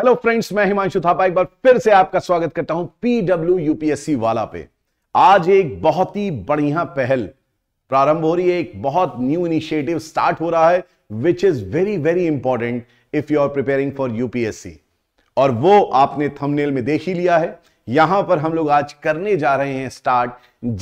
Hello friends मैं हिमांशु थापा एक बार फिर से आपका स्वागत करता हूं पीडब्ल्यू यूपीएससी वाला पे आज एक बहुत ही बढ़िया पहल प्रारंभ हो रही है एक बहुत न्यू इनिशिएटिव स्टार्ट हो रहा है which is very very important if you are preparing for UPSC और वो आपने थंबनेल में देख ही लिया है यहां पर हम लोग आज करने जा रहे हैं स्टार्ट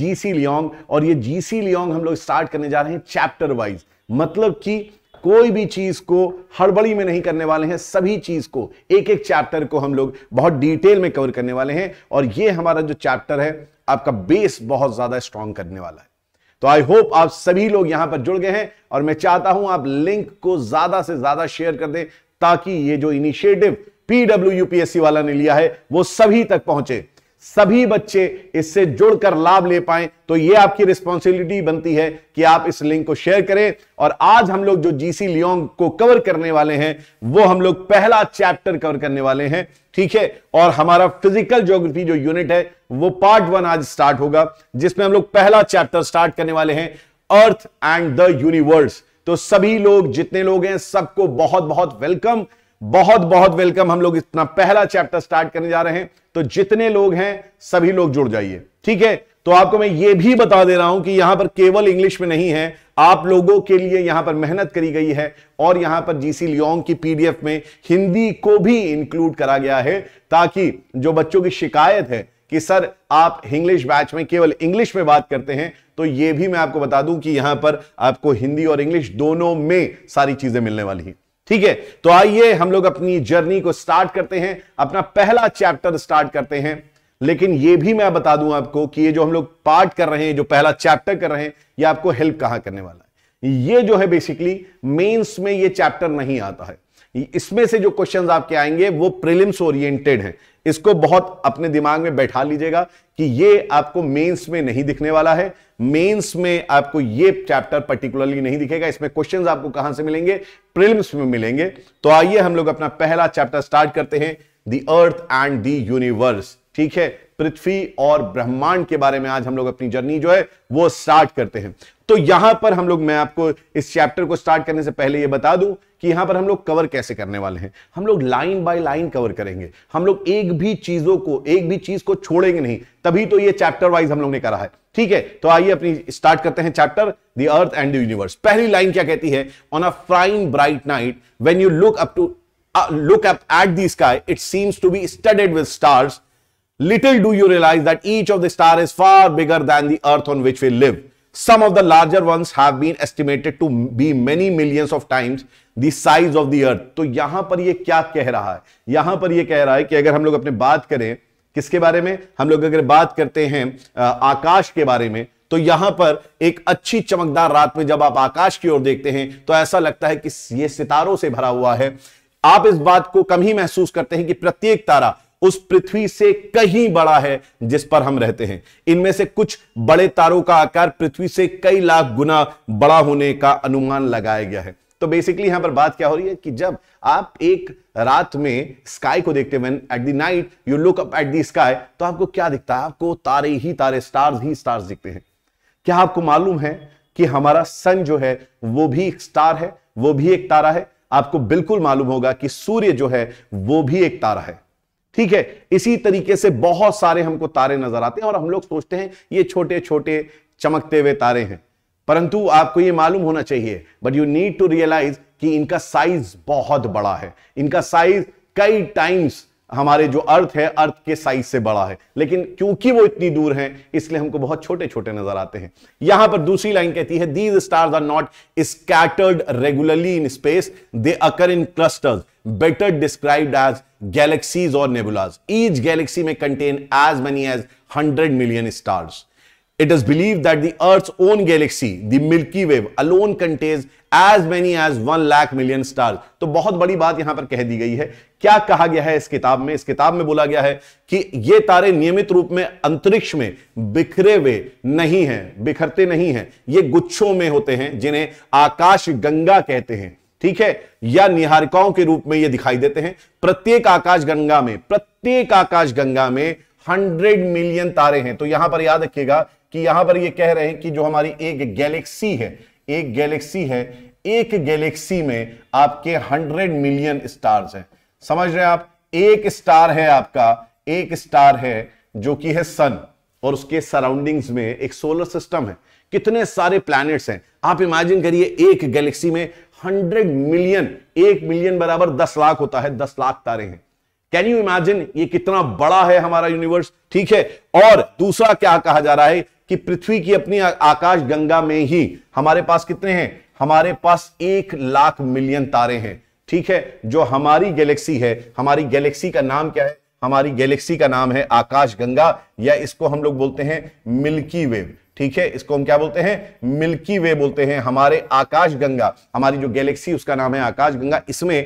जीसी लियोंग और ये जीसी लियोंग हम लोग स्टार्ट करने जा रहे हैं चैप्टर वाइज मतलब कि कोई भी चीज को हड़बड़ी में नहीं करने वाले हैं सभी चीज को एक एक चैप्टर को हम लोग बहुत डिटेल में कवर करने वाले हैं और ये हमारा जो चैप्टर है आपका बेस बहुत ज्यादा स्ट्रांग करने वाला है तो आई होप आप सभी लोग यहां पर जुड़ गए हैं और मैं चाहता हूं आप लिंक को ज्यादा से ज्यादा शेयर कर दें ताकि ये जो इनिशिएटिव पीडब्ल्यू यूपीएससी वाला ने लिया है वो सभी तक पहुंचे सभी बच्चे इससे जुड़कर लाभ ले पाए तो ये आपकी रिस्पॉन्सिबिलिटी बनती है कि आप इस लिंक को शेयर करें और आज हम लोग जो जीसी लियोंग को कवर करने वाले हैं वो हम लोग पहला चैप्टर कवर करने वाले हैं ठीक है और हमारा फिजिकल ज्योग्राफी जो यूनिट है वो पार्ट वन आज स्टार्ट होगा जिसमें हम लोग पहला चैप्टर स्टार्ट करने वाले हैं अर्थ एंड द यूनिवर्स तो सभी लोग जितने लोग हैं सबको बहुत बहुत वेलकम बहुत बहुत वेलकम हम लोग इतना पहला चैप्टर स्टार्ट करने जा रहे हैं तो जितने लोग हैं सभी लोग जुड़ जाइए ठीक है तो आपको मैं ये भी बता दे रहा हूं कि यहां पर केवल इंग्लिश में नहीं है आप लोगों के लिए यहां पर मेहनत करी गई है और यहां पर जीसी लियोंग की पीडीएफ में हिंदी को भी इंक्लूड करा गया है ताकि जो बच्चों की शिकायत है कि सर आप इंग्लिश बैच में केवल इंग्लिश में बात करते हैं तो यह भी मैं आपको बता दूं कि यहां पर आपको हिंदी और इंग्लिश दोनों में सारी चीजें मिलने वाली हैं ठीक है तो आइए हम लोग अपनी जर्नी को स्टार्ट करते हैं अपना पहला चैप्टर स्टार्ट करते हैं लेकिन यह भी मैं बता दूं आपको कि ये जो हम लोग पार्ट कर रहे हैं जो पहला चैप्टर कर रहे हैं ये आपको हेल्प कहां करने वाला है ये जो है बेसिकली मेंस में ये चैप्टर नहीं आता है इसमें से जो क्वेश्चंस आपके आएंगे वो प्रीलिम्स ओरिएंटेड हैं इसको बहुत अपने दिमाग में बैठा लीजिएगा कि ये आपको मेंस में नहीं दिखने वाला है मेंस में आपको ये चैप्टर पर्टिकुलरली नहीं दिखेगा इसमें क्वेश्चंस आपको कहां से मिलेंगे प्रीलिम्स में मिलेंगे तो आइए हम लोग अपना पहला चैप्टर स्टार्ट करते हैं दी अर्थ एंड दी यूनिवर्स ठीक है पृथ्वी और ब्रह्मांड के बारे में आज हम लोग अपनी जर्नी जो है वो स्टार्ट करते हैं तो यहां पर हम लोग मैं आपको इस चैप्टर को स्टार्ट करने से पहले ये बता दूं कि यहां पर हम लोग कवर कैसे करने वाले हैं हम लोग लाइन बाय लाइन कवर करेंगे हम लोग एक भी चीजों को एक भी चीज को छोड़ेंगे नहीं तभी तो ये चैप्टर वाइज हम लोग ने करा है ठीक है तो आइए अपनी स्टार्ट करते हैं chapter the earth and universe पहली लाइन क्या कहती है on a fine bright night when you look up to look up at the sky it seems to be studded with stars Little do you realize that each of the star is far bigger than the earth on which we live. Some of the larger ones have been estimated to be many millions of times the size of the earth. तो यहां पर ये क्या कह रहा है यहां पर ये कह रहा है कि अगर हम लोग अपने बात करें किसके बारे में हम लोग अगर बात करते हैं आ, आकाश के बारे में तो यहां पर एक अच्छी चमकदार रात में जब आप आकाश की ओर देखते हैं तो ऐसा लगता है कि ये सितारों से भरा हुआ है आप इस बात को कम ही महसूस करते हैं कि प्रत्येक तारा उस पृथ्वी से कहीं बड़ा है जिस पर हम रहते हैं इनमें से कुछ बड़े तारों का आकार पृथ्वी से कई लाख गुना बड़ा होने का अनुमान लगाया गया है तो बेसिकली यहां पर बात क्या हो रही है कि जब आप एक रात में स्काई को देखते हैं at the night you look up at the sky तो आपको क्या दिखता है आपको तारे ही तारे स्टार्स ही स्टार्स दिखते हैं क्या आपको मालूम है कि हमारा सन जो है वो भी एक स्टार है वो भी एक तारा है आपको बिल्कुल मालूम होगा कि सूर्य जो है वो भी एक तारा है ठीक है इसी तरीके से बहुत सारे हमको तारे नजर आते हैं और हम लोग सोचते हैं ये छोटे छोटे चमकते हुए तारे हैं परंतु आपको ये मालूम होना चाहिए but you need to realize कि इनका साइज बहुत बड़ा है इनका साइज कई टाइम्स हमारे जो अर्थ है अर्थ के साइज से बड़ा है लेकिन क्योंकि वो इतनी दूर है इसलिए हमको बहुत छोटे छोटे नजर आते हैं यहां पर दूसरी लाइन कहती है these stars are not scattered regularly in space they occur in clusters better described as galaxies और नेबुलाज ईच गैलेक्सी में contain as many as hundred million stars it is believe that the earth own galaxy the Milky Way alone contains as many as one lakh million star तो बहुत बड़ी बात यहां पर कह दी गई है क्या कहा गया है इस किताब में इस किताब में बोला गया है कि ये तारे नियमित रूप में अंतरिक्ष में बिखरे हुए नहीं हैं बिखरते नहीं हैं ये गुच्छों में होते हैं जिन्हें आकाश गंगा कहते हैं ठीक है या निहारिकाओं के रूप में ये दिखाई देते हैं प्रत्येक आकाश गंगा में प्रत्येक आकाश गंगा में हंड्रेड मिलियन तारे हैं तो यहां पर याद रखिएगा कि यहां पर ये कह रहे हैं कि जो हमारी एक गैलेक्सी है एक गैलेक्सी है एक गैलेक्सी में आपके हंड्रेड मिलियन स्टार्स हैं समझ रहे हैं आप एक स्टार है आपका एक स्टार है जो कि है सन और उसके सराउंडिंग्स में एक सोलर सिस्टम है कितने सारे प्लैनेट्स हैं आप इमेजिन करिए एक गैलेक्सी में हंड्रेड मिलियन एक मिलियन बराबर दस लाख होता है दस लाख तारे हैं कैन यू इमेजिन ये कितना बड़ा है हमारा यूनिवर्स ठीक है और दूसरा क्या कहा जा रहा है कि पृथ्वी की अपनी आकाश गंगा में ही हमारे पास कितने हैं हमारे पास एक लाख मिलियन तारे हैं ठीक है जो हमारी गैलेक्सी है हमारी गैलेक्सी का नाम क्या है हमारी गैलेक्सी का नाम है आकाश गंगा या इसको हम लोग बोलते हैं मिल्की वेव ठीक है इसको हम क्या बोलते हैं मिल्की वे बोलते हैं हमारे आकाश गंगा हमारी जो गैलेक्सी उसका नाम है आकाश गंगा इसमें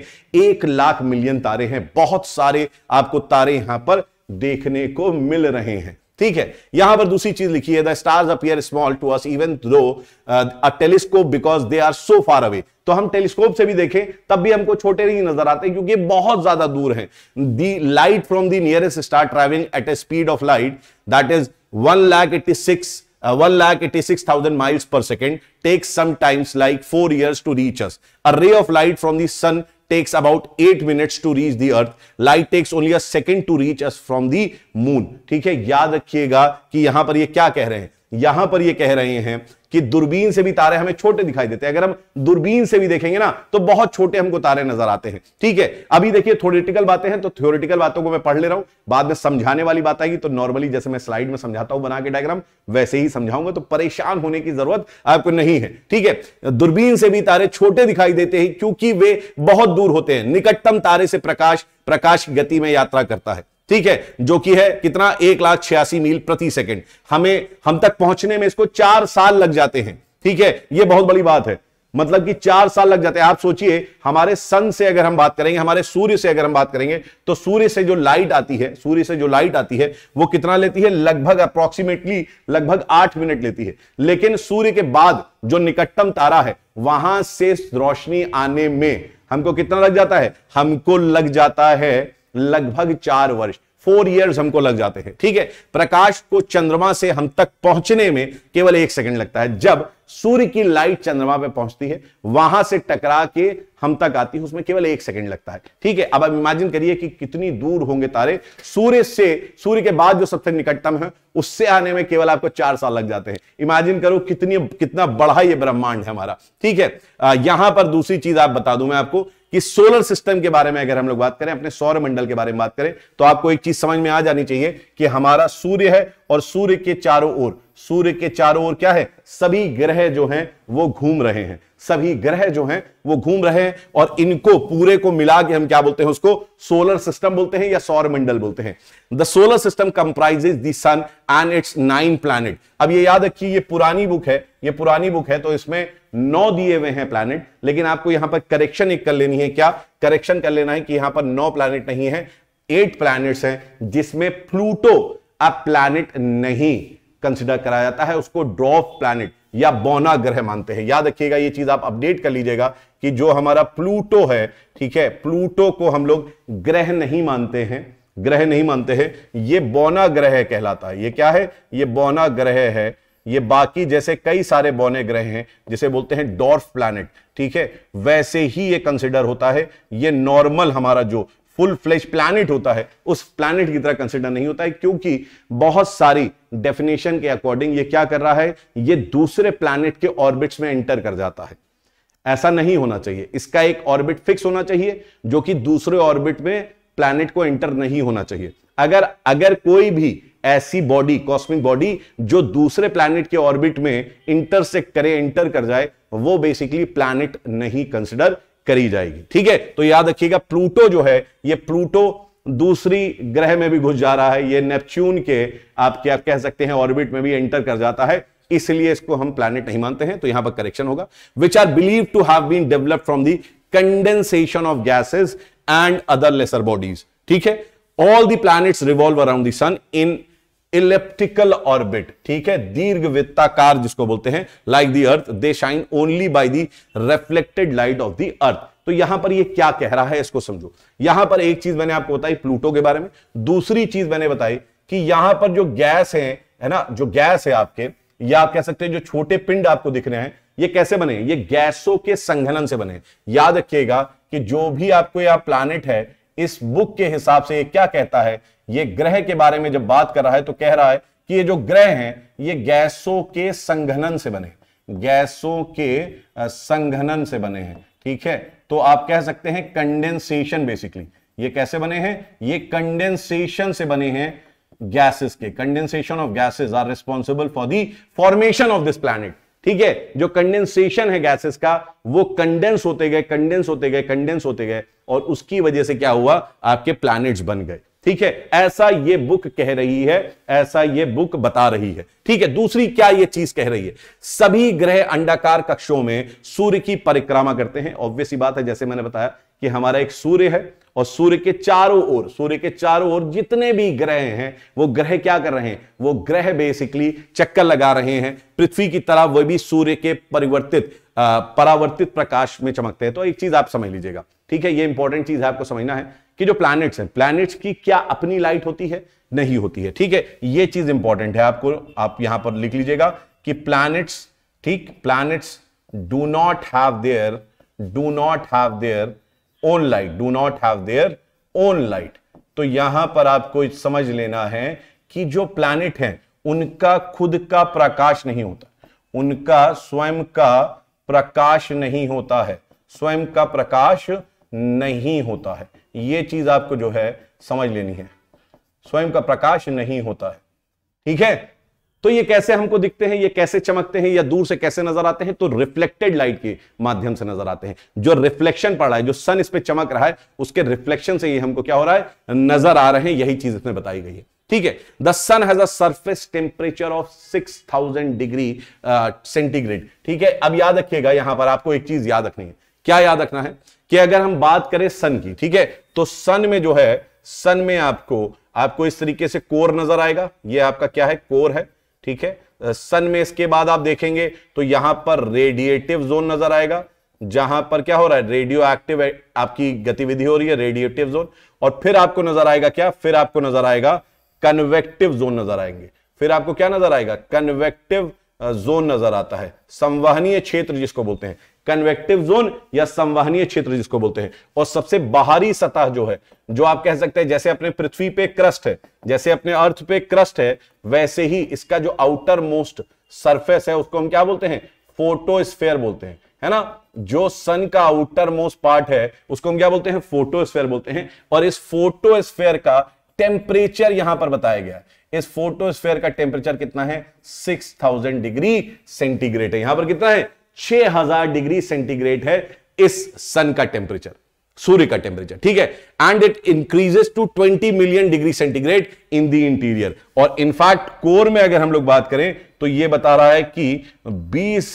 एक लाख मिलियन तारे हैं बहुत सारे आपको तारे यहां पर देखने को मिल रहे हैं ठीक है यहां पर दूसरी चीज लिखी है the stars appear small to us even though a telescope because they are so far away तो हम टेलीस्कोप से भी देखें तब भी हमको छोटे नहीं नजर आते क्योंकि ये बहुत ज्यादा दूर है the light from the nearest star travelling at a speed of light that is one lakh eighty six one lakh eighty six thousand miles per second takes sometimes like four years to reach us a ray of light from the sun takes about 8 minutes to reach the earth light takes only a second to reach us from the moon ठीक है याद रखिएगा कि यहां पर ये क्या कह रहे हैं यहां पर ये कह रहे हैं कि दूरबीन से भी तारे हमें छोटे दिखाई देते हैं अगर हम दूरबीन से भी देखेंगे ना तो बहुत छोटे हमको तारे नजर आते हैं ठीक है अभी देखिए थोरिटिकल बातें हैं तो थ्योरिटिकल बातों को मैं पढ़ ले रहा हूं बाद में समझाने वाली बात आएगी तो नॉर्मली जैसे मैं स्लाइड में समझाता हूं बना के डायग्राम वैसे ही समझाऊंगा तो परेशान होने की जरूरत आपको नहीं है ठीक है दूरबीन से भी तारे छोटे दिखाई देते हैं क्योंकि वे बहुत दूर होते हैं निकटतम तारे से प्रकाश प्रकाश गति में यात्रा करता है ठीक है जो कि है कितना एक लाख छियासी मील प्रति सेकंड हमें हम तक पहुंचने में इसको चार साल लग जाते हैं ठीक है यह बहुत बड़ी बात है मतलब कि चार साल लग जाते हैं आप सोचिए हमारे सन से अगर हम बात करेंगे हमारे सूर्य से अगर हम बात करेंगे तो सूर्य से जो लाइट आती है सूर्य से जो लाइट आती है वो कितना लेती है लगभग अप्रोक्सीमेटली लगभग आठ मिनट लेती है लेकिन सूर्य के बाद जो निकटतम तारा है वहां से रोशनी आने में हमको कितना लग जाता है हमको लग जाता है लगभग चार वर्ष फोर इयर्स हमको लग जाते हैं ठीक है प्रकाश को चंद्रमा से हम तक पहुंचने में केवल एक सेकंड लगता है जब सूर्य की लाइट चंद्रमा पे पहुंचती है वहां से टकरा के हम तक आती है उसमें केवल एक सेकंड लगता है ठीक है अब आप इमेजिन करिए कि कितनी दूर होंगे तारे सूर्य से सूर्य के बाद जो सबसे निकटतम है उससे आने में केवल आपको चार साल लग जाते हैं इमेजिन करो कितनी कितना बड़ा ये ब्रह्मांड है हमारा ठीक है यहां पर दूसरी चीज आप बता दू मैं आपको कि सोलर सिस्टम के बारे में अगर हम लोग बात करें अपने सौर मंडल के बारे में बात करें तो आपको एक चीज समझ में आ जानी चाहिए कि हमारा सूर्य है और सूर्य के चारों ओर सूर्य के चारों ओर क्या है सभी ग्रह जो हैं वो घूम रहे हैं सभी ग्रह जो हैं वो घूम रहे हैं और इनको पूरे को मिला के हम क्या बोलते हैं उसको सोलर सिस्टम बोलते हैं या सौर मंडल बोलते हैं the solar system comprises the sun and its nine planet अब ये याद रखिए ये पुरानी बुक है ये पुरानी बुक है तो इसमें नौ दिए हुए हैं प्लैनेट लेकिन आपको यहां पर करेक्शन एक कर लेनी है क्या करेक्शन कर लेना है कि यहां पर नौ प्लैनेट नहीं है एट प्लैनेट्स हैं जिसमें प्लूटो अब प्लैनेट नहीं कंसिडर कराया जाता है उसको ड्रॉफ प्लैनेट या बौना ग्रह मानते हैं याद रखिएगा ये चीज आप अपडेट कर लीजिएगा कि जो हमारा प्लूटो है ठीक है प्लूटो को हम लोग ग्रह नहीं मानते हैं ग्रह नहीं मानते हैं ये बौना ग्रह कहलाता है ये क्या है ये बौना ग्रह है ये बाकी जैसे कई सारे बौने ग्रह हैं जिसे बोलते हैं डॉर्फ प्लैनेट ठीक है वैसे ही ये कंसिडर होता है ये नॉर्मल हमारा जो फुल फ्लैश प्लैनेट होता है उस प्लैनेट की तरह कंसिडर नहीं होता है क्योंकि बहुत सारी डेफिनेशन के अकॉर्डिंग ये क्या कर रहा है ये दूसरे प्लैनेट के ऑर्बिट्स में एंटर कर जाता है ऐसा नहीं होना चाहिए इसका एक ऑर्बिट फिक्स होना चाहिए जो कि दूसरे ऑर्बिट में प्लैनेट को एंटर नहीं होना चाहिए अगर अगर कोई भी ऐसी बॉडी कॉस्मिक बॉडी जो दूसरे प्लैनेट के ऑर्बिट में इंटरसेक्ट करे इंटर कर जाए वो बेसिकली प्लैनेट नहीं कंसिडर करी जाएगी ठीक है तो याद रखिएगा प्लूटो जो है ये प्लूटो दूसरी ग्रह में भी घुस जा रहा है ये नेपच्यून के आप क्या कह सकते हैं ऑर्बिट में भी एंटर कर जाता है इसलिए इसको हम प्लैनेट नहीं मानते हैं तो यहां पर करेक्शन होगा which are believe to have been develop from the condensation of gases and other lesser bodies ठीक है all the planets revolve around the sun in elliptical orbit ठीक है दीर्घ वित्ताकार जिसको बोलते हैं like the earth they shine only by the reflected light of the earth तो यहां पर ये क्या कह रहा है इसको समझो यहां पर एक चीज मैंने आपको बताई प्लूटो के बारे में दूसरी चीज मैंने बताई कि यहां पर जो गैस है है ना जो गैस है आपके या आप कह सकते हैं जो छोटे पिंड आपको दिख रहे हैं ये कैसे बने ये गैसों के संघनन से बने याद रखिएगा कि जो भी आपको यह प्लानिट है इस बुक के हिसाब से ये क्या कहता है ये ग्रह के बारे में जब बात कर रहा है तो कह रहा है कि ये जो ग्रह हैं ये गैसों के संघनन से बने गैसों के संघनन से बने हैं ठीक है तो आप कह सकते हैं कंडेंसेशन बेसिकली ये कैसे बने हैं ये कंडेंसेशन से बने हैं गैसेस के condensation of gases are responsible for the formation of this planet ठीक है जो कंडेंसेशन है गैसेस का वो कंडेंस होते गए कंडेंस होते गए कंडेंस होते गए और उसकी वजह से क्या हुआ आपके प्लैनेट्स बन गए ठीक है ऐसा ये बुक कह रही है ऐसा ये बुक बता रही है ठीक है दूसरी क्या ये चीज कह रही है सभी ग्रह अंडाकार कक्षों में सूर्य की परिक्रमा करते हैं ऑब्वियस ही बात है जैसे मैंने बताया कि हमारा एक सूर्य है और सूर्य के चारों ओर सूर्य के चारों ओर जितने भी ग्रह हैं वो ग्रह क्या कर रहे हैं वो ग्रह बेसिकली चक्कर लगा रहे हैं पृथ्वी की तरह वह भी सूर्य के परिवर्तित परावर्तित प्रकाश में चमकते हैं तो एक चीज आप समझ लीजिएगा ठीक है ये इंपॉर्टेंट चीज है आपको समझना है कि जो प्लैनेट्स हैं प्लैनेट्स की क्या अपनी लाइट होती है नहीं होती है ठीक है ये चीज इंपॉर्टेंट है आपको आप यहां पर लिख लीजिएगा कि प्लैनेट्स ठीक planets do not have their do not have their own light do not have their own light तो यहां पर आपको समझ लेना है कि जो प्लैनेट हैं उनका खुद का प्रकाश नहीं होता उनका स्वयं का प्रकाश नहीं होता है स्वयं का प्रकाश नहीं होता है ये चीज आपको जो है समझ लेनी है स्वयं का प्रकाश नहीं होता है ठीक है तो ये कैसे हमको दिखते हैं ये कैसे चमकते हैं या दूर से कैसे नजर आते हैं तो रिफ्लेक्टेड लाइट के माध्यम से नजर आते हैं जो रिफ्लेक्शन पड़ रहा है जो सन इस पर चमक रहा है उसके रिफ्लेक्शन से ये हमको क्या हो रहा है नजर आ रहे हैं यही चीज इसमें बताई गई है ठीक है the sun has a surface temperature of 6000 degree centigrade ठीक है अब याद रखिएगा यहां पर आपको एक चीज याद रखनी है क्या याद रखना है कि अगर हम बात करें सन की ठीक है तो सन में जो है सन में आपको आपको इस तरीके से कोर नजर आएगा ये आपका क्या है कोर है ठीक है सन में इसके बाद आप देखेंगे तो यहां पर रेडिएटिव जोन नजर आएगा जहां पर क्या हो रहा है रेडियो एक्टिव आपकी गतिविधि हो रही है रेडिएटिव जोन और फिर आपको नजर आएगा क्या फिर आपको नजर आएगा कन्वेक्टिव जोन नजर आएंगे फिर आपको क्या नजर आएगा कन्वेक्टिव जोन नजर आता है संवहनीय क्षेत्र जिसको बोलते हैं कन्वेक्टिव जोन या संवहनीय क्षेत्र जिसको बोलते हैं और सबसे बाहरी सतह जो है जो आप कह सकते हैं जैसे अपने पृथ्वी पे क्रस्ट है जैसे अपने अर्थ पे क्रस्ट है वैसे ही इसका जो आउटर मोस्ट सरफेस है उसको हम क्या बोलते हैं फोटोस्फेयर बोलते हैं है ना जो सन का आउटर मोस्ट पार्ट है उसको हम क्या बोलते हैं फोटोस्फेयर बोलते हैं और इस फोटोस्फेयर का टेम्परेचर यहां पर बताया गया इस फोटोस्फेयर का टेम्परेचर कितना है 6000 डिग्री सेंटीग्रेड है यहां पर कितना है 6000 डिग्री सेंटीग्रेड है इस सन का टेम्परेचर सूर्य का टेम्परेचर ठीक है and it increases to 20 million degree centigrade in the interior और इनफैक्ट कोर में अगर हम लोग बात करें तो यह बता रहा है कि 20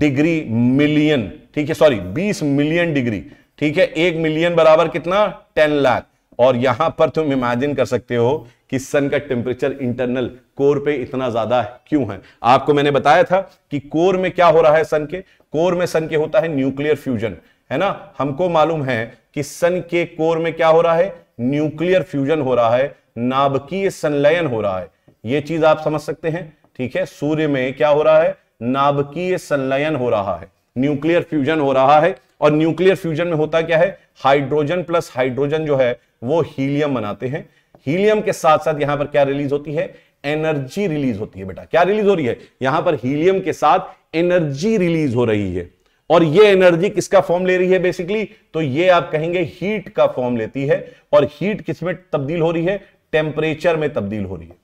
डिग्री मिलियन ठीक है सॉरी 20 मिलियन डिग्री ठीक है एक मिलियन बराबर कितना 10 लाख और यहां पर तुम इमेजिन कर सकते हो कि सन का टेम्परेचर इंटरनल कोर पे इतना ज्यादा क्यों है आपको मैंने बताया था कि कोर में क्या हो रहा है सन के कोर में सन के होता है न्यूक्लियर फ्यूजन है ना हमको मालूम है कि सन के कोर में क्या हो रहा है न्यूक्लियर फ्यूजन हो रहा है नाभिकीय संलयन हो रहा है यह चीज आप समझ सकते हैं ठीक है सूर्य में क्या हो रहा है नाभिकीय संलयन हो रहा है न्यूक्लियर फ्यूजन हो रहा है और न्यूक्लियर फ्यूजन में होता क्या है हाइड्रोजन प्लस हाइड्रोजन जो है वो हीलियम बनाते हैं हीलियम के साथ साथ यहां पर क्या रिलीज होती है एनर्जी रिलीज होती है बेटा क्या रिलीज हो रही है यहां पर हीलियम के साथ एनर्जी रिलीज हो रही है और ये एनर्जी किसका फॉर्म ले रही है बेसिकली तो ये आप कहेंगे हीट का फॉर्म लेती है और हीट किसमें तब्दील हो रही है टेम्परेचर में तब्दील हो रही है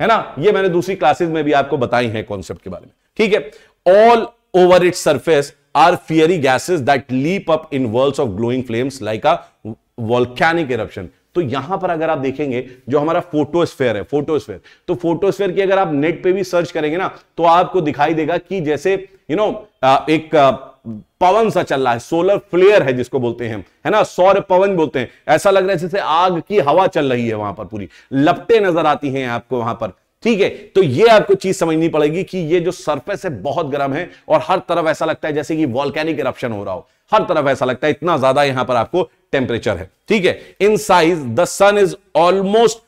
है ना ये मैंने दूसरी क्लासेस में भी आपको बताई है कॉन्सेप्ट के बारे में ठीक है all over it surface are fiery gases that leap up in world of glowing flames like a volcanic eruption तो यहां पर अगर आप देखेंगे जो हमारा फोटोस्फेयर है फोटोस्फेयर तो फोटोस्फेयर की अगर आप नेट पे भी सर्च करेंगे ना तो आपको दिखाई देगा कि जैसे यू you नो know, एक पवन सा चल रहा है सोलर फ्लेयर है जिसको बोलते हैं है ना सौर पवन बोलते हैं ऐसा लग रहा है जैसे आग की हवा चल रही है वहां पर पूरी लपटे नजर आती हैं आपको वहां पर ठीक है तो ये आपको चीज समझनी पड़ेगी कि ये जो सरफेस है बहुत गर्म है और हर तरफ ऐसा लगता है जैसे कि वॉल्केनिक इरप्शन हो रहा हो हर तरफ ऐसा लगता है इतना ज्यादा यहां पर आपको टेम्परेचर है ठीक है in size the sun is almost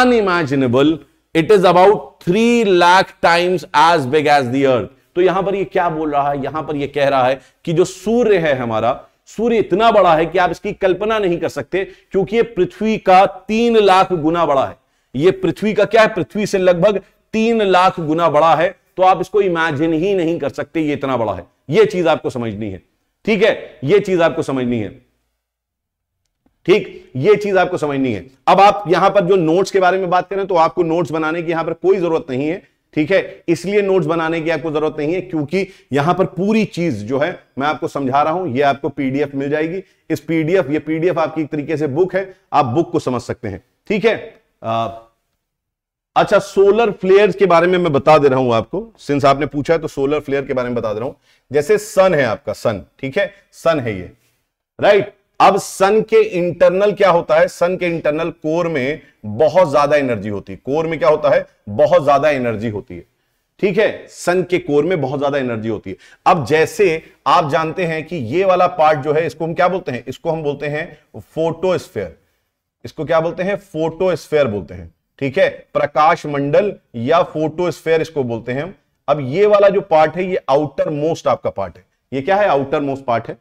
unimaginable it is about three lakh times as big as the earth तो यहां पर ये यह क्या बोल रहा है यहां पर ये यह कह रहा है कि जो सूर्य है हमारा सूर्य इतना बड़ा है कि आप इसकी कल्पना नहीं कर सकते क्योंकि ये पृथ्वी का तीन लाख गुना बड़ा है ये पृथ्वी का क्या है पृथ्वी से लगभग तीन लाख गुना बड़ा है तो आप इसको इमेजिन ही नहीं कर सकते ये इतना बड़ा है ये चीज आपको समझनी है ठीक है ये चीज आपको समझनी है ठीक ये चीज आपको समझनी है अब आप यहां पर जो नोट्स के बारे में बात करें तो आपको नोट्स बनाने की यहां पर कोई जरूरत नहीं है ठीक है इसलिए नोट्स बनाने की आपको जरूरत नहीं है क्योंकि यहां पर पूरी चीज जो है मैं आपको समझा रहा हूं ये आपको पीडीएफ मिल जाएगी इस पीडीएफ ये पीडीएफ आपकी एक तरीके से बुक है आप बुक को समझ सकते हैं ठीक है आ, अच्छा सोलर फ्लेयर के बारे में मैं बता दे रहा हूं आपको सिंस आपने पूछा है तो सोलर फ्लेयर के बारे में बता दे रहा हूं जैसे सन है आपका सन ठीक है सन है ये राइट अब सन के इंटरनल क्या होता है सन के इंटरनल कोर में बहुत ज्यादा एनर्जी होती है कोर में क्या होता है बहुत ज्यादा एनर्जी होती है ठीक है सन के कोर में बहुत ज्यादा एनर्जी होती है अब जैसे आप जानते हैं कि ये वाला पार्ट जो है इसको हम क्या बोलते हैं इसको हम बोलते हैं फोटोस्फेयर इसको क्या बोलते हैं फोटोस्फेयर बोलते हैं ठीक है प्रकाश मंडल या फोटोस्फेयर इसको बोलते हैं अब ये वाला जो पार्ट है ये आउटर मोस्ट आपका पार्ट है ये क्या है आउटर मोस्ट पार्ट है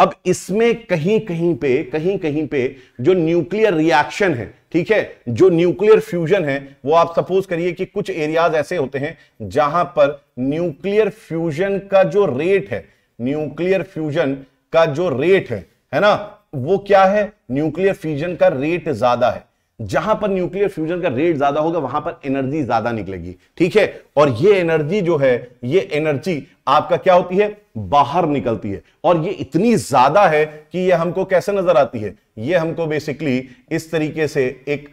अब इसमें कहीं कहीं पे कहीं कहीं पे जो न्यूक्लियर रिएक्शन है ठीक है जो न्यूक्लियर फ्यूजन है वो आप सपोज करिए कि कुछ एरियाज ऐसे होते हैं जहां पर न्यूक्लियर फ्यूजन का जो रेट है न्यूक्लियर फ्यूजन का जो रेट है है ना वो क्या है न्यूक्लियर फ्यूजन का रेट ज्यादा है जहां पर न्यूक्लियर फ्यूजन का रेट ज्यादा होगा वहां पर एनर्जी ज्यादा निकलेगी ठीक है और ये एनर्जी जो है ये एनर्जी आपका क्या होती है बाहर निकलती है और ये इतनी ज्यादा है कि ये हमको कैसे नजर आती है ये हमको बेसिकली इस तरीके से एक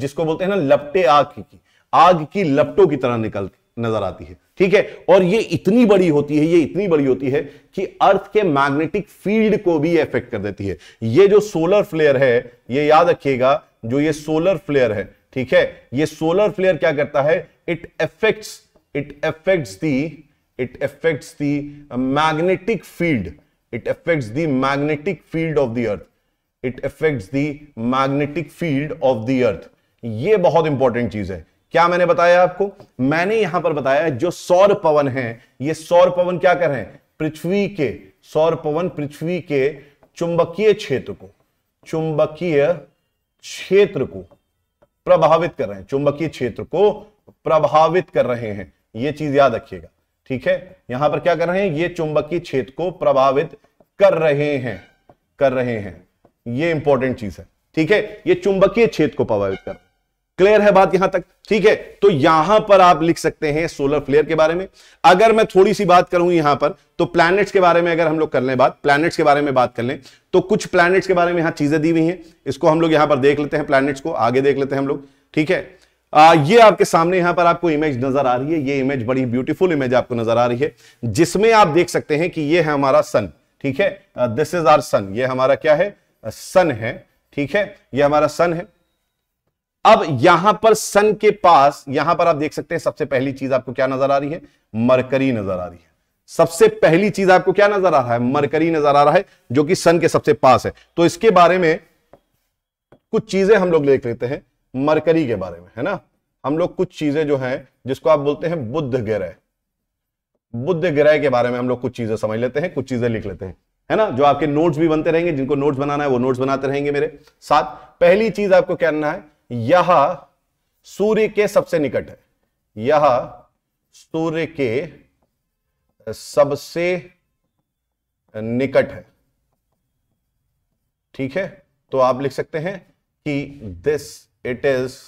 जिसको बोलते हैं ना लपटे आग की आग की लपटों की तरह निकल नजर आती है ठीक है और ये इतनी बड़ी होती है ये इतनी बड़ी होती है कि अर्थ के मैग्नेटिक फील्ड को भी इफेक्ट कर देती है ये जो सोलर फ्लेयर है ये याद रखिएगा जो ये सोलर फ्लेयर है ठीक है ये सोलर फ्लेयर क्या करता है it affects it affects the it affects the magnetic field it affects the magnetic field of the earth it affects the magnetic field of the earth ये बहुत इंपॉर्टेंट चीज है क्या मैंने बताया आपको मैंने यहां पर बताया जो सौर पवन है ये सौर पवन क्या कर रहे हैं पृथ्वी के सौर पवन पृथ्वी के चुंबकीय क्षेत्र को चुंबकीय क्षेत्र को प्रभावित कर रहे हैं चुंबकीय क्षेत्र को प्रभावित कर रहे हैं यह चीज याद रखिएगा ठीक है यहां पर क्या कर रहे हैं ये चुंबकीय क्षेत्र को प्रभावित कर रहे हैं कर रहे हैं ये इंपॉर्टेंट चीज है ठीक है ये चुंबकीय क्षेत्र को प्रभावित कर रहे हैं क्लियर है बात यहां तक ठीक है तो यहां पर आप लिख सकते हैं सोलर फ्लेयर के बारे में अगर मैं थोड़ी सी बात करूं यहां पर तो प्लैनेट्स के बारे में अगर हम लोग कर लें बात प्लैनेट्स के बारे में बात कर लें तो कुछ प्लैनेट्स के बारे में यहां चीजें दी हुई हैं इसको हम लोग यहां पर देख लेते हैं प्लैनेट्स को आगे देख लेते हैं हम लोग ठीक है आ, ये आपके सामने यहां पर आपको इमेज नजर आ रही है ये इमेज बड़ी ब्यूटीफुल इमेज आपको नजर आ रही है जिसमें आप देख सकते हैं कि ये है हमारा सन ठीक है दिस इज आर सन ये हमारा क्या है सन है ठीक है ये हमारा सन है अब यहां पर सन के पास यहां पर आप देख सकते हैं सबसे पहली चीज आपको क्या नजर आ रही है मरकरी नजर आ रही है सबसे पहली चीज आपको क्या नजर आ रहा है मरकरी नजर आ रहा है जो कि सन के सबसे पास है तो इसके बारे में कुछ चीजें हम लोग देख लेते हैं मरकरी के बारे में है ना हम लोग कुछ चीजें जो हैं जिसको आप बोलते हैं बुद्ध ग्रह बुद्ध ग्रह के बारे में हम लोग कुछ चीजें समझ लेते हैं कुछ चीजें लिख लेते हैं है ना जो आपके नोट्स भी बनते रहेंगे जिनको नोट्स बनाना है वो नोट्स बनाते रहेंगे मेरे साथ पहली चीज आपको क्या करना है यह सूर्य के सबसे निकट है यह सूर्य के सबसे निकट है ठीक है तो आप लिख सकते हैं कि this it is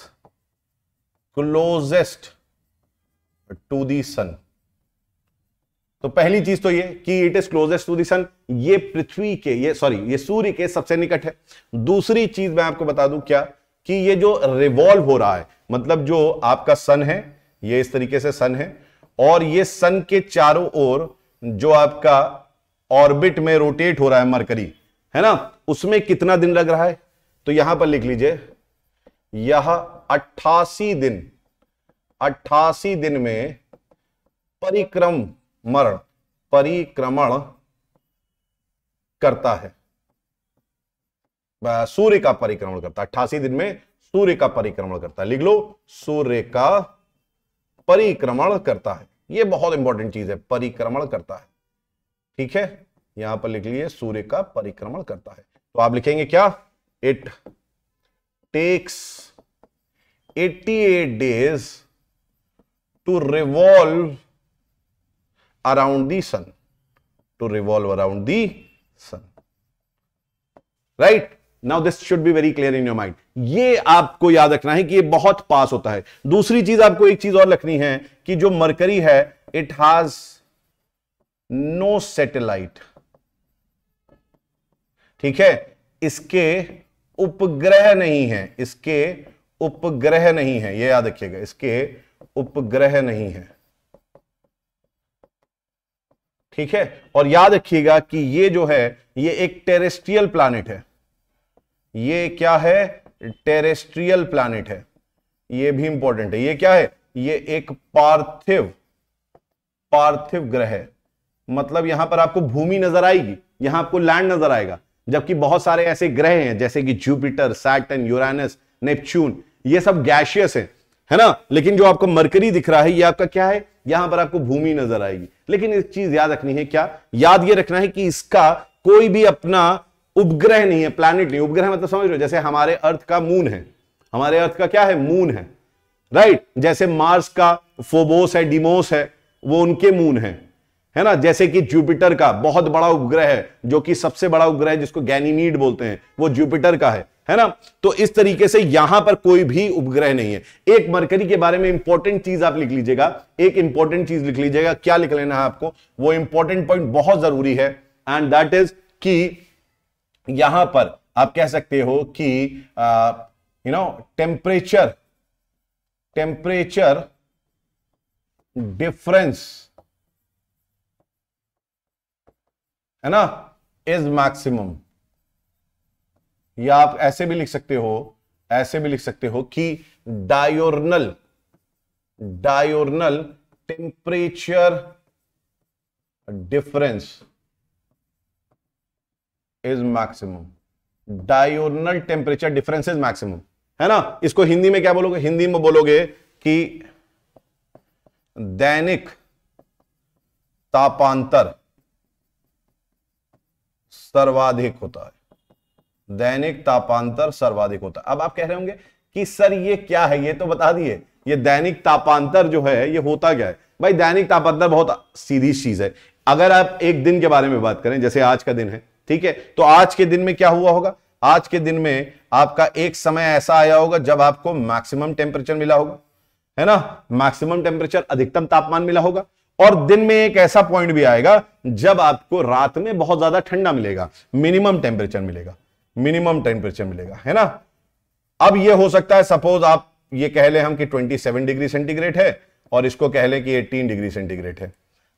closest to the sun तो पहली चीज तो ये कि it is closest to the sun ये पृथ्वी के ये सॉरी ये सूर्य के सबसे निकट है दूसरी चीज मैं आपको बता दूं क्या कि ये जो रिवॉल्व हो रहा है मतलब जो आपका सन है ये इस तरीके से सन है और ये सन के चारों ओर जो आपका ऑर्बिट में रोटेट हो रहा है मरकरी है ना उसमें कितना दिन लग रहा है तो यहां पर लिख लीजिए यह अट्ठासी दिन अट्ठासी दिन में परिक्रम मरण परिक्रमण करता है सूर्य का परिक्रमण करता है अट्ठासी दिन में सूर्य का परिक्रमण करता है लिख लो सूर्य का परिक्रमण करता है यह बहुत इंपॉर्टेंट चीज है परिक्रमण करता है ठीक है यहां पर लिख लिए सूर्य का परिक्रमण करता है तो आप लिखेंगे क्या it takes 88 days to revolve around the sun to revolve around the sun right now this should be very clear in your mind ये आपको याद रखना है कि ये बहुत पास होता है दूसरी चीज आपको एक चीज और रखनी है कि जो मरकरी है इट हैज नो सेटेलाइट ठीक है इसके उपग्रह नहीं है इसके उपग्रह नहीं है यह याद रखिएगा इसके उपग्रह नहीं है ठीक है और याद रखिएगा कि ये जो है ये एक टेरेस्ट्रियल प्लानिट है ये क्या है टेरेस्ट्रियल प्लानिट है ये भी इंपॉर्टेंट है ये क्या है ये एक पार्थिव पार्थिव ग्रह है मतलब यहां पर आपको भूमि नजर आएगी यहां आपको लैंड नजर आएगा जबकि बहुत सारे ऐसे ग्रह हैं जैसे कि जुपिटर सैटन यूरानस नेपच्यून ये सब गैशियस हैं है ना लेकिन जो आपको मरकरी दिख रहा है ये आपका क्या है यहां पर आपको भूमि नजर आएगी लेकिन एक चीज याद रखनी है क्या याद ये रखना है कि इसका कोई भी अपना उपग्रह नहीं है प्लैनेट नहीं उपग्रह मतलब समझ लो जैसे हमारे अर्थ का मून है हमारे अर्थ का क्या है मून है राइट जैसे मार्स का फोबोस है डिमोस है वो उनके मून है है ना जैसे कि जुपिटर का बहुत बड़ा उपग्रह है जो कि सबसे बड़ा उपग्रह जिसको गैनीमीड बोलते हैं वो जुपिटर का है है ना तो इस तरीके से यहां पर कोई भी उपग्रह नहीं है एक मरकरी के बारे में इंपॉर्टेंट चीज आप लिख लीजिएगा एक इंपॉर्टेंट चीज लिख लीजिएगा क्या लिख लेना है आपको वो इंपॉर्टेंट पॉइंट बहुत जरूरी है एंड दैट इज की यहां पर आप कह सकते हो कि you know temperature temperature difference है ना इज मैक्सिमम या आप ऐसे भी लिख सकते हो ऐसे भी लिख सकते हो कि diurnal diurnal temperature difference is maximum diurnal temperature difference is maximum है ना इसको हिंदी में क्या बोलोगे हिंदी में बोलोगे कि दैनिक तापांतर सर्वाधिक होता है दैनिक तापांतर सर्वाधिक होता है अब आप कह रहे होंगे कि सर ये क्या है ये तो बता दिए ये दैनिक तापांतर जो है ये होता क्या है भाई दैनिक तापांतर बहुत सीधी चीज है अगर आप एक दिन के बारे में बात करें जैसे आज का दिन है ठीक है तो आज के दिन में क्या हुआ होगा आज के दिन में आपका एक समय ऐसा आया होगा जब आपको मैक्सिमम टेम्परेचर मिला होगा है ना मैक्सिमम टेम्परेचर अधिकतम तापमान मिला होगा और दिन में एक ऐसा पॉइंट भी आएगा जब आपको रात में बहुत ज्यादा ठंडा मिलेगा मिनिमम टेम्परेचर मिलेगा मिनिमम टेम्परेचर मिलेगा है ना अब यह हो सकता है सपोज आप ये कह ले हम कि 27 डिग्री सेंटीग्रेड है और इसको कह ले कि 18 डिग्री सेंटीग्रेड है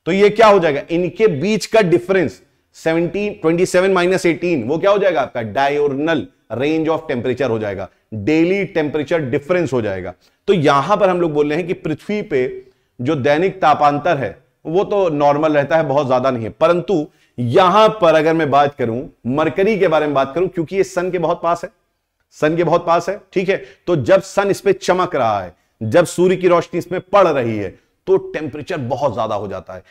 तो ये क्या हो जाएगा इनके बीच का डिफरेंस 17 माइनस 18 वो क्या हो जाएगा आपका डायोरनल रेंज ऑफ टेम्परेचर हो जाएगा डेली टेम्परेचर डिफरेंस हो जाएगा तो यहां पर हम लोग बोल रहे हैं कि पृथ्वी पे जो दैनिक तापांतर है वो तो नॉर्मल रहता है बहुत ज्यादा नहीं है परंतु यहां पर अगर मैं बात करूं मरकरी के बारे में बात करूं क्योंकि ये सन के बहुत पास है सन के बहुत पास है ठीक है तो जब सन इस पर चमक रहा है जब सूर्य की रोशनी इसमें पड़ रही है तो टेम्परेचर बहुत ज्यादा हो जाता है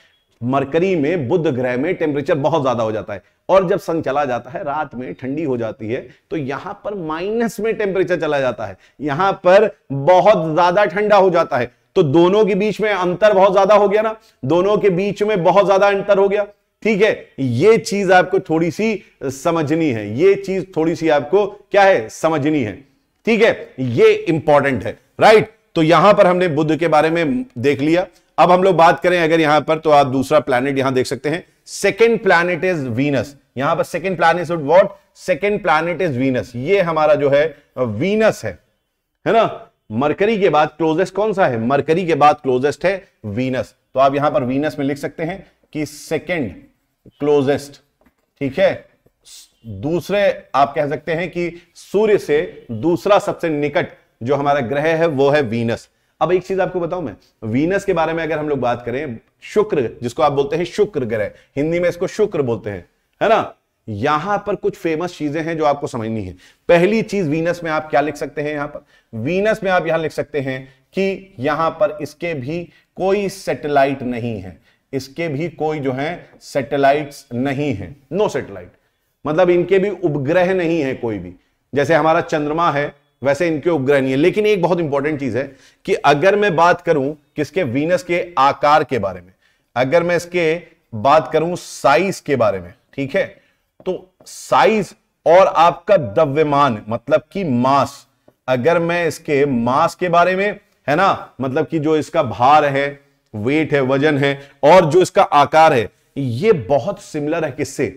मरकरी में बुद्ध ग्रह में टेम्परेचर बहुत ज्यादा हो जाता है और जब सन चला जाता है रात में ठंडी हो जाती है तो यहां पर माइनस में टेम्परेचर चला जाता है यहां पर बहुत ज्यादा ठंडा हो जाता है तो दोनों के बीच में अंतर बहुत ज्यादा हो गया ना दोनों के बीच में बहुत ज्यादा अंतर हो गया ठीक है ये चीज आपको थोड़ी सी समझनी है ये चीज थोड़ी सी आपको क्या है समझनी है ठीक है ये इंपॉर्टेंट है राइट तो यहां पर हमने बुद्ध के बारे में देख लिया अब हम लोग बात करें अगर यहां पर तो आप दूसरा प्लैनेट यहां देख सकते हैं सेकेंड प्लैनेट इज वीनस यहां पर second planet is what second planet is Venus ये हमारा जो है वीनस है है ना मरकरी के बाद क्लोजेस्ट कौन सा है मरकरी के बाद क्लोजेस्ट है वीनस तो आप यहां पर वीनस में लिख सकते हैं कि सेकेंड क्लोजेस्ट ठीक है दूसरे आप कह सकते हैं कि सूर्य से दूसरा सबसे निकट जो हमारा ग्रह है वो है वीनस अब एक चीज आपको बताऊं मैं वीनस के बारे में अगर हम लोग बात करें शुक्र जिसको आप बोलते हैं शुक्र ग्रह हिंदी में इसको शुक्र बोलते हैं है ना यहां पर कुछ फेमस चीजें हैं जो आपको समझनी है पहली चीज वीनस में आप क्या लिख सकते हैं यहां पर वीनस में आप यहां लिख सकते हैं कि यहां पर इसके भी कोई सैटेलाइट नहीं है इसके भी कोई जो है सैटेलाइट्स नहीं है नो सैटेलाइट मतलब इनके भी उपग्रह नहीं है कोई भी जैसे हमारा चंद्रमा है वैसे इनके उपग्रह नहीं है लेकिन एक बहुत इंपॉर्टेंट चीज है कि अगर मैं बात करूं किसके वीनस के आकार के बारे में अगर मैं इसके बात करूं साइज के बारे में ठीक है तो साइज और आपका द्रव्यमान मतलब कि मास अगर मैं इसके मास के बारे में है ना मतलब कि जो इसका भार है वेट है वजन है और जो इसका आकार है ये बहुत सिमिलर है किससे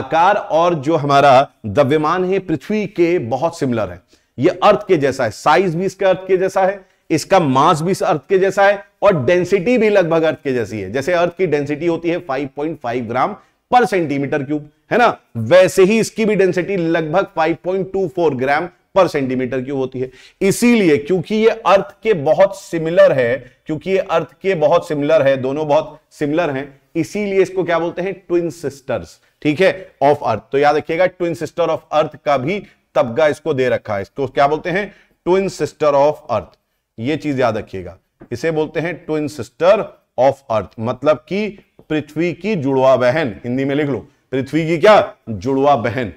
आकार और जो हमारा द्रव्यमान है पृथ्वी के बहुत सिमिलर है ये अर्थ के जैसा है साइज भी इसका अर्थ के जैसा है इसका मास भी अर्थ के जैसा है और डेंसिटी भी लगभग अर्थ के जैसी है जैसे अर्थ की डेंसिटी होती है 5.5 ग्राम पर सेंटीमीटर क्यूब है ना वैसे ही इसकी भी डेंसिटी लगभग 5.24 ग्राम पर सेंटीमीटर क्यूब होती है इसीलिए क्योंकि ये अर्थ के बहुत सिमिलर है क्योंकि ये अर्थ के बहुत सिमिलर है दोनों बहुत सिमिलर हैं इसीलिए इसको क्या बोलते हैं ट्विन सिस्टर्स ठीक है ऑफ अर्थ तो याद रखिएगा ट्विन सिस्टर ऑफ अर्थ का भी तबका इसको दे रखा है इसको क्या बोलते हैं ट्विन सिस्टर ऑफ अर्थ ये चीज याद रखिएगा इसे बोलते हैं ट्विन सिस्टर ऑफ अर्थ मतलब कि पृथ्वी की जुड़वा बहन हिंदी में लिख लो पृथ्वी की क्या जुड़वा बहन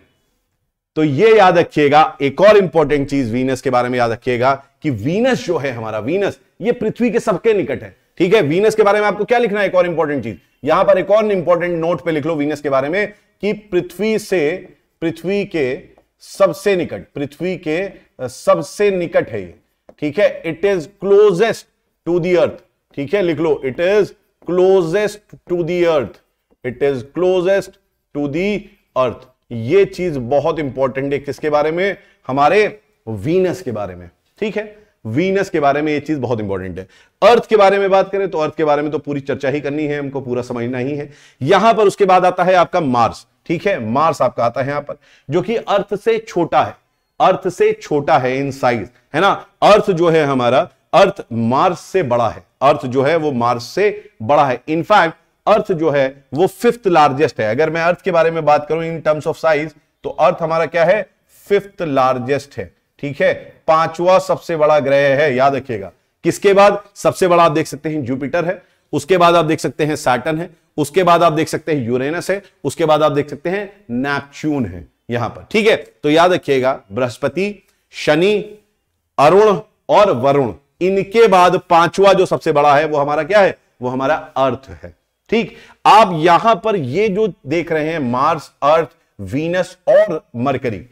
तो ये याद रखिएगा एक और इंपॉर्टेंट चीज वीनस के बारे में याद रखिएगा कि वीनस जो है हमारा वीनस ये पृथ्वी के सबके निकट है ठीक है वीनस के बारे में आपको क्या लिखना है एक और इंपॉर्टेंट चीज यहां पर एक और इंपॉर्टेंट नोट पे लिख लो वीनस के बारे में कि पृथ्वी से पृथ्वी के सबसे निकट पृथ्वी के सबसे निकट है ठीक है it is closest to the earth ठीक है लिख लो it is closest to the earth it is closest to the earth ये चीज बहुत इंपॉर्टेंट है किसके बारे में हमारे वीनस के बारे में ठीक है वीनस के बारे में ये चीज बहुत इंपॉर्टेंट है अर्थ के बारे में बात करें तो अर्थ के बारे में तो पूरी चर्चा ही करनी है हमको पूरा समझना ही है यहां पर उसके बाद आता है आपका मार्स ठीक है मार्स आपका आता है यहां पर जो कि अर्थ से छोटा है अर्थ से छोटा है इन साइज है ना अर्थ जो है हमारा अर्थ मार्स से बड़ा है अर्थ जो है वो मार्स से बड़ा है इनफैक्ट अर्थ जो है वो फिफ्थ लार्जेस्ट है अगर मैं अर्थ के बारे में बात करूं इन टर्म्स ऑफ साइज तो अर्थ हमारा क्या है फिफ्थ लार्जेस्ट है ठीक है पांचवा सबसे बड़ा ग्रह है याद रखिएगा किसके बाद सबसे बड़ा आप देख सकते हैं जुपिटर है उसके बाद आप देख सकते हैं सैटन है उसके बाद आप देख सकते हैं यूरेनस है उसके बाद आप देख सकते हैं नेपच्यून है यहां पर ठीक है तो याद रखिएगा बृहस्पति शनि अरुण और वरुण इनके बाद पांचवा जो सबसे बड़ा है वो हमारा क्या है वो हमारा अर्थ है ठीक आप यहां पर ये जो देख रहे हैं मार्स अर्थ वीनस और मरकरी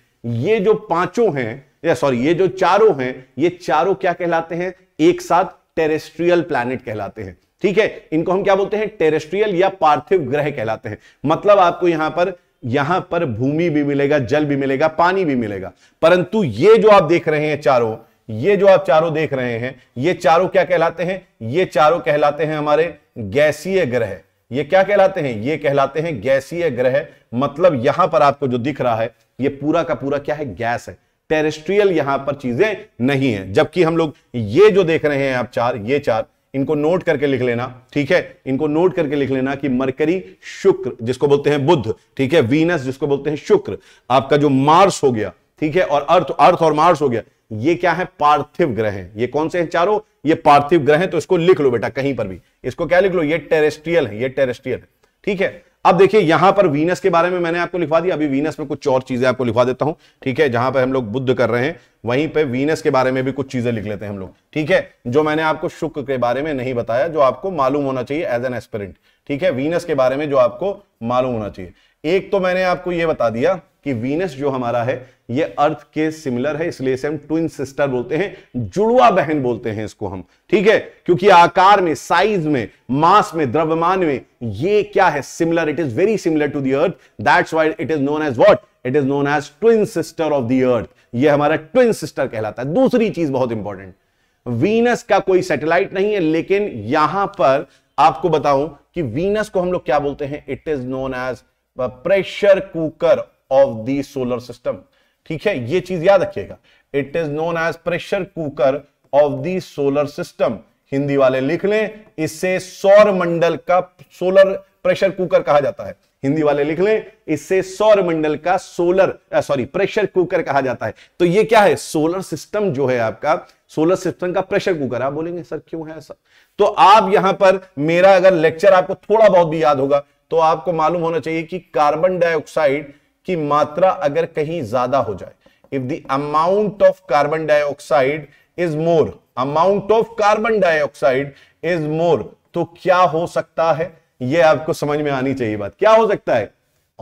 ये जो पांचों हैं या सॉरी ये जो चारों हैं ये चारों क्या कहलाते हैं एक साथ टेरेस्ट्रियल प्लैनेट कहलाते हैं ठीक है इनको हम क्या बोलते हैं टेरेस्ट्रियल या पार्थिव ग्रह कहलाते हैं मतलब आपको यहां पर यहां पर भूमि भी मिलेगा जल भी मिलेगा पानी भी मिलेगा परंतु ये जो आप देख रहे हैं चारों ये जो आप चारों देख रहे हैं ये चारों क्या कहलाते हैं ये चारों कहलाते हैं हमारे गैसीय ग्रह ये क्या कहलाते हैं ये कहलाते हैं गैसीय ग्रह मतलब यहां पर आपको जो दिख रहा है ये पूरा का पूरा क्या है गैस है टेरेस्ट्रियल यहां पर चीजें नहीं है जबकि हम लोग ये जो देख रहे हैं आप चार ये चार इनको नोट करके लिख लेना ठीक है इनको नोट करके लिख लेना कि मरकरी शुक्र जिसको बोलते हैं बुद्ध ठीक है वीनस जिसको बोलते हैं शुक्र आपका जो मार्स हो गया ठीक है और अर्थ अर्थ और मार्स हो गया ये क्या है पार्थिव ग्रह है ये कौन से हैं चारों ये पार्थिव ग्रह हैं तो इसको लिख लो बेटा कहीं पर भी इसको क्या लिख लो ये टेरेस्ट्रियल है ये टेरेस्ट्रियल है ठीक है अब देखिए यहां पर वीनस के बारे में मैंने आपको लिखवा दिया अभी वीनस में कुछ और चीजें आपको लिखवा देता हूं ठीक है जहां पर हम लोग बुद्ध कर रहे हैं वहीं पे वीनस के बारे में भी कुछ चीजें लिख लेते हैं हम लोग ठीक है जो मैंने आपको शुक्र के बारे में नहीं बताया जो आपको मालूम होना चाहिए एज एन एस्पिरेंट ठीक है वीनस के बारे में जो आपको मालूम होना चाहिए एक तो मैंने आपको यह बता दिया कि वीनस जो हमारा है ये अर्थ के सिमिलर है इसलिए इसे हम ट्विन सिस्टर बोलते हैं जुड़वा बहन बोलते हैं इसको हम ठीक है क्योंकि आकार में साइज में मास में द्रव्यमान में ये क्या है similar it is very similar to the earth that's why it is known as what it is known as twin sister of the earth ये हमारा ट्विन सिस्टर कहलाता है दूसरी चीज बहुत इंपॉर्टेंट वीनस का कोई सैटेलाइट नहीं है लेकिन यहां पर आपको बताऊं कि वीनस को हम लोग क्या बोलते हैं it is known as pressure cooker of the solar system ठीक है ये चीज याद रखिएगा it is known as pressure cooker of the solar system Hindi वाले लिख लें इससे सौर मंडल का सोलर प्रेशर कुकर कहा जाता है हिंदी वाले लिख लें इससे सौर मंडल का सोलर सॉरी प्रेशर कुकर कहा जाता है तो ये क्या है सोलर सिस्टम जो है आपका सोलर सिस्टम का प्रेशर कुकर आप बोलेंगे सर क्यों है ऐसा तो आप यहां पर मेरा अगर लेक्चर आपको थोड़ा बहुत भी याद होगा तो आपको मालूम होना चाहिए कि कार्बन डाइऑक्साइड की मात्रा अगर कहीं ज्यादा हो जाए if the amount of carbon dioxide is more amount of carbon dioxide is more तो क्या हो सकता है यह आपको समझ में आनी चाहिए बात क्या हो सकता है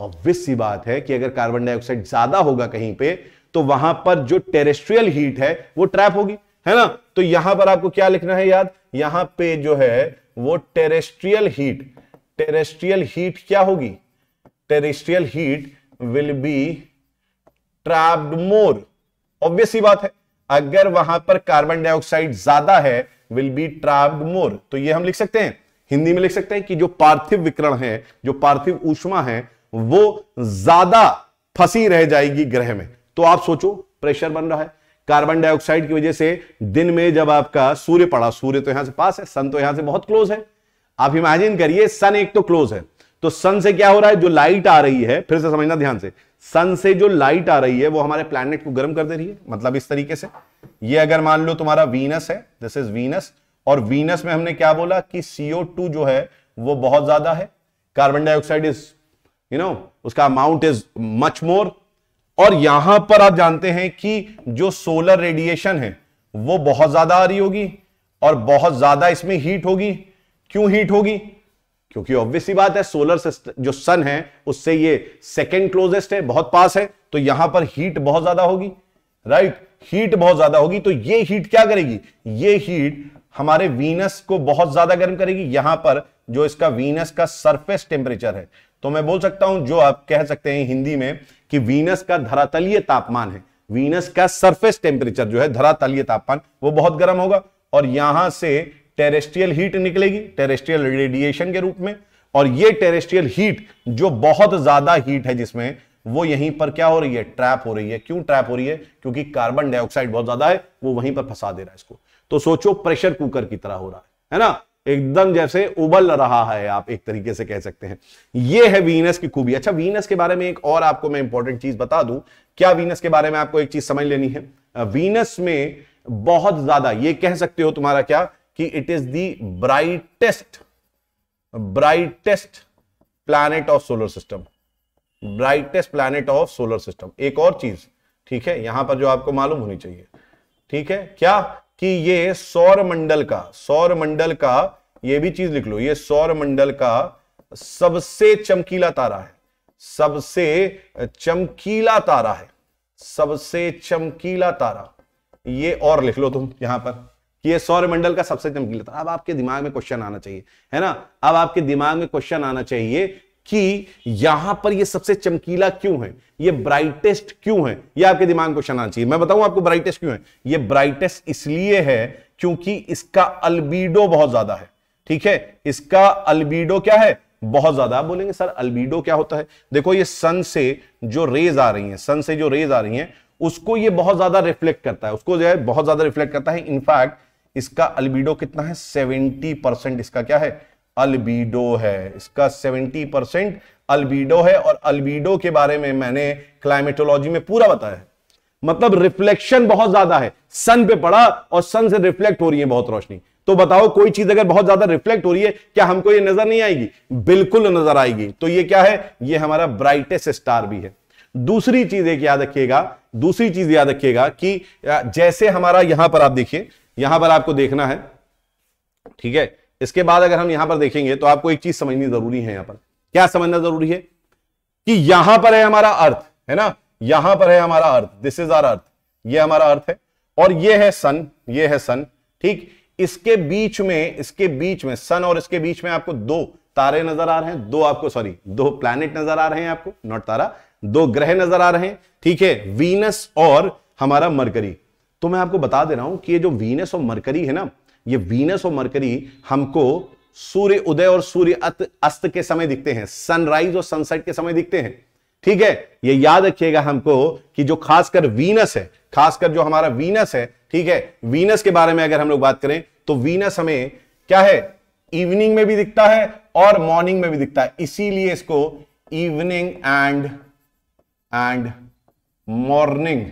ऑब्वियस बात है कि अगर कार्बन डाइऑक्साइड ज्यादा होगा कहीं पे तो वहां पर जो टेरेस्ट्रियल हीट है वो ट्रैप होगी है ना तो यहां पर आपको क्या लिखना है याद यहां पे जो है वो टेरेस्ट्रियल हीट टेरेस्ट्रियल हीट क्या होगी terrestrial heat will be trapped more obvious ही बात है अगर वहां पर कार्बन डाइऑक्साइड ज्यादा है विल बी ट्रैप्ड मोर तो ये हम लिख सकते हैं हिंदी में लिख सकते हैं कि जो पार्थिव विकरण है जो पार्थिव ऊष्मा है वो ज्यादा फंसी रह जाएगी ग्रह में तो आप सोचो प्रेशर बन रहा है कार्बन डाइऑक्साइड की वजह से दिन में जब आपका सूर्य पड़ा सूर्य तो यहां से पास है सन तो यहां से बहुत क्लोज है आप इमेजिन करिए सन एक तो क्लोज है तो सन से क्या हो रहा है जो लाइट आ रही है फिर से समझना ध्यान से सन से जो लाइट आ रही है वो हमारे प्लैनेट को गर्म कर दे रही है मतलब इस तरीके से ये अगर मान लो तुम्हारा वीनस है दिस इज वीनस और वीनस में हमने क्या बोला कि सीओ जो है वो बहुत ज्यादा है carbon dioxide is you know उसका अमाउंट इज मच मोर और यहां पर आप जानते हैं कि जो सोलर रेडिएशन है वो बहुत ज्यादा आ रही होगी और बहुत ज्यादा इसमें हीट होगी क्यों हीट होगी क्योंकि ऑब्वियस ही बात है सोलर जो सन है उससे ये सेकेंड क्लोजेस्ट है बहुत पास है तो यहां पर हीट बहुत ज्यादा होगी राइट हीट बहुत ज्यादा होगी तो ये हीट क्या करेगी ये हीट हमारे वीनस को बहुत ज्यादा गर्म करेगी यहां पर जो इसका वीनस का सरफेस टेम्परेचर है तो मैं बोल सकता हूं जो आप कह सकते हैं हिंदी में कि वीनस का धरातलीय तापमान है वीनस का सरफेस टेम्परेचर जो है धरातलीय तापमान वो बहुत गर्म होगा और यहां से टेरेस्ट्रियल हीट निकलेगी टेरेस्ट्रियल रेडिएशन के रूप में और ये टेरेस्ट्रियल हीट जो बहुत ज्यादा हीट है जिसमें वो यहीं पर क्या हो रही है ट्रैप हो रही है क्यों ट्रैप हो रही है क्योंकि कार्बन डाइऑक्साइड बहुत ज्यादा है वो वहीं पर फंसा दे रहा है इसको तो सोचो प्रेशर कुकर की तरह हो रहा है है ना एकदम जैसे उबल रहा है आप एक तरीके से कह सकते हैं ये है वीनस की खूबी अच्छा वीनस के बारे में एक और आपको मैं इंपॉर्टेंट चीज बता दूं क्या वीनस के बारे में आपको एक चीज समझ लेनी है वीनस में बहुत ज्यादा ये कह सकते हो तुम्हारा क्या कि it is the brightest brightest planet of solar system brightest planet of solar system एक और चीज ठीक है यहां पर जो आपको मालूम होनी चाहिए ठीक है क्या कि ये सौर मंडल का सौर मंडल का ये भी चीज लिख लो ये सौर मंडल का सबसे चमकीला तारा है सबसे चमकीला तारा है सबसे चमकीला तारा ये और लिख लो तुम यहां पर कि ये सौरमंडल का सबसे चमकीला तारा अब आपके दिमाग में क्वेश्चन आना चाहिए है ना अब आपके दिमाग में क्वेश्चन आना चाहिए कि यहां पर ये सबसे चमकीला क्यों है ये ब्राइटेस्ट क्यों है ये आपके दिमाग में क्वेश्चन आना चाहिए मैं बताऊं आपको ब्राइटेस्ट क्यों है ये ब्राइटेस्ट इसलिए है क्योंकि इसका अल्बीडो बहुत ज्यादा है ठीक है इसका अल्बीडो क्या है बहुत ज्यादा आप बोलेंगे सर अल्बीडो क्या होता है देखो ये सन से जो रेज आ रही है सन से जो रेज आ रही है उसको ये बहुत ज्यादा रिफ्लेक्ट करता है उसको जो है बहुत ज्यादा रिफ्लेक्ट करता है इनफैक्ट इसका अल्बीडो कितना है 70 परसेंट इसका क्या है अलबीडो है इसका 70 परसेंट अल्बीडो है और अल्बीडो के बारे में मैंने क्लाइमेटोलॉजी में पूरा बताया मतलब रिफ्लेक्शन बहुत ज्यादा है सन पे पड़ा और सन से रिफ्लेक्ट हो रही है बहुत रोशनी तो बताओ कोई चीज अगर बहुत ज्यादा रिफ्लेक्ट हो रही है क्या हमको ये नजर नहीं आएगी बिल्कुल नजर आएगी तो ये क्या है ये हमारा ब्राइटेस्ट स्टार भी है दूसरी चीज एक याद रखिएगा दूसरी चीज याद रखिएगा कि जैसे हमारा यहां पर आप देखिए यहां पर आपको देखना है ठीक है इसके बाद अगर हम यहां पर देखेंगे तो आपको एक चीज समझनी जरूरी है यहां पर क्या समझना जरूरी है कि यहां पर है हमारा अर्थ है ना यहां पर है हमारा earth this is our earth ये हमारा अर्थ है और ये है सन ये है सन ठीक इसके बीच में इसके बीच में सन और इसके बीच में आपको दो तारे नजर आ रहे हैं दो आपको सॉरी दो प्लैनेट नजर आ रहे हैं आपको नॉट तारा दो ग्रह नजर आ रहे हैं ठीक है वीनस और हमारा मरकरी तो मैं आपको बता दे रहा हूं कि ये जो वीनस और मरकरी है ना ये वीनस और मरकरी हमको सूर्य उदय और सूर्य अस्त के समय दिखते हैं सनराइज और सनसेट के समय दिखते हैं ठीक है ये याद रखिएगा हमको कि जो खासकर वीनस है खासकर जो हमारा वीनस है ठीक है वीनस के बारे में अगर हम लोग बात करें तो वीनस हमें क्या है इवनिंग में भी दिखता है और मॉर्निंग में भी दिखता है इसीलिए इसको evening and and morning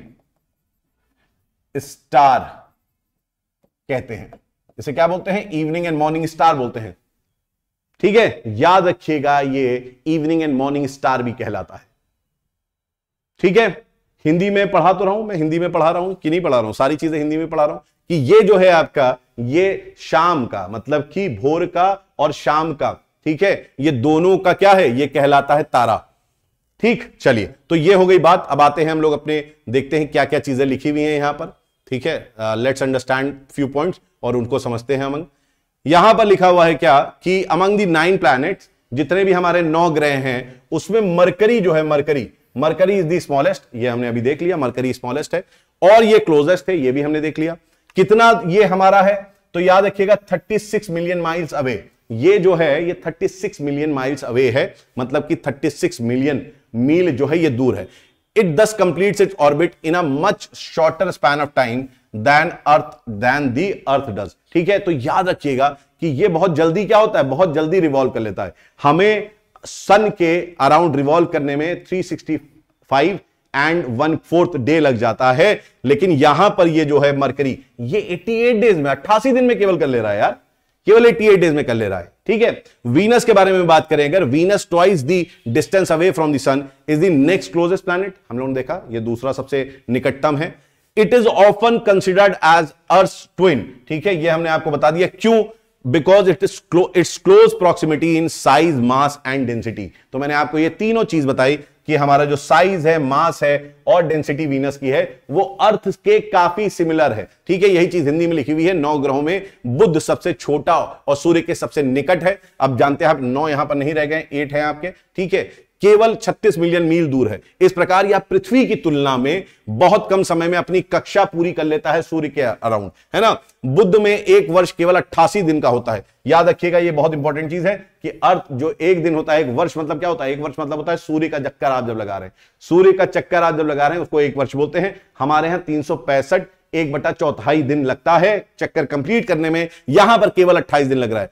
star कहते हैं इसे क्या बोलते हैं इवनिंग एंड मॉर्निंग स्टार बोलते हैं ठीक है याद रखिएगा ये इवनिंग एंड मॉर्निंग स्टार भी कहलाता है ठीक है हिंदी में पढ़ा तो रहा हूं मैं हिंदी में पढ़ा रहा हूं कि नहीं पढ़ा रहा हूं सारी चीजें हिंदी में पढ़ा रहा हूं कि ये जो है आपका ये शाम का मतलब कि भोर का और शाम का ठीक है ये दोनों का क्या है ये कहलाता है तारा ठीक चलिए तो ये हो गई बात अब आते हैं हम लोग अपने देखते हैं क्या क्या चीजें लिखी हुई हैं यहां पर ठीक है लेट्स अंडरस्टैंड फ्यू पॉइंट्स और उनको समझते हैं अमंग यहां पर लिखा हुआ है क्या कि अमंग दी नाइन प्लैनेट्स जितने भी हमारे नौ ग्रह हैं उसमें मरकरी जो है Mercury Mercury is the smallest ये हमने अभी देख लिया मरकरी स्मॉलेस्ट है और ये क्लोजेस्ट है ये भी हमने देख लिया कितना ये हमारा है तो याद रखिएगा 36 मिलियन माइल्स अवे ये जो है ये 36 मिलियन माइल्स अवे है मतलब कि 36 मिलियन मील जो है ये दूर है it thus completes its orbit in a much shorter span of time than earth than the earth does ठीक है तो याद रखिएगा कि ये बहुत जल्दी क्या होता है बहुत जल्दी रिवॉल्व कर लेता है हमें सन के अराउंड रिवॉल्व करने में 365 एंड वन फोर्थ डे लग जाता है लेकिन यहां पर ये जो है मरकरी ये 88 डेज में 88 दिन में केवल कर ले रहा है यार केवल 88 डेज में कर ले रहा है ठीक है वीनस के बारे में बात करें अगर Venus twice the distance away from the sun is the next closest planet हम लोगों ने देखा ये दूसरा सबसे निकटतम है it is often considered as earth twin ठीक है ये हमने आपको बता दिया क्यों because it is its close proximity in size mass and density तो मैंने आपको ये तीनों चीज बताई कि हमारा जो साइज है मास है और डेंसिटी वीनस की है वो अर्थ के काफी सिमिलर है ठीक है यही चीज हिंदी में लिखी हुई है नौ ग्रहों में बुद्ध सबसे छोटा और सूर्य के सबसे निकट है अब जानते हैं आप नौ यहां पर नहीं रह गए एट है आपके ठीक है केवल 36 मिलियन मील दूर है इस प्रकार यह पृथ्वी की तुलना में बहुत कम समय में अपनी कक्षा पूरी कर लेता है सूर्य के अराउंड है ना बुद्ध में एक वर्ष केवल अट्ठासी दिन का होता है याद रखिएगा यह बहुत इंपॉर्टेंट चीज है कि अर्थ जो एक दिन होता है एक वर्ष मतलब क्या होता है एक वर्ष मतलब होता है सूर्य का चक्कर आप जब लगा रहे हैं सूर्य का चक्कर आप जब लगा रहे हैं उसको एक वर्ष बोलते हैं हमारे यहां तीन एक बटा चौथाई दिन लगता है चक्कर कंप्लीट करने में यहां पर केवल अट्ठाईस दिन लग रहा है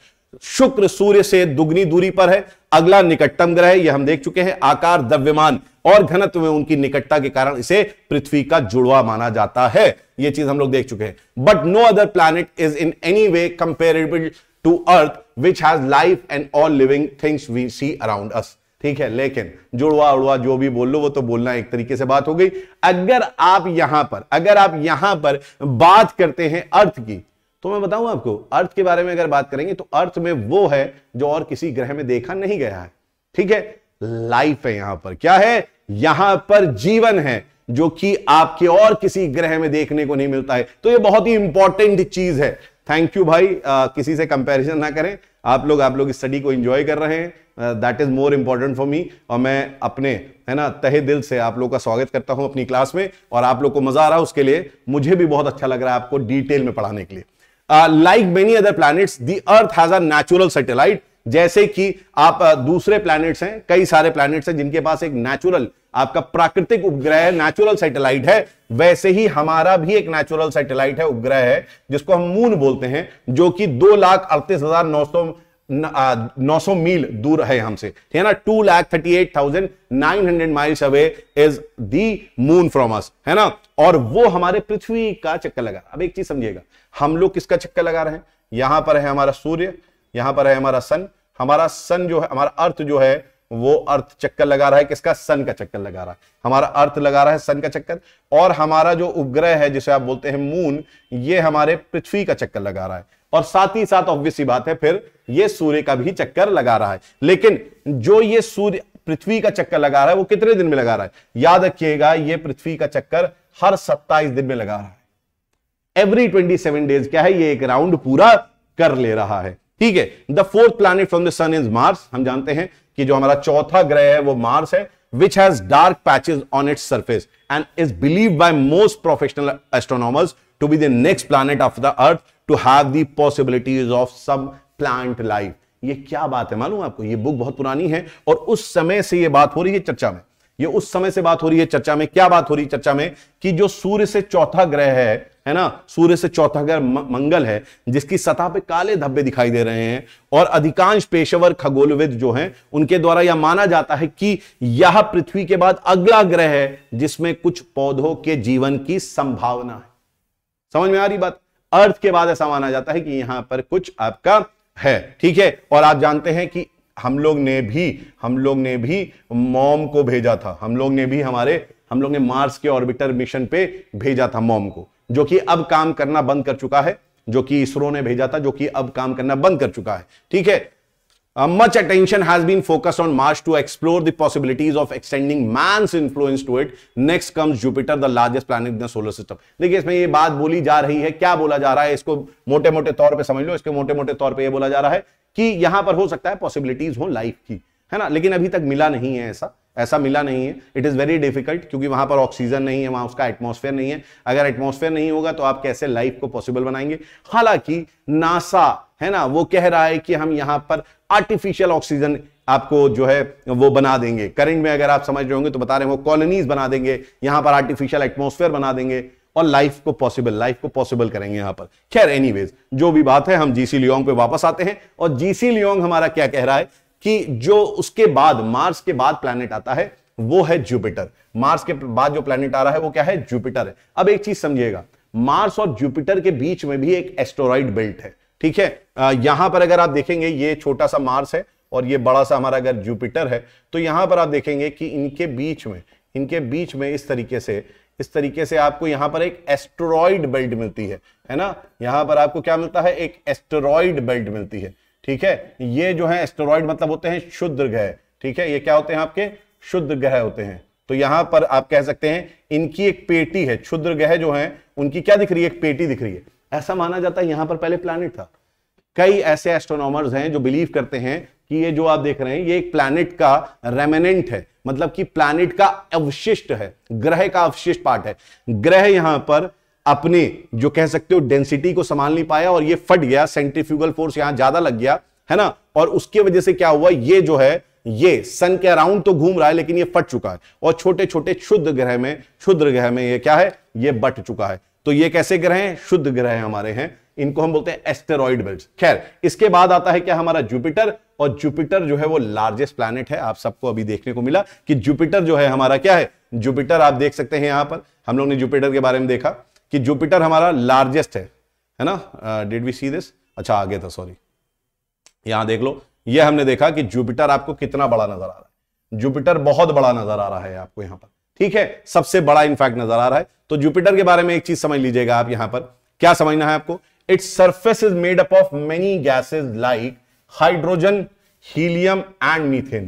शुक्र सूर्य से दुगनी दूरी पर है अगला निकटतम ग्रह यह हम देख चुके हैं आकार द्रव्यमान और घनत्व में उनकी निकटता के कारण इसे पृथ्वी का जुड़वा माना जाता है यह चीज हम लोग देख चुके हैं but no other planet is in any way comparable to earth which has life and all living things we see around us ठीक है लेकिन जुड़वा उड़वा जो भी बोल लो वो तो बोलना एक तरीके से बात हो गई अगर आप यहां पर अगर आप यहां पर बात करते हैं अर्थ की तो मैं बताऊं आपको अर्थ के बारे में अगर बात करेंगे तो अर्थ में वो है जो और किसी ग्रह में देखा नहीं गया है ठीक है लाइफ है यहां पर क्या है यहां पर जीवन है जो कि आपके और किसी ग्रह में देखने को नहीं मिलता है तो ये बहुत ही इंपॉर्टेंट चीज है थैंक यू भाई आ, किसी से कंपैरिजन ना करें आप लोग आप लोग इस स्टडी को एंजॉय कर रहे हैं that is more important for me और मैं अपने है ना तहे दिल से आप लोग का स्वागत करता हूं अपनी क्लास में और आप लोग को मजा आ रहा है उसके लिए मुझे भी बहुत अच्छा लग रहा है आपको डिटेल में पढ़ाने के लिए like many other planets the earth has a natural satellite जैसे कि आप uh, दूसरे प्लैनेट्स हैं कई सारे प्लैनेट्स हैं जिनके पास एक नेचुरल आपका प्राकृतिक उपग्रह नेचुरल सैटेलाइट है वैसे ही हमारा भी एक नेचुरल सैटेलाइट है उपग्रह है जिसको हम मून बोलते हैं जो कि दो लाख अड़तीस हजार नौ सौ uh, नौ सौ मील दूर है हमसे है ना two lakh thirty eight thousand nine hundred miles away is the moon from us है ना और वो हमारे पृथ्वी का चक्कर लगा अब एक चीज समझिएगा हम लोग किसका चक्कर लगा रहे हैं यहां पर है हमारा सूर्य यहां पर है हमारा सन हमारा सन जो है हमारा अर्थ जो है वो अर्थ चक्कर लगा रहा है किसका सन का चक्कर लगा रहा है हमारा अर्थ लगा रहा है सन का चक्कर और हमारा जो उपग्रह है जिसे आप बोलते हैं मून ये हमारे पृथ्वी का चक्कर लगा रहा है और साथ ही साथ ऑब्वियस ही बात है फिर ये सूर्य का भी चक्कर लगा रहा है लेकिन जो ये सूर्य पृथ्वी का चक्कर लगा रहा है वो कितने दिन में लगा रहा है याद रखिएगा ये पृथ्वी का चक्कर हर सत्ताईस दिन में लगा रहा है एवरी ट्वेंटी सेवन डेज क्या है ये एक राउंड पूरा कर ले रहा है ठीक है the fourth planet from the sun is Mars हम जानते हैं कि जो हमारा चौथा ग्रह है वो मार्स है which has dark patches on its surface and is believe by most professional astronomers to be the next planet of the earth to have the possibilities of some plant life ये क्या बात है मालूम आपको ये book बहुत पुरानी है और उस समय से ये बात हो रही है चर्चा में ये उस समय से बात हो रही है चर्चा में क्या बात हो रही है चर्चा में कि जो सूर्य से चौथा ग्रह है है ना सूर्य से चौथा ग्रह मंगल है जिसकी सतह पे काले धब्बे दिखाई दे रहे हैं और अधिकांश पेशेवर खगोलविद जो हैं उनके द्वारा यह माना जाता है कि यह पृथ्वी के बाद अगला ग्रह है जिसमें कुछ पौधों के जीवन की संभावना है समझ में आ रही बात अर्थ के बाद ऐसा माना जाता है कि यहां पर कुछ आपका है ठीक है और आप जानते हैं कि हम लोग ने भी हम लोग ने भी मोम को भेजा था हम लोग ने भी हमारे हम लोग ने मार्स के ऑर्बिटर मिशन पे भेजा था मोम को जो कि अब काम करना बंद कर चुका है जो कि इसरो ने भेजा था जो कि अब काम करना बंद कर चुका है ठीक है much attention has been focus on Mars to explore the possibilities of extending man's influence to it next comes Jupiter the largest planet in solar system देखिए इसमें ये बात बोली जा रही है क्या बोला जा रहा है इसको मोटे मोटे तौर पर समझ लो इसके मोटे मोटे तौर पर यह बोला जा रहा है कि यहां पर हो सकता है पॉसिबिलिटीज हो लाइफ की है ना लेकिन अभी तक मिला नहीं है ऐसा ऐसा मिला नहीं है इट इज़ वेरी डिफिकल्ट क्योंकि वहां पर ऑक्सीजन नहीं है वहां उसका एटमोस्फेयर नहीं है अगर एटमोस्फेयर नहीं होगा तो आप कैसे लाइफ को पॉसिबल बनाएंगे हालांकि नासा है ना वो कह रहा है कि हम यहां पर आर्टिफिशियल ऑक्सीजन आपको जो है वो बना देंगे करंट में अगर आप समझ रहे होंगे तो बता रहे हैं वो कॉलोनीज बना देंगे यहां पर आर्टिफिशियल एटमोस्फेयर बना देंगे और लाइफ को पॉसिबल लाइफ को पॉसिबल करेंगे यहां पर खैर एनीवेज जो भी बात है हम जीसी लियोंग पे वापस आते हैं और जीसी लियोंग हमारा क्या कह रहा है कि जो उसके बाद मार्स के बाद प्लैनेट आता है वो है जुपिटर मार्स के बाद जो प्लैनेट आ रहा है वो क्या है जुपिटर है अब एक चीज समझिएगा मार्स और जुपिटर के बीच में भी एक एस्टोराइड बेल्ट है ठीक है यहां पर अगर आप देखेंगे ये छोटा सा मार्स है और ये बड़ा सा हमारा अगर जुपिटर है तो यहां पर आप देखेंगे कि इनके बीच में इनके बीच में इस तरीके से इस तरीके से आपको यहां पर एक एस्टोरॉइड बेल्ट मिलती है है ना यहां पर आपको क्या मिलता है एक एस्टोरॉइड बेल्ट मिलती है ठीक है ये जो है एस्टोरॉयड मतलब होते हैं शुद्ध ग्रह ठीक है ये क्या होते हैं आपके शुद्ध ग्रह होते हैं तो यहां पर आप कह सकते हैं इनकी एक पेटी है क्षुद्र ग्रह जो है उनकी क्या दिख रही है एक पेटी दिख रही है ऐसा माना जाता है यहां पर पहले प्लैनेट था कई ऐसे एस्ट्रोनॉमर्स हैं जो बिलीव करते हैं कि ये जो आप देख रहे हैं ये एक प्लैनेट का रेमेनेंट है मतलब कि प्लैनेट का अवशिष्ट है ग्रह का अवशिष्ट पार्ट है ग्रह यहां पर अपने जो कह सकते हो डेंसिटी को संभाल नहीं पाया और ये फट गया सेंट्रीफ्यूगल फोर्स यहां ज्यादा लग गया है ना और उसकी वजह से क्या हुआ ये जो है ये सन के अराउंड तो घूम रहा है लेकिन ये फट चुका है और छोटे छोटे शुद्ध ग्रह में क्षुद्र ग्रह में ये क्या है ये बट चुका है तो ये कैसे ग्रह हैं शुद्ध ग्रह है हमारे हैं इनको हम बोलते हैं एस्टेरॉइड बेल्ट खैर इसके बाद आता है क्या हमारा जुपिटर और जुपिटर जो है वो लार्जेस्ट प्लैनेट है आप सबको अभी देखने को मिला कि जुपिटर जो है हमारा क्या है जुपिटर आप देख सकते हैं यहां पर हम लोग ने जुपिटर के बारे में देखा कि जुपिटर हमारा लार्जेस्ट है है ना डिड वी सी दिस अच्छा आगे था सॉरी यहां देख लो यह हमने देखा कि जुपिटर आपको कितना बड़ा नजर आ रहा है जुपिटर बहुत बड़ा नजर आ रहा है आपको यहां पर ठीक है सबसे बड़ा इनफैक्ट नजर आ रहा है तो जुपिटर के बारे में एक चीज समझ लीजिएगा आप यहां पर क्या समझना है आपको its surface is made up of many gases like hydrogen helium and methane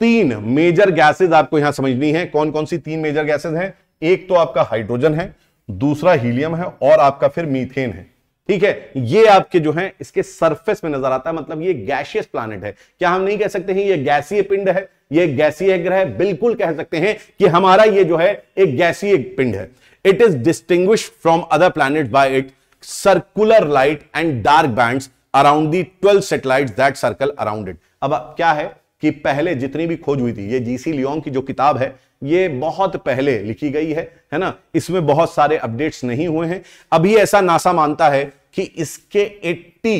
तीन मेजर गैसेज आपको यहां समझनी है कौन कौन सी तीन मेजर गैसेज हैं एक तो आपका हाइड्रोजन है दूसरा हीलियम है और आपका फिर मीथेन है ठीक है ये आपके जो है इसके सरफेस में नजर आता है मतलब ये गैशियस प्लानिट है क्या हम नहीं कह सकते हैं ये गैसीय पिंड है ये गैसीय ग्रह बिल्कुल कह सकते हैं कि हमारा ये जो है एक गैसीय पिंड है it is distinguish from other planet by it circular light and dark band around the twelve satellite that circle around it अब क्या है कि पहले जितनी भी खोज हुई थी ये जीसी लियोंग की जो किताब है ये बहुत पहले लिखी गई है है ना इसमें बहुत सारे अपडेट्स नहीं हुए हैं अभी ऐसा नासा मानता है कि इसके 80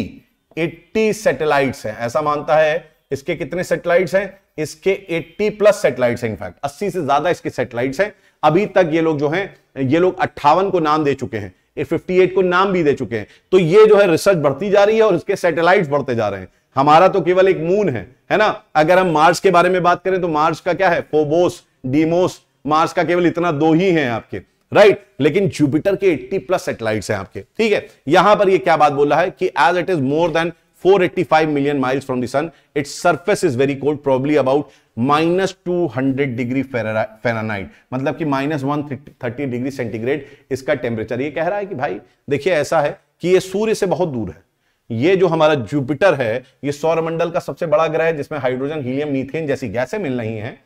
80 सैटेलाइट्स हैं ऐसा मानता है इसके कितने सैटेलाइट्स हैं इसके 80 प्लस सैटेलाइट्स हैं इनफैक्ट 80 से ज्यादा इसके सैटेलाइट्स हैं अभी तक ये लोग जो है ये लोग अट्ठावन को नाम दे चुके हैं 58 को नाम भी दे चुके हैं तो ये जो है रिसर्च बढ़ती जा रही है और इसके सेटेलाइट बढ़ते जा रहे हैं हमारा तो केवल एक मून है है ना अगर हम मार्स के बारे में बात करें तो मार्स का क्या है फोबोस डीमोस मार्स का केवल इतना दो ही है आपके राइट right? लेकिन जुपिटर के 80 प्लस सेटेलाइट्स हैं आपके ठीक है यहां पर ये क्या बात बोल रहा है कि as it is more than 485 million miles from the sun its surface is very cold probably about minus two degree Fahrenheit मतलब कि माइनस वन डिग्री सेंटीग्रेड इसका टेम्परेचर ये कह रहा है कि भाई देखिए ऐसा है कि ये सूर्य से बहुत दूर है ये जो हमारा जुपिटर है ये सौरमंडल का सबसे बड़ा ग्रह है जिसमें हाइड्रोजन हीलियम मीथेन जैसी गैसें मिल रही हैं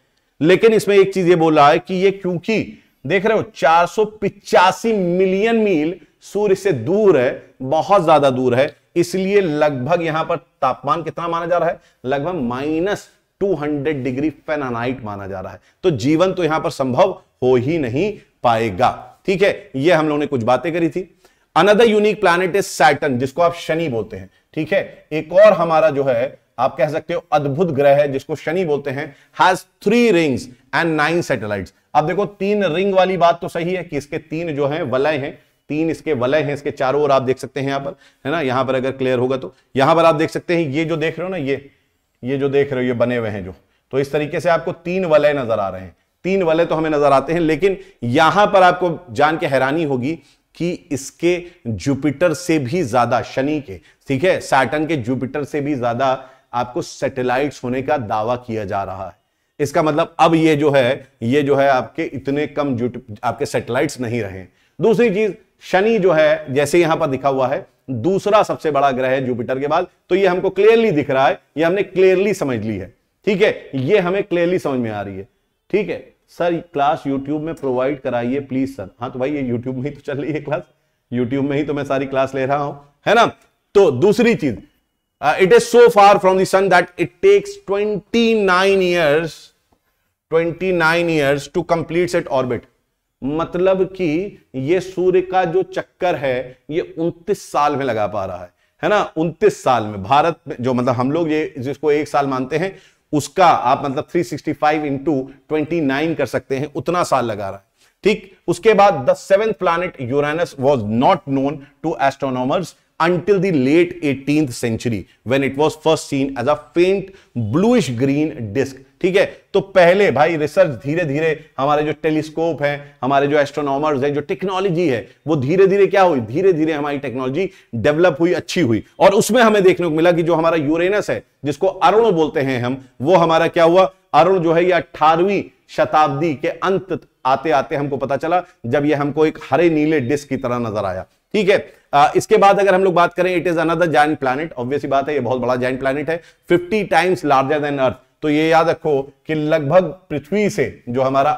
लेकिन इसमें एक चीज ये बोल रहा है कि ये क्योंकि देख रहे हो चार मिलियन मील सूर्य से दूर है बहुत ज्यादा दूर है इसलिए लगभग यहां पर तापमान कितना माना जा रहा है लगभग माइनस 200 डिग्री फेनानाइट माना जा रहा है तो जीवन तो यहां पर संभव हो ही नहीं पाएगा ठीक है यह हम लोगों ने कुछ बातें करी थी another unique planet is Saturn जिसको आप शनि बोलते हैं ठीक है एक और हमारा जो है आप कह सकते हो अद्भुत ग्रह है जिसको शनि बोलते हैं has three rings and nine satellites अब देखो तीन रिंग वाली बात तो सही है कि इसके तीन जो है वलय हैं तीन इसके वलय हैं इसके चारों ओर आप देख सकते हैं यहां पर है ना यहां पर अगर क्लियर होगा तो यहां पर आप देख सकते हैं ये जो देख रहे हो ना ये ये जो देख रहे हो ये बने हुए हैं जो तो इस तरीके से आपको तीन वलय नजर आ रहे हैं तीन वलय तो हमें नजर आते हैं लेकिन यहां पर आपको जान के हैरानी होगी कि इसके जुपिटर से भी ज्यादा शनि के ठीक है सैटन के जुपिटर से भी ज्यादा आपको सैटेलाइट्स होने का दावा किया जा रहा है इसका मतलब अब ये जो है ये जो है आपके इतने कम आपके सैटेलाइट्स नहीं रहे दूसरी चीज शनि जो है जैसे यहां पर दिखा हुआ है दूसरा सबसे बड़ा ग्रह है जुपिटर के बाद तो ये हमको क्लियरली दिख रहा है ये हमने क्लियरली समझ ली है ठीक है ये हमें क्लियरली समझ में आ रही है ठीक है सर क्लास यूट्यूब में प्रोवाइड कराइए प्लीज सर हाँ तो भाई ये यूट्यूब में ही तो चल रही है क्लास यूट्यूब में ही तो मैं सारी क्लास ले रहा हूं है ना तो दूसरी चीज it is so far from the sun that it takes years twenty nine years to complete it orbit मतलब कि ये सूर्य का जो चक्कर है ये 29 साल में लगा पा रहा है है ना 29 साल में भारत में जो मतलब हम लोग ये जिसको एक साल मानते हैं उसका आप मतलब 365 सिक्सटी फाइव इंटू ट्वेंटी कर सकते हैं उतना साल लगा रहा है ठीक उसके बाद the seventh planet Uranus was not known to astronomers until the late 18th century when it was first seen as a faint bluish green disk ठीक है तो पहले भाई रिसर्च धीरे धीरे हमारे जो टेलीस्कोप है हमारे जो एस्ट्रोनॉमर्स है जो टेक्नोलॉजी है वो धीरे धीरे क्या हुई धीरे धीरे हमारी टेक्नोलॉजी डेवलप हुई अच्छी हुई और उसमें हमें देखने को मिला कि जो हमारा यूरेनस है जिसको अरुण बोलते हैं हम वो हमारा क्या हुआ अरुण जो है ये अट्ठारहवीं शताब्दी के अंत आते आते हमको पता चला जब ये हमको एक हरे नीले डिस्क की तरह नजर आया ठीक है इसके बाद अगर हम लोग बात करें it is another giant planet obviously बात है ये बहुत बड़ा जैन प्लानट है 50 टाइम्स लार्जर देन अर्थ तो ये याद रखो कि लगभग पृथ्वी से जो हमारा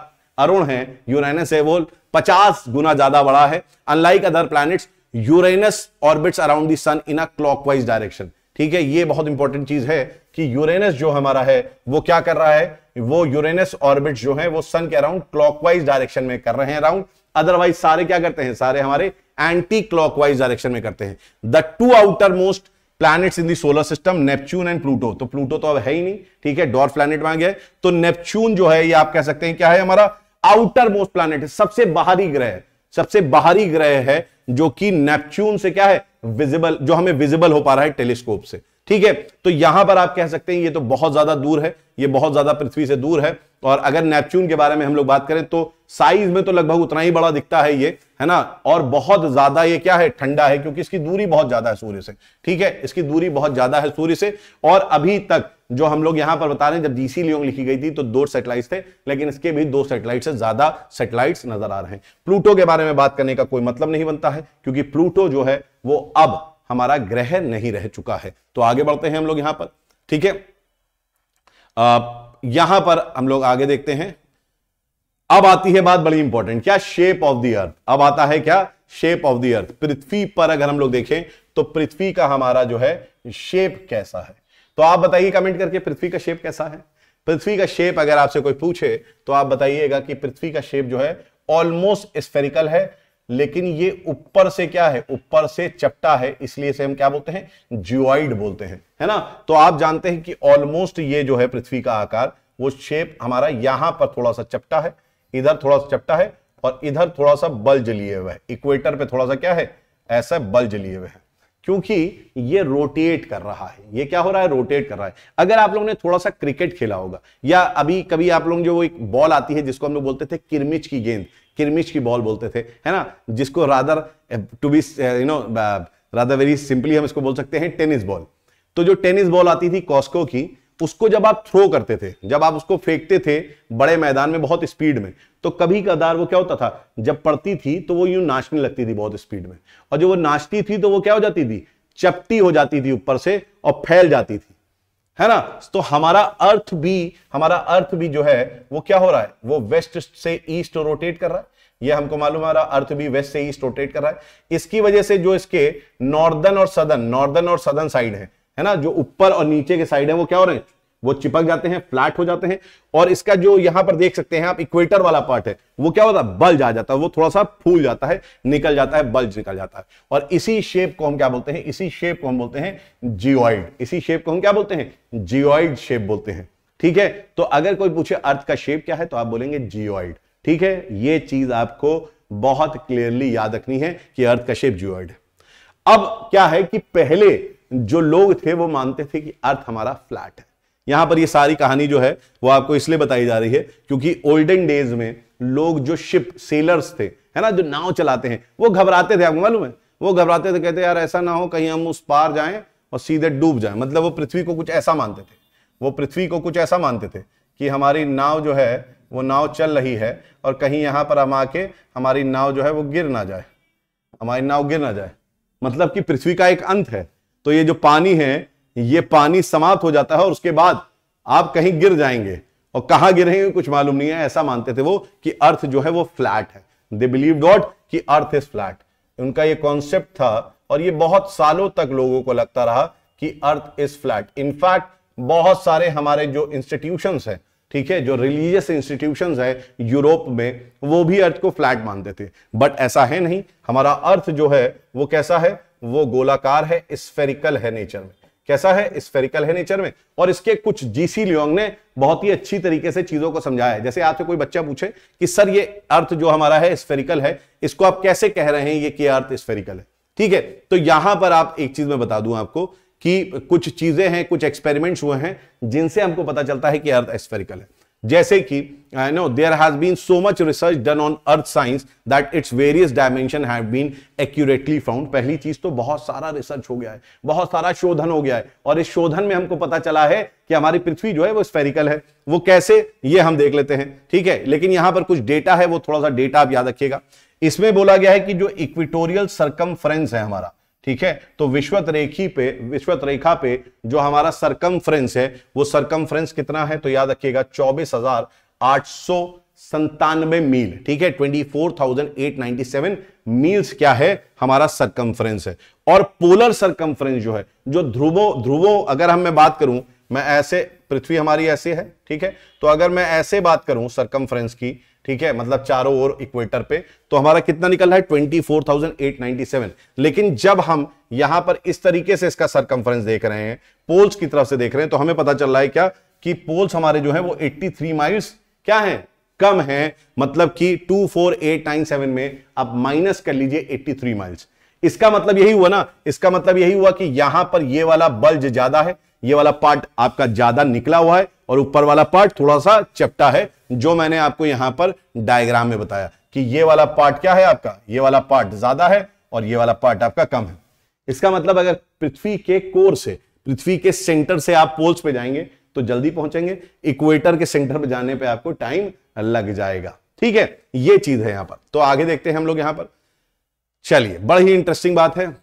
अरुण है यूरेनस है वो 50 गुना ज्यादा बड़ा है unlike other planets Uranus orbits around the sun in a clockwise direction ठीक है ये बहुत इंपॉर्टेंट चीज है कि यूरेनस जो हमारा है वो क्या कर रहा है वो यूरेनस ऑर्बिट जो है वो सन के अराउंड क्लॉकवाइज डायरेक्शन में कर रहे हैं अराउंड अदरवाइज सारे क्या करते हैं सारे हमारे एंटी क्लॉकवाइज डायरेक्शन में करते हैं the two outermost planets in the solar system Neptune and Pluto तो प्लूटो तो अब है ही नहीं ठीक है डॉर प्लैनेट मांग गया तो नेपच्यून जो है ये आप कह सकते हैं क्या है हमारा आउटर मोस्ट प्लैनेट सबसे बाहरी ग्रह सबसे बाहरी ग्रह है जो कि नेपच्यून से क्या है विजिबल जो हमें विजिबल हो पा रहा है टेलीस्कोप से ठीक है तो यहां पर आप कह सकते हैं ये तो बहुत ज्यादा दूर है ये बहुत ज्यादा पृथ्वी से दूर है और अगर नेपच्यून के बारे में हम लोग बात करें तो साइज में तो लगभग उतना ही बड़ा दिखता है ये है ना और बहुत ज्यादा ये क्या है ठंडा है क्योंकि इसकी दूरी बहुत ज्यादा है सूर्य से ठीक है इसकी दूरी बहुत ज्यादा है सूर्य से और अभी तक जो हम लोग यहां पर बता रहे हैं जब डीसी लियोंग लिखी गई थी तो दो सेटेलाइट थे लेकिन इसके भी दो सेटेलाइट से ज्यादा सेटेलाइट नजर आ रहे हैं प्लूटो के बारे में बात करने का कोई मतलब नहीं बनता है क्योंकि प्लूटो जो है वो अब हमारा ग्रह नहीं रह चुका है तो आगे बढ़ते हैं हम लोग यहां पर ठीक है यहां पर हम लोग आगे देखते हैं अब आती है बात बड़ी इंपॉर्टेंट क्या शेप ऑफ द अर्थ अब आता है क्या शेप ऑफ द अर्थ पृथ्वी पर अगर हम लोग देखें तो पृथ्वी का हमारा जो है शेप कैसा है तो आप बताइए कमेंट करके पृथ्वी का शेप कैसा है पृथ्वी का शेप अगर आपसे कोई पूछे तो आप बताइएगा कि पृथ्वी का शेप जो है ऑलमोस्ट स्फेरिकल है लेकिन ये ऊपर से क्या है ऊपर से चपटा है इसलिए से हम क्या बोलते हैं जुआइड बोलते हैं है ना तो आप जानते हैं कि ऑलमोस्ट ये जो है पृथ्वी का आकार वो शेप हमारा यहां पर थोड़ा सा चपटा है इधर थोड़ा सा चपटा है और इधर थोड़ा सा बल जलिए हुए है इक्वेटर पे थोड़ा सा क्या है ऐसा बल जलिए हुए है क्योंकि ये रोटेट कर रहा है ये क्या हो रहा है रोटेट कर रहा है अगर आप लोगों ने थोड़ा सा क्रिकेट खेला होगा या अभी कभी आप लोग जो एक बॉल आती है जिसको हम लोग बोलते थे किरमिच की गेंद किरमिच की बॉल बोलते थे है ना जिसको rather to be you know rather very simply हम इसको बोल सकते हैं टेनिस बॉल तो जो टेनिस बॉल आती थी कॉस्को की उसको जब आप थ्रो करते थे जब आप उसको फेंकते थे बड़े मैदान में बहुत स्पीड में तो कभी कदार वो क्या होता था जब पड़ती थी तो वो यूं नाचने लगती थी बहुत स्पीड में और जब वो नाचती थी तो वो क्या हो जाती थी चपटी हो जाती थी ऊपर से और फैल जाती थी है ना तो हमारा अर्थ भी हमारा अर्थ भी जो है वो क्या हो रहा है वो वेस्ट से ईस्ट रोटेट कर रहा है यह हमको मालूम है अर्थ भी वेस्ट से ईस्ट रोटेट कर रहा है इसकी वजह से जो इसके नॉर्दर्न और सदर्न नॉर्दर्न और सदर्न साइड है है ना जो ऊपर और नीचे के साइड है वो क्या हो रहे हैं वो चिपक जाते हैं फ्लैट हो जाते हैं और इसका जो यहां पर देख सकते हैं आप इक्वेटर वाला पार्ट है वो क्या होता है बल्ज आ जाता है वो थोड़ा सा फूल जाता है निकल जाता है बल्ज निकल जाता है और इसी शेप को हम क्या बोलते हैं इसी शेप को हम बोलते हैं जियोइड इसी शेप को हम क्या बोलते हैं जियोइड शेप बोलते हैं ठीक है तो अगर कोई पूछे अर्थ का शेप क्या है तो आप बोलेंगे जियोइड ठीक है ये चीज आपको बहुत क्लियरली याद रखनी है कि अर्थ का शेप जियोइड है अब क्या है कि पहले जो लोग थे वो मानते थे कि अर्थ हमारा फ्लैट है यहां पर ये सारी कहानी जो है वो आपको इसलिए बताई जा रही है क्योंकि ओल्डन डेज में लोग जो शिप सेलर्स थे है ना जो नाव चलाते हैं वो घबराते थे आपको मालूम है वो घबराते थे कहते यार ऐसा ना हो कहीं हम उस पार जाएं और सीधे डूब जाएं मतलब वो पृथ्वी को कुछ ऐसा मानते थे वो पृथ्वी को कुछ ऐसा मानते थे कि हमारी नाव जो है वो नाव चल रही है और कहीं यहाँ पर हम आके हमारी नाव जो है वो गिर ना जाए हमारी नाव गिर ना जाए मतलब कि पृथ्वी का एक अंत है तो ये जो पानी है ये पानी समाप्त हो जाता है और उसके बाद आप कहीं गिर जाएंगे और कहां गिरेंगे कुछ मालूम नहीं है ऐसा मानते थे वो कि अर्थ जो है वो फ्लैट है दे बिलीव डॉट कि अर्थ इज फ्लैट उनका ये कॉन्सेप्ट था और ये बहुत सालों तक लोगों को लगता रहा कि अर्थ इज फ्लैट इनफैक्ट बहुत सारे हमारे जो इंस्टीट्यूशन है ठीक है जो रिलीजियस इंस्टीट्यूशन है यूरोप में वो भी अर्थ को फ्लैट मानते थे बट ऐसा है नहीं हमारा अर्थ जो है वो कैसा है वो गोलाकार है स्फेरिकल है नेचर में कैसा है स्फेरिकल है नेचर में और इसके कुछ जीसी लियोंग ने बहुत ही अच्छी तरीके से चीजों को समझाया है जैसे आपसे कोई बच्चा पूछे कि सर ये अर्थ जो हमारा है स्फेरिकल है इसको आप कैसे कह रहे हैं ये कि अर्थ स्फेरिकल है ठीक है तो यहां पर आप एक चीज में बता दू आपको कि कुछ चीजें हैं कुछ एक्सपेरिमेंट्स हुए हैं जिनसे हमको पता चलता है कि अर्थ स्फेरिकल है जैसे कि I know there has been so much research done on earth science that its various dimension have been accurately found पहली चीज तो बहुत सारा रिसर्च हो गया है बहुत सारा शोधन हो गया है और इस शोधन में हमको पता चला है कि हमारी पृथ्वी जो है वो स्पेरिकल है वो कैसे ये हम देख लेते हैं ठीक है लेकिन यहां पर कुछ डेटा है वो थोड़ा सा डेटा आप याद रखिएगा इसमें बोला गया है कि जो इक्विटोरियल सरकम है हमारा ठीक है तो विश्वत रेखी पे विश्वत रेखा पे जो हमारा सरकम है वो सरकम कितना है तो याद रखिएगा चौबीस हजार आठ सौ संतानवे मील ठीक है 24,897 मील्स क्या है हमारा सरकम है और पोलर सरकम जो है जो ध्रुवो ध्रुवो अगर हम मैं बात करूं मैं ऐसे पृथ्वी हमारी ऐसी है ठीक है तो अगर मैं ऐसे बात करूं सरकम की ठीक है मतलब चारों ओर इक्वेटर पे तो हमारा कितना निकल रहा है twenty four thousand eight ninety seven लेकिन जब हम यहां पर इस तरीके से इसका कंफ्रेंस देख रहे हैं पोल्स की तरफ से देख रहे हैं तो हमें पता चल रहा है क्या कि पोल्स हमारे जो है वो एट्टी थ्री माइल्स क्या है कम है मतलब कि two four eight nine seven में आप माइनस कर लीजिए एट्टी थ्री माइल्स इसका मतलब यही हुआ ना इसका मतलब यही हुआ कि यहां पर ये वाला बल्ज ज्यादा है ये वाला पार्ट आपका ज्यादा निकला हुआ है और ऊपर वाला पार्ट थोड़ा सा चपटा है जो मैंने आपको यहां पर डायग्राम में बताया कि ये वाला पार्ट क्या है आपका ये वाला पार्ट ज्यादा है और ये वाला पार्ट आपका कम है इसका मतलब अगर पृथ्वी के कोर से पृथ्वी के सेंटर से आप पोल्स पे जाएंगे तो जल्दी पहुंचेंगे इक्वेटर के सेंटर पर जाने पर आपको टाइम लग जाएगा ठीक है ये चीज है यहां पर तो आगे देखते हैं हम लोग यहां पर चलिए बड़ी ही इंटरेस्टिंग बात है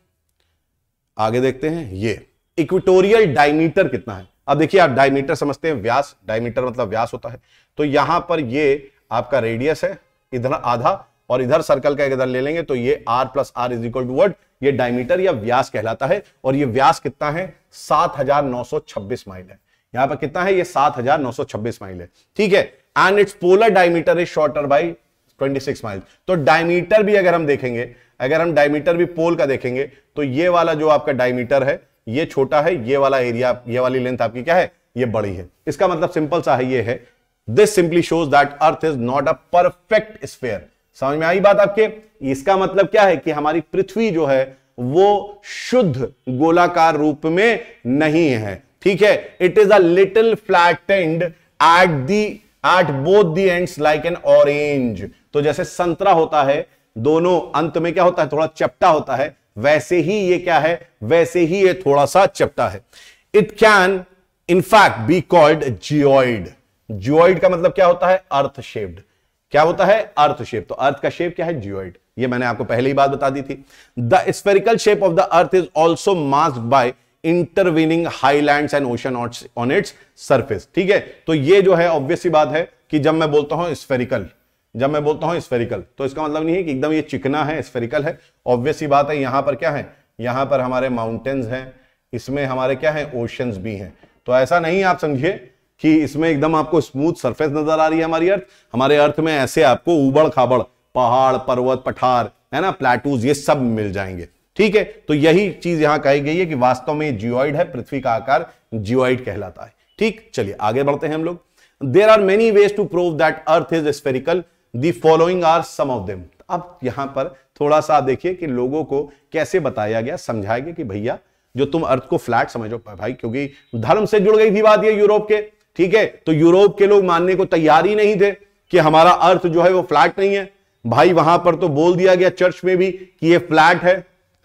आगे देखते हैं ये इक्विटोरियल डायमीटर कितना है अब देखिए आप डायमीटर समझते हैं व्यास डायमीटर मतलब व्यास होता है तो यहां पर ये आपका रेडियस है इधर आधा और इधर सर्कल का इधर ले लेंगे तो ये R plus R is equal to word ये डायमीटर या व्यास कहलाता है और ये व्यास कितना है छब्बीस माइल है यहां पर कितना है ये छब्बीस माइल है ठीक है and its polar diameter is shorter by 26 mile तो डायमीटर भी अगर हम देखेंगे अगर हम डायमीटर भी पोल का देखेंगे तो ये वाला जो आपका डायमीटर है ये छोटा है ये वाला एरिया ये वाली लेंथ आपकी क्या है ये बड़ी है इसका मतलब सिंपल सा है ये है this simply shows that earth is not a perfect sphere समझ में आई बात आपके इसका मतलब क्या है कि हमारी पृथ्वी जो है वो शुद्ध गोलाकार रूप में नहीं है ठीक है it is a little flattened at the at both the ends like an orange तो जैसे संतरा होता है दोनों अंत में क्या होता है थोड़ा चपटा होता है वैसे ही ये क्या है वैसे ही ये थोड़ा सा चपटा है it can in fact be called geoid geoid का मतलब क्या होता है अर्थ शेप्ड क्या होता है अर्थ शेप तो अर्थ का शेप क्या है जियोइड ये मैंने आपको पहले ही बात बता दी थी the spherical shape of the earth is also mask by intervening highland and ocean on its surface ठीक है तो ये जो है ऑब्वियसली बात है कि जब मैं बोलता हूं स्पेरिकल जब मैं बोलता हूं स्फेरिकल तो इसका मतलब नहीं है कि एकदम ये चिकना है स्फेरिकल है ऑब्वियस ही बात है यहाँ पर क्या है यहाँ पर हमारे माउंटेन्स हैं इसमें हमारे क्या है ओशंस भी हैं तो ऐसा नहीं आप समझिए कि इसमें एकदम आपको स्मूथ सरफेस नजर आ रही है हमारी अर्थ हमारे अर्थ में ऐसे आपको उबड़ खाबड़ पहाड़ पर्वत पठार है ना प्लेटूज ये सब मिल जाएंगे ठीक है तो यही चीज यहां कही गई है कि वास्तव में जियोइड है पृथ्वी का आकार जियोइड कहलाता है ठीक चलिए आगे बढ़ते हैं हम लोग there are many ways to prove that earth is spherical the following are some of them अब यहां पर थोड़ा सा देखिए कि लोगों को कैसे बताया गया समझाया गया कि भैया जो तुम अर्थ को फ्लैट समझो भाई क्योंकि धर्म से जुड़ गई थी बात ये यूरोप के ठीक है तो यूरोप के लोग मानने को तैयार ही नहीं थे कि हमारा अर्थ जो है वो फ्लैट नहीं है भाई वहां पर तो बोल दिया गया चर्च में भी कि ये फ्लैट है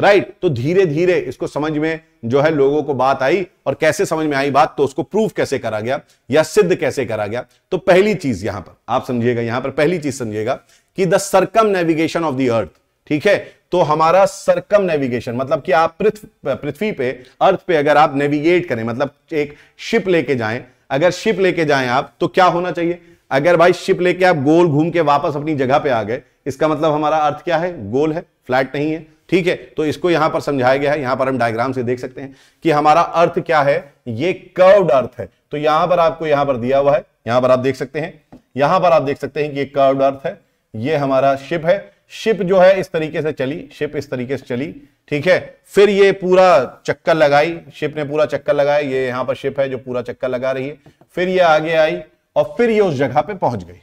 राइट तो धीरे धीरे इसको समझ में जो है लोगों को बात आई और कैसे समझ में आई बात तो उसको प्रूफ कैसे करा गया या सिद्ध कैसे करा गया तो पहली चीज यहां पर आप समझिएगा यहां पर पहली चीज समझिएगा कि the circumnavigation of the earth ठीक है तो हमारा सरकम नेविगेशन मतलब कि आप पृथ्वी पे अर्थ पे अगर आप नेविगेट करें मतलब एक शिप लेके जाएं अगर शिप लेके जाएं आप तो क्या होना चाहिए अगर भाई शिप लेके आप गोल घूम के वापस अपनी जगह पे आ गए इसका मतलब हमारा अर्थ क्या है गोल है फ्लैट नहीं है ठीक है तो इसको यहां पर समझाया गया है यहां पर हम डायग्राम से देख सकते हैं कि हमारा अर्थ क्या है ये कर्व्ड अर्थ है तो यहां पर आपको यहां पर दिया हुआ है यहां पर आप देख सकते हैं यहां पर आप देख सकते हैं कि ये कर्व्ड अर्थ है ये हमारा शिप है शिप जो है इस तरीके से चली शिप इस तरीके से चली ठीक है फिर ये पूरा चक्कर लगाई शिप ने पूरा चक्कर लगाया ये यहां पर शिप है जो पूरा चक्कर लगा रही है फिर ये आगे आई और फिर ये उस जगह पे पहुंच गई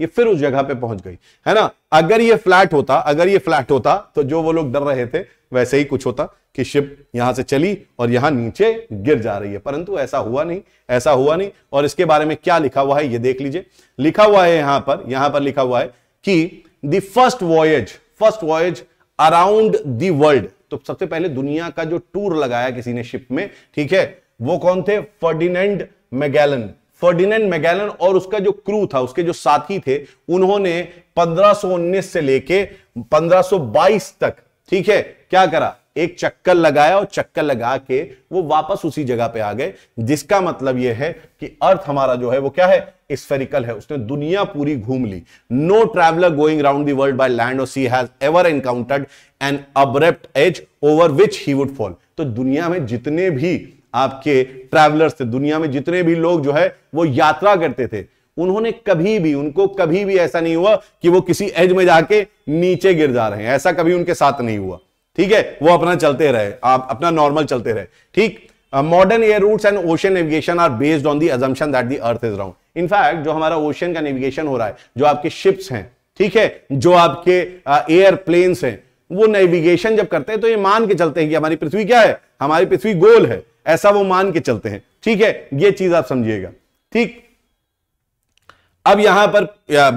ये फिर उस जगह पे पहुंच गई है ना अगर ये फ्लैट होता अगर ये फ्लैट होता तो जो वो लोग डर रहे थे वैसे ही कुछ होता कि शिप यहां से चली और यहां नीचे गिर जा रही है परंतु ऐसा हुआ नहीं ऐसा हुआ नहीं और इसके बारे में क्या लिखा हुआ है ये देख लीजिए लिखा हुआ है यहां पर यहां पर लिखा हुआ है कि first first voyage first voyage around the world तो सबसे पहले दुनिया का जो टूर लगाया किसी ने शिप में ठीक है वो कौन थे फर्डिनेंड मेगैलन फर्डिनेंड मैगेलन और उसका जो क्रू था उसके जो साथी थे उन्होंने 1519 से लेके 1522 तक ठीक है क्या करा एक चक्कर लगाया और चक्कर लगा के वो वापस उसी जगह पे आ गए जिसका मतलब ये है कि अर्थ हमारा जो है वो क्या है स्फेरिकल है उसने दुनिया पूरी घूम ली no traveller going round the world by land और sea has ever encountered an abrupt edge over which he would fall तो दुनिया में जितने भी आपके ट्रैवलर्स थे दुनिया में जितने भी लोग जो है वो यात्रा करते थे उन्होंने कभी भी उनको कभी भी ऐसा नहीं हुआ कि वो किसी एज में जाके नीचे गिर जा रहे हैं ऐसा कभी उनके साथ नहीं हुआ ठीक है वो अपना चलते रहे आप अपना नॉर्मल चलते रहे ठीक modern air routes and ocean navigation are based on the assumption that the earth is round in fact जो हमारा ओशन का नेविगेशन हो रहा है जो आपके शिप्स हैं ठीक है जो आपके एयरप्लेन्स uh, हैं वो नेविगेशन जब करते हैं तो ये मान के चलते हैं कि हमारी पृथ्वी क्या है हमारी पृथ्वी गोल है ऐसा वो मान के चलते हैं ठीक है ये चीज आप समझिएगा ठीक अब यहां पर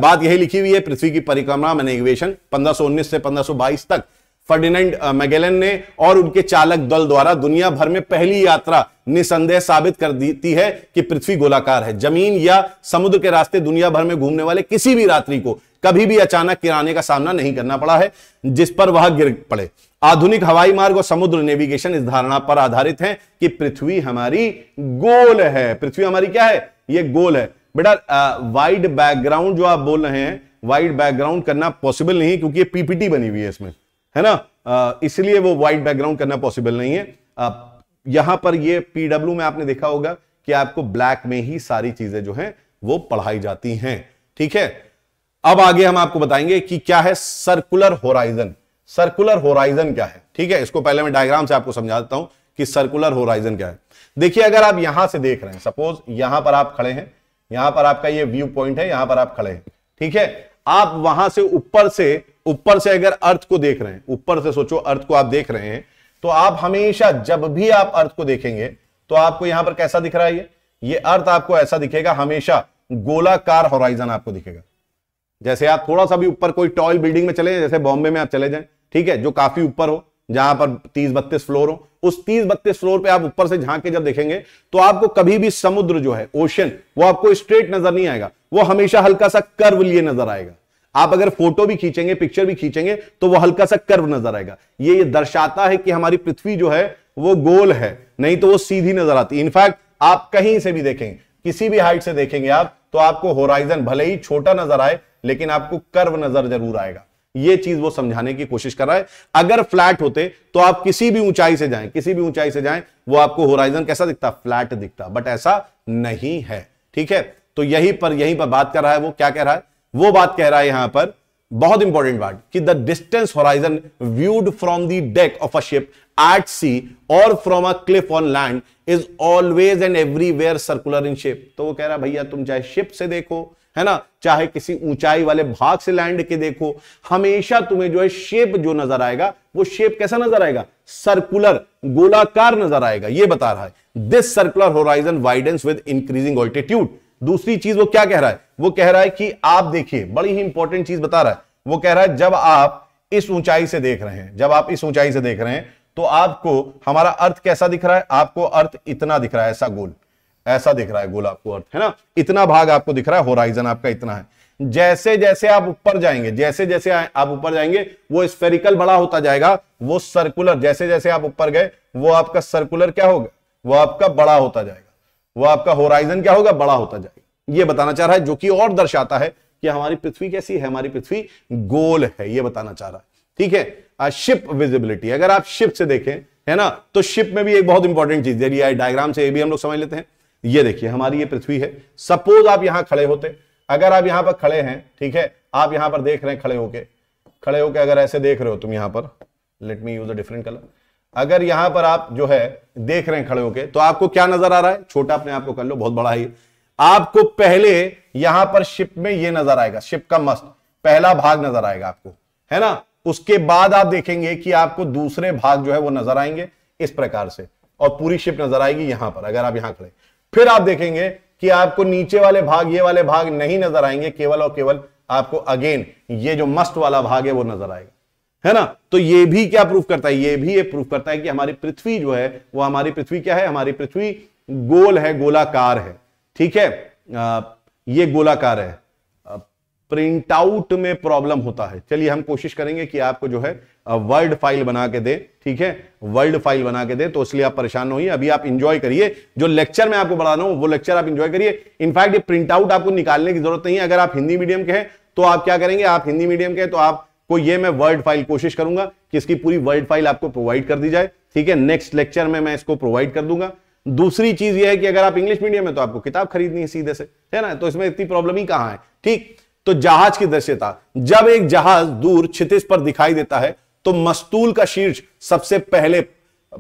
बात यही लिखी हुई है पृथ्वी की परिक्रमा मनिवेशन 1519 से पंद्रह तक फर्डिनेंड मैगेलन ने और उनके चालक दल द्वारा दुनिया भर में पहली यात्रा निसंदेह साबित कर दी है कि पृथ्वी गोलाकार है जमीन या समुद्र के रास्ते दुनिया भर में घूमने वाले किसी भी रात्रि को कभी भी अचानक किराने का सामना नहीं करना पड़ा है जिस पर वह गिर पड़े आधुनिक हवाई मार्ग और समुद्र नेविगेशन इस धारणा पर आधारित है कि पृथ्वी हमारी गोल है पृथ्वी हमारी क्या है ये गोल है बेटा वाइड बैकग्राउंड जो आप बोल रहे हैं वाइड बैकग्राउंड करना पॉसिबल नहीं क्योंकि ये पीपीटी बनी हुई है इसमें है ना इसलिए वो वाइड बैकग्राउंड करना पॉसिबल नहीं है आ, यहां पर ये पीडब्ल्यू में आपने देखा होगा कि आपको ब्लैक में ही सारी चीजें जो हैं वो पढ़ाई जाती हैं ठीक है अब आगे हम आपको बताएंगे कि क्या है सर्कुलर होराइजन सर्कुलर होराइजन क्या है ठीक है इसको पहले मैं डायग्राम से आपको समझा देता हूं कि सर्कुलर होराइजन क्या है देखिए अगर आप यहां से देख रहे हैं सपोज यहां पर आप खड़े हैं यहां पर आपका ये व्यू पॉइंट है यहां पर आप खड़े हैं ठीक है आप वहां से ऊपर से ऊपर से अगर अर्थ को देख रहे हैं ऊपर से सोचो अर्थ को आप देख रहे हैं तो आप हमेशा जब भी आप अर्थ को देखेंगे तो आपको यहां पर कैसा दिख रहा है ये ये अर्थ आपको ऐसा दिखेगा हमेशा गोलाकार होराइजन आपको दिखेगा जैसे आप थोड़ा सा भी ऊपर कोई टॉयल बिल्डिंग में चले जैसे बॉम्बे में आप चले जाए ठीक है जो काफी ऊपर हो जहां पर तीस बत्तीस फ्लोर हो उस तीस बत्तीस फ्लोर पे आप ऊपर से झांक के जब देखेंगे तो आपको कभी भी समुद्र जो है ओशन वो आपको स्ट्रेट नजर नहीं आएगा वो हमेशा हल्का सा कर्व लिए नजर आएगा आप अगर फोटो भी खींचेंगे पिक्चर भी खींचेंगे तो वो हल्का सा कर्व नजर आएगा ये ये दर्शाता है कि हमारी पृथ्वी जो है वो गोल है नहीं तो वो सीधी नजर आती इनफैक्ट आप कहीं से भी देखेंगे किसी भी हाइट से देखेंगे आप तो आपको होराइजन भले ही छोटा नजर आए लेकिन आपको कर्व नजर जरूर आएगा ये चीज वो समझाने की कोशिश कर रहा है अगर फ्लैट होते तो आप किसी भी ऊंचाई से जाएं किसी भी ऊंचाई से जाएं वो आपको होराइजन कैसा दिखता फ्लैट दिखता बट ऐसा नहीं है ठीक है तो यही पर यहीं पर बात कर रहा है वो क्या कह रहा है वो बात कह रहा है यहां पर बहुत इंपॉर्टेंट बात कि the distance horizon viewed from the deck of a ship at sea और from a cliff on land is always and everywhere circular in shape तो वो कह रहा है भैया तुम चाहे शिप से देखो है ना चाहे किसी ऊंचाई वाले भाग से लैंड के देखो हमेशा तुम्हें जो है शेप जो नजर आएगा वो शेप कैसा नजर आएगा सर्कुलर गोलाकार नजर आएगा ये बता रहा है this circular horizon widens with increasing altitude दूसरी चीज वो क्या कह रहा है वो कह रहा है कि आप देखिए बड़ी ही इंपॉर्टेंट चीज बता रहा है वो कह रहा है जब आप इस ऊंचाई से देख रहे हैं जब आप इस ऊंचाई से देख रहे हैं तो आपको हमारा अर्थ कैसा दिख रहा है आपको अर्थ इतना दिख रहा है ऐसा गोल ऐसा दिख रहा है गोल आपको अर्थ है ना इतना भाग आपको दिख रहा है होराइजन आपका इतना है जैसे जैसे आप ऊपर जाएंगे जैसे जैसे आप ऊपर जाएंगे वो स्फेरिकल बड़ा होता जाएगा वो सर्कुलर जैसे जैसे आप ऊपर गए वो आपका सर्कुलर क्या होगा वो आपका बड़ा होता जाएगा वो आपका होराइजन क्या होगा बड़ा होता जाएगा ये बताना चाह रहा है जो कि और दर्शाता है कि हमारी पृथ्वी कैसी है हमारी पृथ्वी गोल है ये बताना चाह रहा है ठीक है शिप विजिबिलिटी अगर आप शिप से देखें है ना तो शिप में भी एक बहुत इंपॉर्टेंट चीज है डायग्राम से ये भी हम लोग समझ लेते हैं ये देखिए हमारी ये पृथ्वी है सपोज आप यहां खड़े होते अगर आप यहां पर खड़े हैं ठीक है आप यहां पर देख रहे हैं खड़े होके खड़े होके अगर ऐसे देख रहे हो तुम यहां पर let me use a different colour अगर यहां पर आप जो है देख रहे हैं खड़े होके तो आपको क्या नजर आ रहा है छोटा अपने आप को कर लो बहुत बड़ा है आपको पहले यहां पर शिप में ये नजर आएगा शिप का मस्त पहला भाग नजर आएगा आपको है ना उसके बाद आप देखेंगे कि आपको दूसरे भाग जो है वो नजर आएंगे इस प्रकार से और पूरी शिप नजर आएगी यहां पर अगर आप यहां खड़े फिर आप देखेंगे कि आपको नीचे वाले भाग ये वाले भाग नहीं नजर आएंगे केवल और केवल आपको अगेन ये जो मस्ट वाला भाग है वो नजर आएगा है ना तो ये भी क्या प्रूफ करता है ये भी ये प्रूफ करता है कि हमारी पृथ्वी जो है वो हमारी पृथ्वी क्या है हमारी पृथ्वी गोल है गोलाकार है ठीक है आ, ये गोलाकार है आउट में प्रॉब्लम होता है चलिए हम कोशिश करेंगे कि आपको जो है वर्ड फाइल बना के दे ठीक है वर्ड फाइल बना के दे तो इसलिए आप परेशान न होइए अभी आप इंजॉय करिए जो लेक्चर मैं आपको बढ़ा रहा हूं वो लेक्चर आप इंजॉय करिए इनफैक्ट ये आउट आपको निकालने की जरूरत नहीं है अगर आप हिंदी मीडियम के हैं तो आप क्या करेंगे आप हिंदी मीडियम के हैं तो आपको ये मैं वर्ड फाइल कोशिश करूंगा कि इसकी पूरी वर्ड फाइल आपको प्रोवाइड कर दी जाए ठीक है नेक्स्ट लेक्चर में मैं इसको प्रोवाइड कर दूंगा दूसरी चीज यह है कि अगर आप इंग्लिश मीडियम में तो आपको किताब खरीदनी है सीधे से है ना तो इसमें इतनी प्रॉब्लम ही कहां है ठीक तो जहाज की दृश्यता जब एक जहाज दूर क्षितिज पर दिखाई देता है तो मस्तूल का शीर्ष सबसे पहले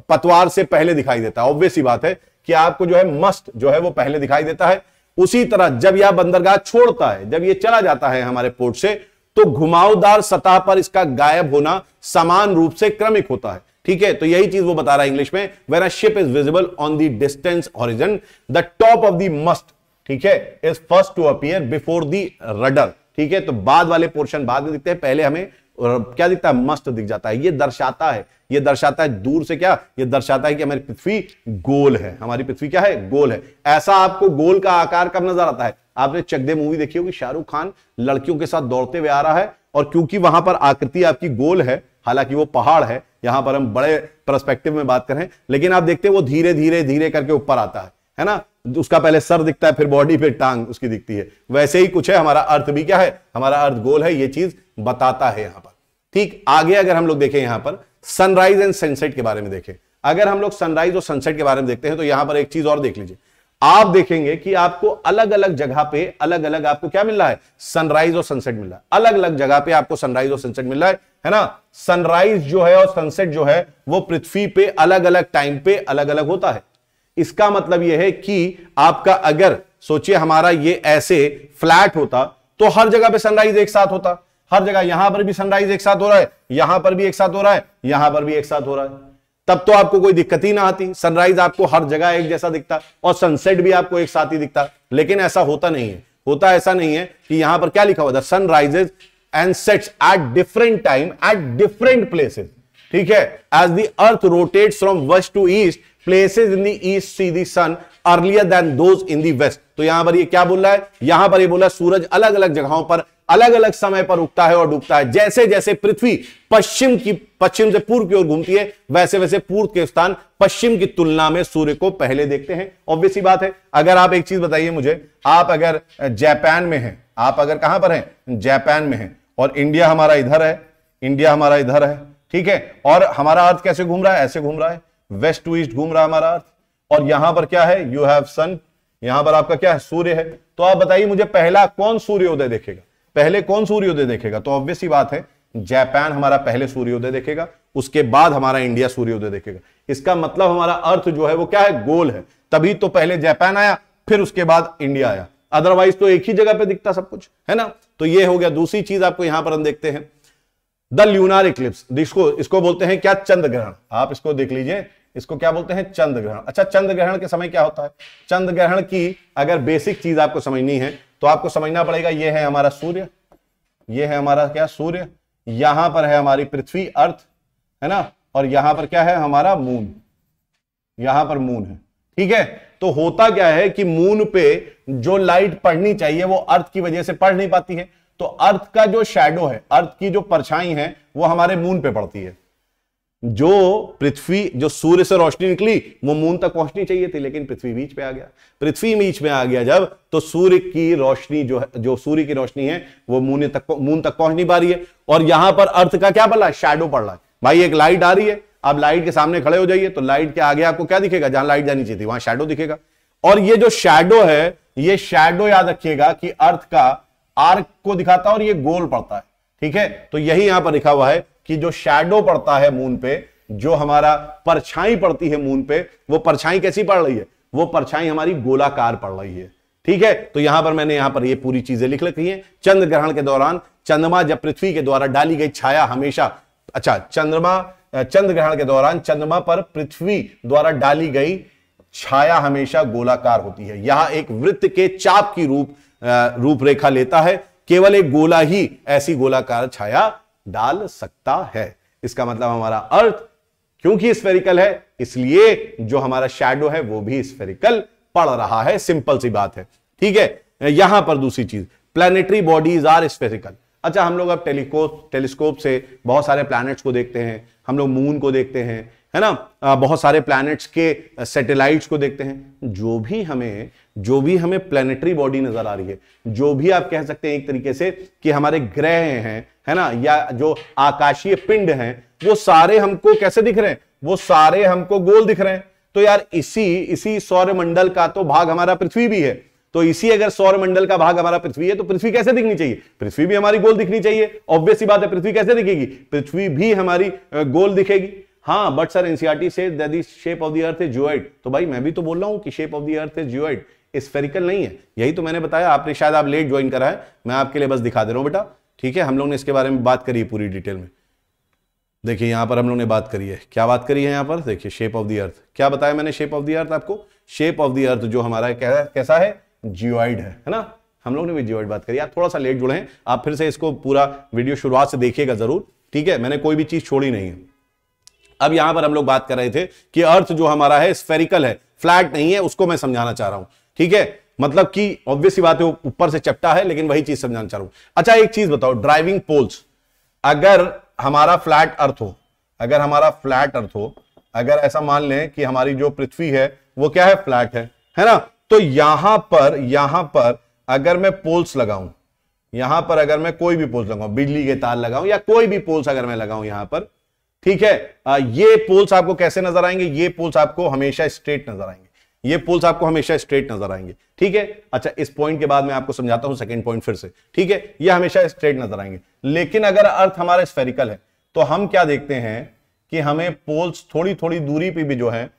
पतवार से पहले दिखाई देता है ऑब्वियस बात है कि आपको जो है मस्त जो है वो पहले दिखाई देता है उसी तरह जब यह बंदरगाह छोड़ता है जब यह चला जाता है हमारे पोर्ट से तो घुमावदार सतह पर इसका गायब होना समान रूप से क्रमिक होता है ठीक है तो यही चीज वो बता रहा है इंग्लिश में where a ship is visible on the distance horizon the top of the mast ठीक है is first to appear before the rudder ठीक है तो बाद वाले पोर्शन बाद में दिखते हैं पहले हमें क्या दिखता है मस्त दिख जाता है ये दर्शाता है ये दर्शाता है दूर से क्या ये दर्शाता है कि हमारी पृथ्वी गोल है हमारी पृथ्वी क्या है गोल है ऐसा आपको गोल का आकार कब नजर आता है आपने चकदे मूवी देखी होगी शाहरुख खान लड़कियों के साथ दौड़ते हुए आ रहा है और क्योंकि वहां पर आकृति आपकी गोल है हालांकि वो पहाड़ है यहां पर हम बड़े परस्पेक्टिव में बात करें लेकिन आप देखते हैं वो धीरे धीरे धीरे करके ऊपर आता है है ना उसका पहले सर दिखता है फिर बॉडी फिर टांग उसकी दिखती है वैसे ही कुछ है हमारा अर्थ भी क्या है हमारा अर्थ गोल है ये चीज बताता है यहां पर ठीक आगे अगर हम लोग देखें यहां पर सनराइज एंड सनसेट के बारे में देखें अगर हम लोग सनराइज और सनसेट के बारे में देखते हैं तो यहां पर एक चीज और देख लीजिए आप देखेंगे कि आपको अलग अलग जगह पे अलग अलग आपको क्या मिल रहा है सनराइज और सनसेट मिल रहा है अलग अलग जगह पे आपको सनराइज और सनसेट मिल रहा है है ना सनराइज जो है और सनसेट जो है वो पृथ्वी पे अलग अलग टाइम पे अलग अलग होता है इसका मतलब यह है कि आपका अगर सोचिए हमारा ये ऐसे फ्लैट होता तो हर जगह पे सनराइज एक साथ होता हर जगह यहां पर भी सनराइज एक साथ हो रहा है यहां पर भी एक साथ हो रहा है यहां पर भी एक साथ हो रहा है तब तो आपको कोई दिक्कत ही ना आती सनराइज आपको हर जगह एक जैसा दिखता और सनसेट भी आपको एक साथ ही दिखता लेकिन ऐसा होता नहीं है होता ऐसा नहीं है कि यहां पर क्या लिखा हुआ था sunrises and sets at different time at different places ठीक है as the earth rotate from west to east places in the see the sun earlier than those in the waste तो यहां पर ये क्या बोल रहा है यहां पर ये बोला सूरज अलग अलग जगहों पर अलग अलग समय पर उगता है और डूबता है जैसे जैसे पृथ्वी पश्चिम की पश्चिम से पूर्व की ओर घूमती है वैसे वैसे पूर्व के स्थान पश्चिम की तुलना में सूर्य को पहले देखते हैं ऑब्वियस ही बात है अगर आप एक चीज बताइए मुझे आप अगर जापान में हैं आप अगर कहां पर हैं जापान में हैं और इंडिया हमारा इधर है इंडिया हमारा इधर है ठीक है और हमारा अर्थ कैसे घूम रहा है ऐसे घूम रहा है वेस्ट टू ईस्ट घूम रहा है हमारा अर्थ और यहां पर क्या है यू हैव सन यहां पर आपका क्या है सूर्य है तो आप बताइए मुझे पहला कौन सूर्योदय देखेगा पहले कौन सूर्योदय देखेगा तो ऑब्वियस ही बात है जापान हमारा पहले सूर्योदय देखेगा उसके बाद हमारा इंडिया सूर्योदय देखेगा इसका मतलब हमारा अर्थ जो है वो क्या है गोल है तभी तो पहले जापान आया फिर उसके बाद इंडिया आया अदरवाइज तो एक ही जगह पे दिखता सब कुछ है ना तो ये हो गया दूसरी चीज आपको यहां पर हम देखते हैं द ल्यूनार इक्लिप्स इसको इसको बोलते हैं क्या चंद्र ग्रहण आप इसको देख लीजिए इसको क्या बोलते हैं चंद्र ग्रहण अच्छा चंद्र ग्रहण के समय क्या होता है चंद्र ग्रहण की अगर बेसिक चीज आपको समझनी है तो आपको समझना पड़ेगा यह है हमारा सूर्य ये है हमारा क्या सूर्य यहां पर है हमारी पृथ्वी अर्थ है ना और यहां पर क्या है हमारा मून यहां पर मून है ठीक है तो होता क्या है कि मून पे जो लाइट पड़नी चाहिए वो अर्थ की वजह से पड़ नहीं पाती है तो अर्थ का जो शेडो है अर्थ की जो परछाई है वो हमारे मून पे पड़ती है जो पृथ्वी जो सूर्य से रोशनी निकली वो मून तक पहुंचनी चाहिए थी लेकिन पृथ्वी बीच में आ गया पृथ्वी बीच में आ गया जब तो सूर्य की रोशनी जो है जो सूर्य की रोशनी है वो मून तक मून तक पहुंच नहीं पा रही है और यहां पर अर्थ का क्या पड़ रहा है शेडो पड़ रहा है भाई एक लाइट आ रही है आप लाइट के सामने खड़े हो जाइए तो लाइट के आगे आपको क्या दिखेगा जहां लाइट जानी चाहिए वहां शेडो दिखेगा और ये जो शेडो है ये शेडो याद रखिएगा कि अर्थ का आर्क को दिखाता है और ये गोल पड़ता है ठीक है तो यही यहां पर लिखा हुआ है कि जो शैडो पड़ता है मून पे जो हमारा परछाई पड़ती है मून पे वो परछाई कैसी पड़ रही है वो परछाई हमारी गोलाकार पड़ रही है ठीक है तो यहां पर मैंने यहां पर ये पूरी चीजें लिख रखी हैं चंद्र ग्रहण के दौरान चंद्रमा जब पृथ्वी के द्वारा डाली गई छाया हमेशा अच्छा चंद्रमा चंद्र ग्रहण के दौरान चंद्रमा पर पृथ्वी द्वारा डाली गई छाया हमेशा गोलाकार होती है यह एक वृत्त के चाप की रूप रूपरेखा लेता है केवल एक गोला ही ऐसी गोलाकार छाया डाल सकता है इसका मतलब हमारा अर्थ क्योंकि स्फेरिकल है इसलिए जो हमारा शैडो है वो भी स्फेरिकल पड़ रहा है सिंपल सी बात है ठीक है यहां पर दूसरी चीज प्लानिटरी बॉडीज आर स्फेरिकल अच्छा हम लोग अब टेलीकोप टेलीस्कोप से बहुत सारे प्लैनेट्स को देखते हैं हम लोग मून को देखते हैं है ना बहुत सारे प्लैनेट्स के सैटेलाइट्स को देखते हैं जो भी हमें जो भी हमें प्लेनेटरी बॉडी नजर आ रही है जो भी आप कह सकते हैं एक तरीके से कि हमारे ग्रह हैं है ना या जो आकाशीय पिंड हैं वो सारे हमको कैसे दिख रहे हैं वो सारे हमको गोल दिख रहे हैं तो यार इसी इसी सौरमंडल का तो भाग हमारा पृथ्वी भी है तो इसी अगर सौरमंडल का भाग हमारा पृथ्वी है तो पृथ्वी कैसे दिखनी चाहिए पृथ्वी भी हमारी गोल दिखनी चाहिए ऑब्वियस बात है पृथ्वी कैसे दिखेगी पृथ्वी भी हमारी गोल दिखेगी हाँ बट सर एनसीआरटी से shape of the earth is geoid तो भाई मैं भी तो बोल रहा हूँ कि shape of the earth is geoid spherical नहीं है यही तो मैंने बताया आपने शायद आप लेट ज्वाइन करा है मैं आपके लिए बस दिखा दे रहा हूँ बेटा ठीक है हम लोग ने इसके बारे में बात करी है पूरी डिटेल में देखिए यहाँ पर हम लोग ने बात करी है क्या बात करी है यहाँ पर देखिए शेप ऑफ द अर्थ क्या बताया मैंने शेप ऑफ द अर्थ आपको शेप ऑफ द अर्थ जो हमारा है कैसा है जियोइड है है ना हम लोग ने भी जियोइड बात करी आप थोड़ा सा लेट जुड़े हैं आप फिर से इसको पूरा वीडियो शुरुआत से देखिएगा जरूर ठीक है मैंने कोई भी चीज छोड़ी नहीं है अब यहां पर हम लोग बात कर रहे थे कि अर्थ जो हमारा है स्फेरिकल है फ्लैट नहीं है उसको मैं समझाना चाह रहा हूं ठीक है मतलब कि ऑब्वियस ही बात है ऊपर से चपटा है लेकिन वही चीज समझाना चाह रहा हूं अच्छा एक चीज बताओ ड्राइविंग पोल्स अगर हमारा फ्लैट अर्थ हो अगर हमारा फ्लैट अर्थ हो अगर ऐसा मान लें कि हमारी जो पृथ्वी है वो क्या है फ्लैट है है ना तो यहां पर यहां पर अगर मैं पोल्स लगाऊं यहां पर अगर मैं कोई भी पोल्स लगाऊं बिजली के तार लगाऊं या कोई भी पोल्स अगर मैं लगाऊं यहां पर ठीक है ये पोल्स आपको कैसे नजर आएंगे ये पोल्स आपको हमेशा स्ट्रेट नजर आएंगे ये पोल्स आपको हमेशा स्ट्रेट नजर आएंगे ठीक है अच्छा इस पॉइंट के बाद मैं आपको समझाता हूं सेकंड पॉइंट फिर से ठीक है ये हमेशा स्ट्रेट नजर आएंगे लेकिन अगर अर्थ हमारा स्फेरिकल है तो हम क्या देखते हैं कि हमें पोल्स थोड़ी थोड़ी दूरी पे भी जो है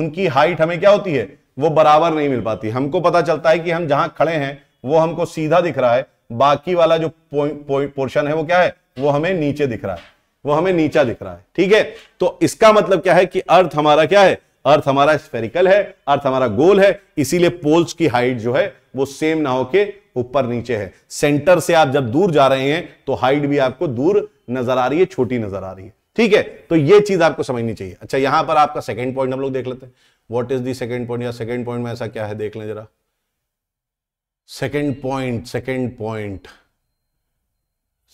उनकी हाइट हमें क्या होती है वो बराबर नहीं मिल पाती हमको पता चलता है कि हम जहां खड़े हैं वो हमको सीधा दिख रहा है बाकी वाला जो पोर्शन है वो क्या है वो हमें नीचे दिख रहा है वो हमें नीचा दिख रहा है ठीक है तो इसका मतलब क्या है कि अर्थ हमारा क्या है अर्थ हमारा स्पेरिकल है अर्थ हमारा गोल है इसीलिए पोल्स की हाइट जो है वो सेम ना के ऊपर नीचे है सेंटर से आप जब दूर जा रहे हैं तो हाइट भी आपको दूर नजर आ रही है छोटी नजर आ रही है ठीक है तो ये चीज आपको समझनी चाहिए अच्छा यहां पर आपका सेकेंड पॉइंट हम लोग देख लेते हैं what is the second point या सेकेंड पॉइंट में ऐसा क्या है देख लें जरा second point second point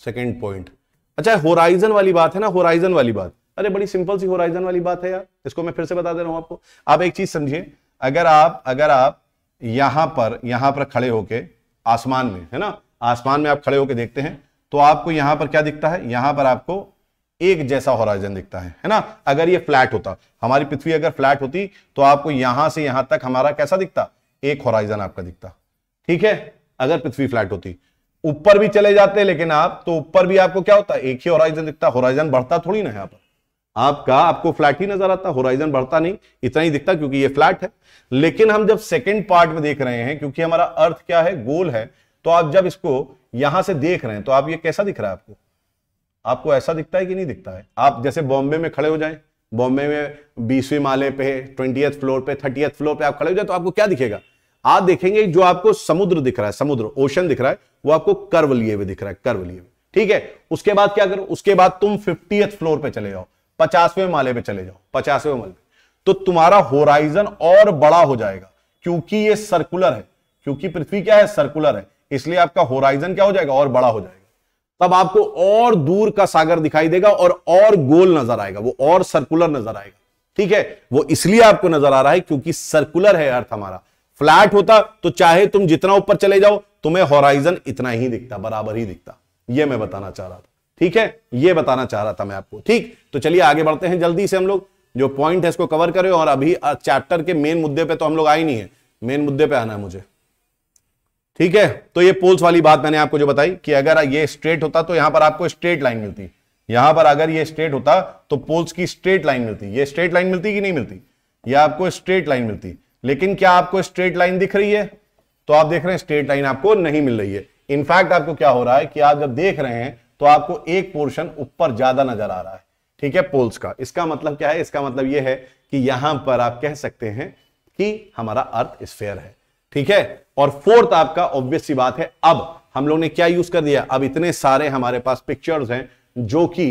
second point अच्छा होराइजन वाली बात है ना होराइजन वाली बात अरे बड़ी सिंपल सी होराइजन वाली बात है यार इसको मैं फिर से बता दे रहा हूं आपको आप एक चीज समझिए अगर आप अगर आप यहां पर यहां पर खड़े होके आसमान में है ना आसमान में आप खड़े होके देखते हैं तो आपको यहां पर क्या दिखता है यहां पर आपको एक जैसा होराइजन दिखता है है ना अगर ये फ्लैट होता हमारी पृथ्वी अगर फ्लैट होती तो आपको यहां से यहां तक हमारा कैसा दिखता एक होराइजन आपका दिखता ठीक है अगर पृथ्वी फ्लैट होती ऊपर भी चले जाते हैं लेकिन आप तो ऊपर भी आपको क्या होता है एक ही होराइजन दिखता होराइजन बढ़ता थोड़ी ना यहाँ पर आपका आपको फ्लैट ही नजर आता होराइजन बढ़ता नहीं इतना ही दिखता क्योंकि ये फ्लैट है लेकिन हम जब सेकेंड पार्ट में देख रहे हैं क्योंकि हमारा अर्थ क्या है गोल है तो आप जब इसको यहां से देख रहे हैं तो आप ये कैसा दिख रहा है आपको आपको ऐसा दिखता है कि नहीं दिखता है आप जैसे बॉम्बे में खड़े हो जाए बॉम्बे में बीसवीं माले पे ट्वेंटी फ्लोर पे थर्टी फ्लोर पे आप खड़े हो जाए तो आपको क्या दिखेगा आप देखेंगे जो आपको समुद्र दिख रहा है समुद्र ओशन दिख रहा है वो आपको कर्व लिए हुए दिख रहा है कर्व लिए हुए ठीक है उसके बाद क्या करो उसके बाद तुम फिफ्टी फ्लोर पे चले जाओ पचासवें माले पे चले जाओ पचासवें माले तो तुम्हारा होराइजन और बड़ा हो जाएगा क्योंकि ये सर्कुलर है क्योंकि पृथ्वी क्या है सर्कुलर है इसलिए आपका होराइजन क्या हो जाएगा और बड़ा हो जाएगा तब आपको और दूर का सागर दिखाई देगा और और गोल नजर आएगा वो और सर्कुलर नजर आएगा ठीक है वो इसलिए आपको नजर आ रहा है क्योंकि सर्कुलर है अर्थ हमारा फ्लैट होता तो चाहे तुम जितना ऊपर चले जाओ तुम्हें हॉराइजन इतना ही दिखता बराबर ही दिखता यह मैं बताना चाह रहा था ठीक है यह बताना चाह रहा था मैं आपको ठीक तो चलिए आगे बढ़ते हैं जल्दी से हम लोग जो पॉइंट है इसको कवर करें और अभी चैप्टर के मेन मुद्दे पे तो हम लोग आए नहीं है मेन मुद्दे पे आना है मुझे ठीक है तो ये पोल्स वाली बात मैंने आपको जो बताई कि अगर ये स्ट्रेट होता तो यहां पर आपको स्ट्रेट लाइन मिलती यहां पर अगर ये स्ट्रेट होता तो पोल्स की स्ट्रेट लाइन मिलती ये स्ट्रेट लाइन मिलती कि नहीं मिलती यह आपको स्ट्रेट लाइन मिलती लेकिन क्या आपको स्ट्रेट लाइन दिख रही है तो आप देख रहे हैं स्ट्रेट लाइन आपको नहीं मिल रही है इनफैक्ट आपको क्या हो रहा है कि आप जब देख रहे हैं तो आपको एक पोर्शन ऊपर ज्यादा नजर आ रहा है ठीक है पोल्स का इसका मतलब क्या है इसका मतलब यह है कि यहां पर आप कह सकते हैं कि हमारा अर्थ स्फेयर है ठीक है और फोर्थ आपका ऑब्वियस बात है अब हम लोग ने क्या यूज कर दिया अब इतने सारे हमारे पास पिक्चर्स हैं जो कि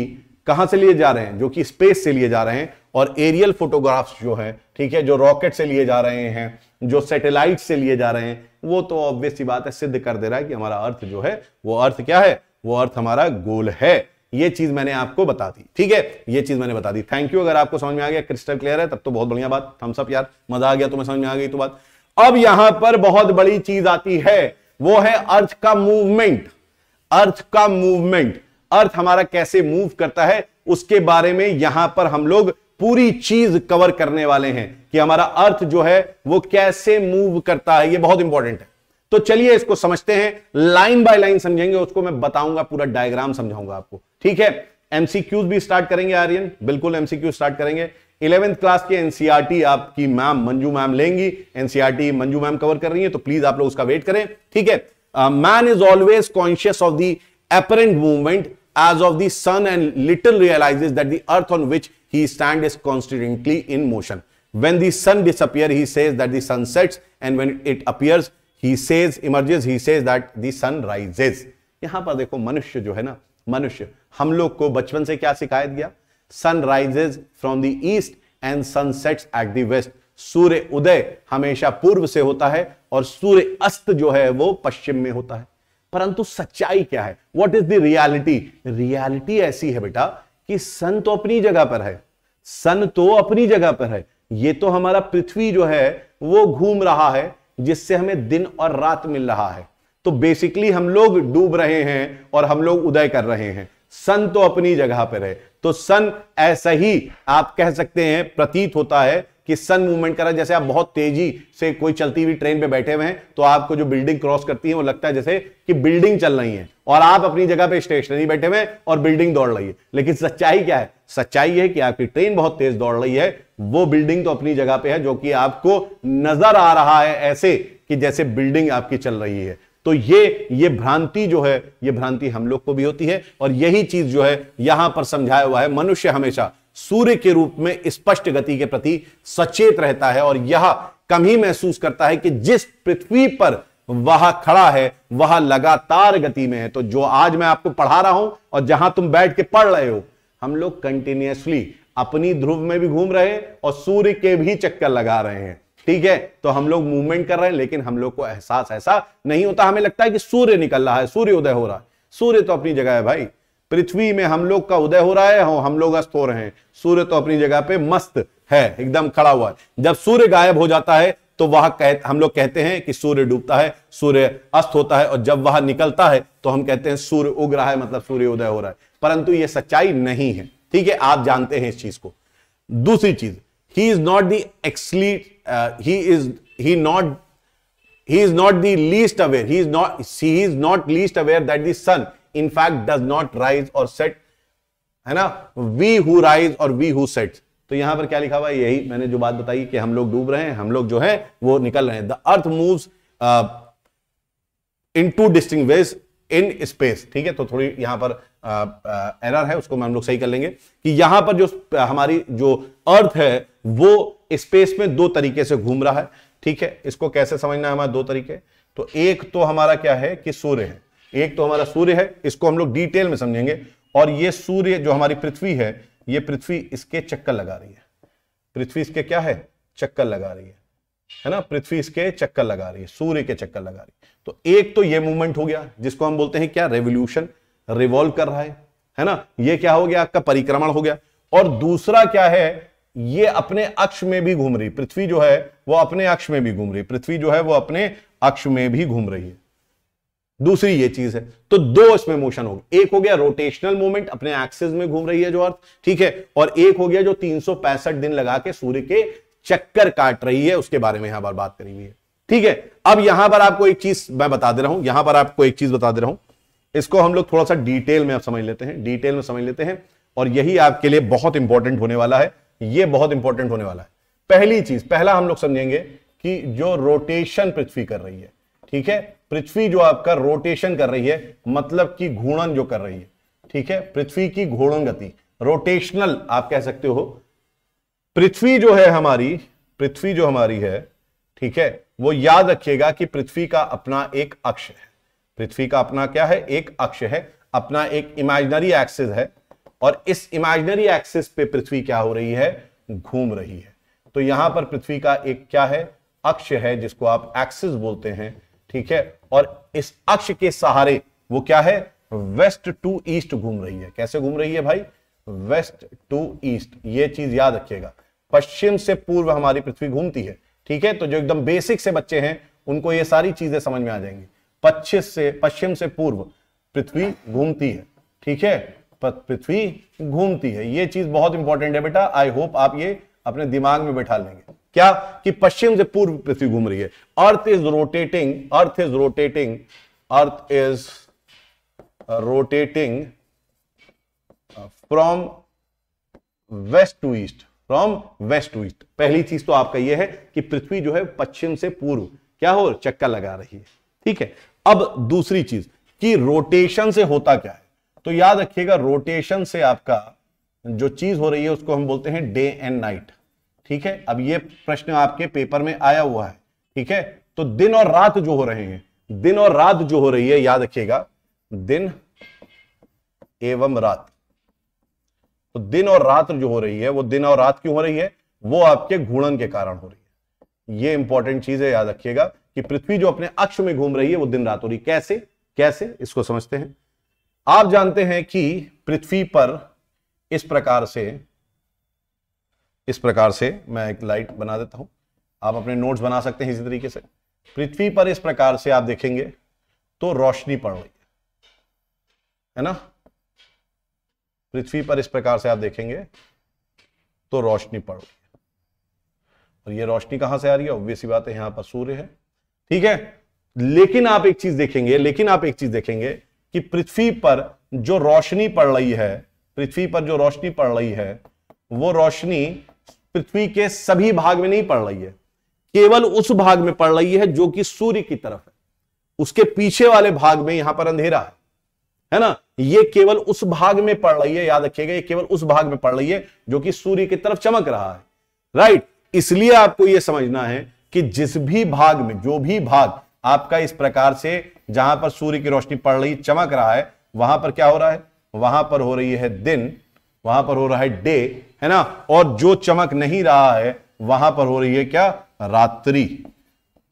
कहां से लिए जा रहे हैं जो कि स्पेस से लिए जा रहे हैं और एरियल फोटोग्राफ्स जो हैं ठीक है जो रॉकेट से लिए जा रहे हैं जो सैटेलाइट से लिए जा रहे हैं वो तो ऑब्वियस बात है सिद्ध कर दे रहा है कि हमारा अर्थ जो है वो अर्थ क्या है वो अर्थ हमारा गोल है ये चीज मैंने आपको बता दी ठीक है ये चीज मैंने बता दी थैंक यू अगर आपको समझ में आ गया क्रिस्टल क्लियर है तब तो बहुत बढ़िया बात थम्स अप यार मजा आ गया तुम्हें तो समझ में आ गई तो बात अब यहां पर बहुत बड़ी चीज आती है वो है अर्थ का मूवमेंट अर्थ का मूवमेंट अर्थ हमारा कैसे मूव करता है उसके बारे में यहां पर हम लोग पूरी चीज कवर करने वाले हैं कि हमारा अर्थ जो है वो कैसे मूव करता है ये बहुत इंपॉर्टेंट है तो चलिए इसको समझते हैं लाइन बाय लाइन समझेंगे उसको मैं बताऊंगा पूरा डायग्राम समझाऊंगा आपको ठीक है एमसीक्यूज भी स्टार्ट करेंगे आर्यन बिल्कुल एमसीक्यू स्टार्ट करेंगे इलेवेंथ क्लास के एनसीआरटी e आपकी मैम मंजू मैम लेंगी NCERT e Manju ma'am cover कर रही है तो प्लीज आप लोग उसका वेट करें ठीक है man is always conscious of the apparent movement as of the sun and little realises that the earth on which he stand is constantly in motion. When the sun disappear he says that the sun sets and when it appears, he says, emerges, he says that the sun rises. yahan par dekho manushya jo hai na manushya hum log ko bachpan se kya sikhaya gaya sun rises from the east and sun sets at the west सूर्य उदय हमेशा पूर्व से होता है और सूर्य अस्त जो है वो पश्चिम में होता है परंतु सच्चाई क्या है what is the reality reality ऐसी है बेटा कि सन तो अपनी जगह पर है सन तो अपनी जगह पर है ये तो हमारा पृथ्वी जो है वो घूम रहा है जिससे हमें दिन और रात मिल रहा है तो बेसिकली हम लोग डूब रहे हैं और हम लोग उदय कर रहे हैं सन तो अपनी जगह पर है तो सन ऐसा ही आप कह सकते हैं प्रतीत होता है कि सन मूवमेंट करा जैसे आप बहुत तेजी से कोई चलती हुई ट्रेन पे बैठे हुए हैं तो आपको जो बिल्डिंग क्रॉस करती है वो लगता है जैसे कि बिल्डिंग चल रही है और आप अपनी जगह पे स्टेशनरी बैठे हुए हैं और बिल्डिंग दौड़ रही है लेकिन सच्चाई क्या है सच्चाई है कि आपकी ट्रेन बहुत तेज दौड़ रही है वो बिल्डिंग तो अपनी जगह पे है जो कि आपको नजर आ रहा है ऐसे कि जैसे बिल्डिंग आपकी चल रही है तो ये ये भ्रांति जो है ये भ्रांति हम लोग को भी होती है और यही चीज जो है यहां पर समझाया हुआ है मनुष्य हमेशा सूर्य के रूप में स्पष्ट गति के प्रति सचेत रहता है और यह कम ही महसूस करता है कि जिस पृथ्वी पर वह खड़ा है वह लगातार गति में है तो जो आज मैं आपको पढ़ा रहा हूं और जहां तुम बैठ के पढ़ रहे हो हम लोग कंटिन्यूसली अपनी ध्रुव में भी घूम रहे हैं और सूर्य के भी चक्कर लगा रहे हैं ठीक है तो हम लोग मूवमेंट कर रहे हैं लेकिन हम लोग को एहसास ऐसा नहीं होता हमें लगता है कि सूर्य निकल रहा है सूर्य उदय हो रहा है सूर्य तो अपनी जगह है भाई पृथ्वी में हम लोग का उदय हो रहा है हम लोग अस्त हो रहे हैं सूर्य तो अपनी जगह पे मस्त है एकदम खड़ा हुआ है जब सूर्य गायब हो जाता है तो वह कह हम लोग कहते हैं कि सूर्य डूबता है सूर्य अस्त होता है और जब वह निकलता है तो हम कहते हैं सूर्य उग रहा है मतलब सूर्य उदय हो रहा है परंतु यह सच्चाई नहीं है ठीक है आप जानते हैं इस चीज को दूसरी चीज he is not the least he is he not he is not the least aware he is not he is not least aware that the sun in fact does not rise or है ना we who rise और we who set तो यहां पर क्या लिखा हुआ है यही मैंने जो बात बताई कि हम लोग डूब रहे हैं हम लोग जो है वो निकल रहे हैं the earth move in two distinct ways in space ठीक है तो थोड़ी यहां पर एरर uh, uh, है उसको हम लोग सही कर लेंगे कि यहां पर जो हमारी जो अर्थ है वो स्पेस में दो तरीके से घूम रहा है ठीक है इसको कैसे समझना है हमारा दो तरीके तो एक तो हमारा क्या है कि सूर्य है एक तो हमारा सूर्य है इसको हम लोग डिटेल में समझेंगे और ये सूर्य जो हमारी पृथ्वी है ये पृथ्वी इसके चक्कर लगा रही है पृथ्वी इसके क्या है चक्कर लगा रही है है ना पृथ्वी इसके चक्कर लगा रही है सूर्य के चक्कर लगा रही है तो एक तो ये मूवमेंट हो गया जिसको हम बोलते हैं क्या रेवोल्यूशन रिवॉल्व कर रहा है है ना ये क्या हो गया आपका परिक्रमण हो गया और दूसरा क्या है ये अपने अक्ष में भी घूम रही पृथ्वी जो है वो अपने अक्ष में भी घूम रही पृथ्वी जो है वो अपने अक्ष में भी घूम रही है दूसरी ये चीज है तो दो इसमें मोशन हो एक हो गया रोटेशनल मूवमेंट अपने एक्सिस में घूम रही है जो अर्थ ठीक है और एक हो गया जो तीन दिन लगा के सूर्य के चक्कर काट रही है उसके बारे में यहां पर बात करी हुई है ठीक है अब यहां पर आपको एक चीज मैं बता दे रहा हूं यहां पर आपको एक चीज बता दे रहा हूं इसको हम लोग थोड़ा सा डिटेल में आप समझ लेते हैं डिटेल में समझ लेते हैं और यही आपके लिए बहुत इंपॉर्टेंट होने वाला है यह बहुत इंपॉर्टेंट होने वाला है पहली चीज पहला हम लोग समझेंगे कि जो रोटेशन पृथ्वी कर रही है ठीक है पृथ्वी जो आपका रोटेशन कर रही है मतलब कि घूर्णन जो कर रही है ठीक है पृथ्वी की घूर्णन गति रोटेशनल आप कह सकते हो पृथ्वी जो है हमारी पृथ्वी जो हमारी है ठीक है वो याद रखिएगा कि पृथ्वी का अपना एक अक्ष है पृथ्वी का अपना क्या है एक अक्ष है अपना एक इमेजिनरी एक्सिस है और इस इमेजिनरी एक्सिस पे पृथ्वी क्या हो रही है घूम रही है तो यहां पर पृथ्वी का एक क्या है अक्ष है जिसको आप एक्सिस बोलते हैं ठीक है और इस अक्ष के सहारे वो क्या है वेस्ट टू ईस्ट घूम रही है कैसे घूम रही है भाई वेस्ट टू ईस्ट ये चीज याद रखिएगा पश्चिम से पूर्व हमारी पृथ्वी घूमती है ठीक है तो जो एकदम बेसिक से बच्चे हैं उनको ये सारी चीजें समझ में आ जाएंगी पच्चीस से पश्चिम से पूर्व पृथ्वी घूमती है ठीक है पृथ्वी घूमती है ये चीज बहुत इंपॉर्टेंट है बेटा आई होप आप ये अपने दिमाग में बैठा लेंगे क्या कि पश्चिम से पूर्व पृथ्वी घूम रही है earth is rotating earth is rotating earth is rotating from west to east from west to east पहली चीज तो आपका यह है कि पृथ्वी जो है पश्चिम से पूर्व क्या हो चक्कर लगा रही है ठीक है अब दूसरी चीज कि रोटेशन से होता क्या है तो याद रखिएगा रोटेशन से आपका जो चीज हो रही है उसको हम बोलते हैं डे एंड नाइट ठीक है अब ये प्रश्न आपके पेपर में आया हुआ है ठीक है तो दिन और रात जो हो रहे हैं दिन और रात जो हो रही है याद रखिएगा दिन एवं रात तो दिन और रात जो हो रही है वो दिन और रात क्यों हो रही है वो आपके घूर्णन के कारण हो रही है ये इंपॉर्टेंट चीज है याद रखिएगा कि पृथ्वी जो अपने अक्ष में घूम रही है वो दिन रात हो रही है कैसे कैसे इसको समझते हैं आप जानते हैं कि पृथ्वी पर इस प्रकार से इस प्रकार से मैं एक लाइट बना देता हूं आप अपने नोट्स बना सकते हैं इसी तरीके से पृथ्वी पर इस प्रकार से आप देखेंगे तो रोशनी पड़ रही है है ना पृथ्वी पर इस प्रकार से आप देखेंगे तो रोशनी पड़ रही है और ये रोशनी कहां से आ रही है ऑब्वियस बात है यहां पर सूर्य है ठीक है लेकिन आप एक चीज देखेंगे लेकिन आप एक चीज देखेंगे कि पृथ्वी पर जो रोशनी पड़ रही है पृथ्वी पर जो रोशनी पड़ रही है वो रोशनी पृथ्वी के सभी भाग में नहीं पड़ रही है केवल उस भाग में पड़ रही है जो कि सूर्य की तरफ है उसके पीछे वाले भाग में यहां पर अंधेरा है है ना ये केवल उस भाग में पड़ रही है याद रखिएगा ये केवल उस भाग में पड़ रही है जो कि सूर्य की तरफ चमक रहा है राइट इसलिए आपको यह समझना है कि जिस भी भाग में जो भी भाग आपका इस प्रकार से जहां पर सूर्य की रोशनी पड़ रही चमक रहा है वहां पर क्या हो रहा है वहां पर हो रही है दिन वहां पर हो रहा है डे है ना और जो चमक नहीं रहा है वहां पर हो रही है क्या रात्रि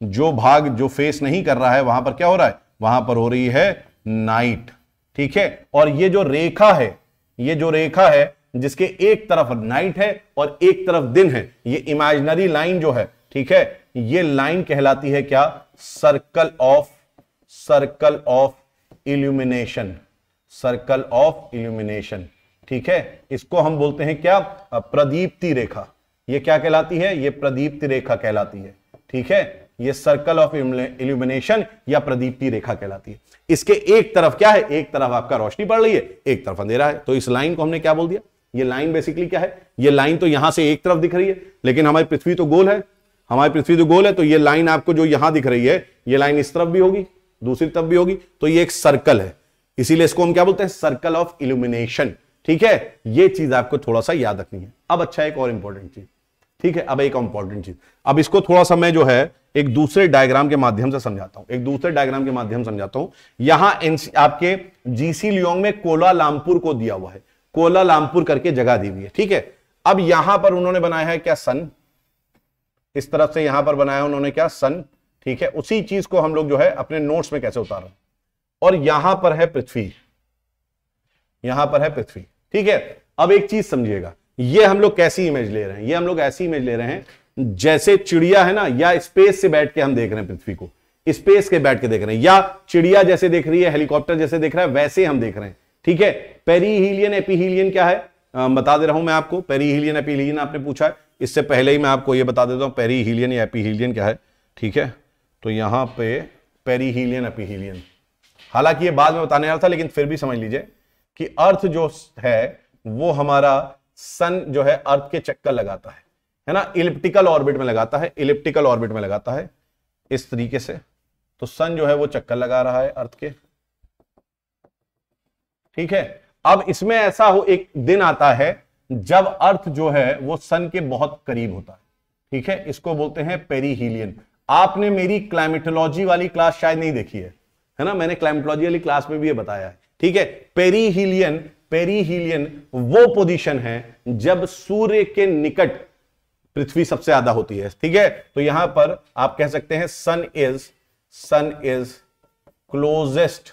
जो भाग जो फेस नहीं कर रहा है वहां पर क्या हो रहा है वहां पर हो रही है नाइट ठीक है और ये जो रेखा है ये जो रेखा है जिसके एक तरफ नाइट है और एक तरफ दिन है ये इमेजिनरी लाइन जो है ठीक है ये लाइन कहलाती है क्या circle of circle of illumination circle of illumination ठीक है इसको हम बोलते हैं क्या प्रदीप्ति रेखा ये क्या कहलाती है ये प्रदीप्ति रेखा कहलाती है ठीक है ये सर्कल ऑफ इल्यूमिनेशन या प्रदीप्ति रेखा कहलाती है इसके एक तरफ क्या है एक तरफ आपका रोशनी पड़ रही है एक तरफ अंधेरा है तो इस लाइन को हमने क्या बोल दिया ये लाइन बेसिकली क्या है ये लाइन तो यहां से एक तरफ दिख रही है लेकिन हमारी पृथ्वी तो गोल है हमारी पृथ्वी तो गोल है तो ये लाइन आपको जो यहां दिख रही है ये लाइन इस तरफ भी होगी दूसरी तरफ भी होगी तो ये एक सर्कल है इसीलिए इसको हम क्या बोलते हैं सर्कल ऑफ इल्यूमिनेशन ठीक है ये चीज आपको थोड़ा सा याद रखनी है अब अच्छा एक और इंपॉर्टेंट चीज ठीक है अब एक इंपॉर्टेंट चीज अब इसको थोड़ा सा मैं जो है एक दूसरे डायग्राम के माध्यम से समझाता हूं एक दूसरे डायग्राम के माध्यम समझाता हूं यहां आपके जीसी लियोंग में कोला लामपुर को दिया हुआ है कोला लामपुर करके जगह दी हुई है ठीक है अब यहां पर उन्होंने बनाया है क्या सन इस तरफ से यहां पर बनाया उन्होंने क्या सन ठीक है उसी चीज को हम लोग जो है अपने नोट्स में कैसे उतार रहे हैं और यहां पर है पृथ्वी यहां पर है पृथ्वी ठीक है अब एक चीज समझिएगा ये हम लोग कैसी इमेज ले रहे हैं ये हम लोग ऐसी इमेज ले रहे हैं जैसे चिड़िया है ना या स्पेस से बैठ के हम देख रहे हैं पृथ्वी को स्पेस के बैठ के देख रहे हैं या चिड़िया जैसे देख रही है हेलीकॉप्टर जैसे देख रहा है वैसे हम देख रहे हैं ठीक है पेरीहीलियन एपीहीलियन क्या है आ, बता दे रहा हूं मैं आपको पेरीहीलियन एपीहीलियन आपने पूछा है इससे पहले ही मैं आपको यह बता देता हूं पेरीहीलियन या एपीहीलियन क्या है ठीक है तो यहां पे पेरीहीलियन एपीहीलियन हालांकि ये बाद में बताने वाला था लेकिन फिर भी समझ लीजिए कि अर्थ जो है वो हमारा सन जो है अर्थ के चक्कर लगाता है है ना इलिप्टिकल ऑर्बिट में लगाता है इलिप्टिकल ऑर्बिट में लगाता है इस तरीके से तो सन जो है वो चक्कर लगा रहा है अर्थ के ठीक है अब इसमें ऐसा हो एक दिन आता है जब अर्थ जो है वो सन के बहुत करीब होता है ठीक है इसको बोलते हैं पेरीहीलियन आपने मेरी क्लाइमेटोलॉजी वाली क्लास शायद नहीं देखी है है ना मैंने क्लाइमेटोलॉजी वाली क्लास में भी ये बताया है ठीक है पेरीहीलियन पेरीहीलियन वो पोजीशन है जब सूर्य के निकट पृथ्वी सबसे ज्यादा होती है ठीक है तो यहां पर आप कह सकते हैं sun is sun is closest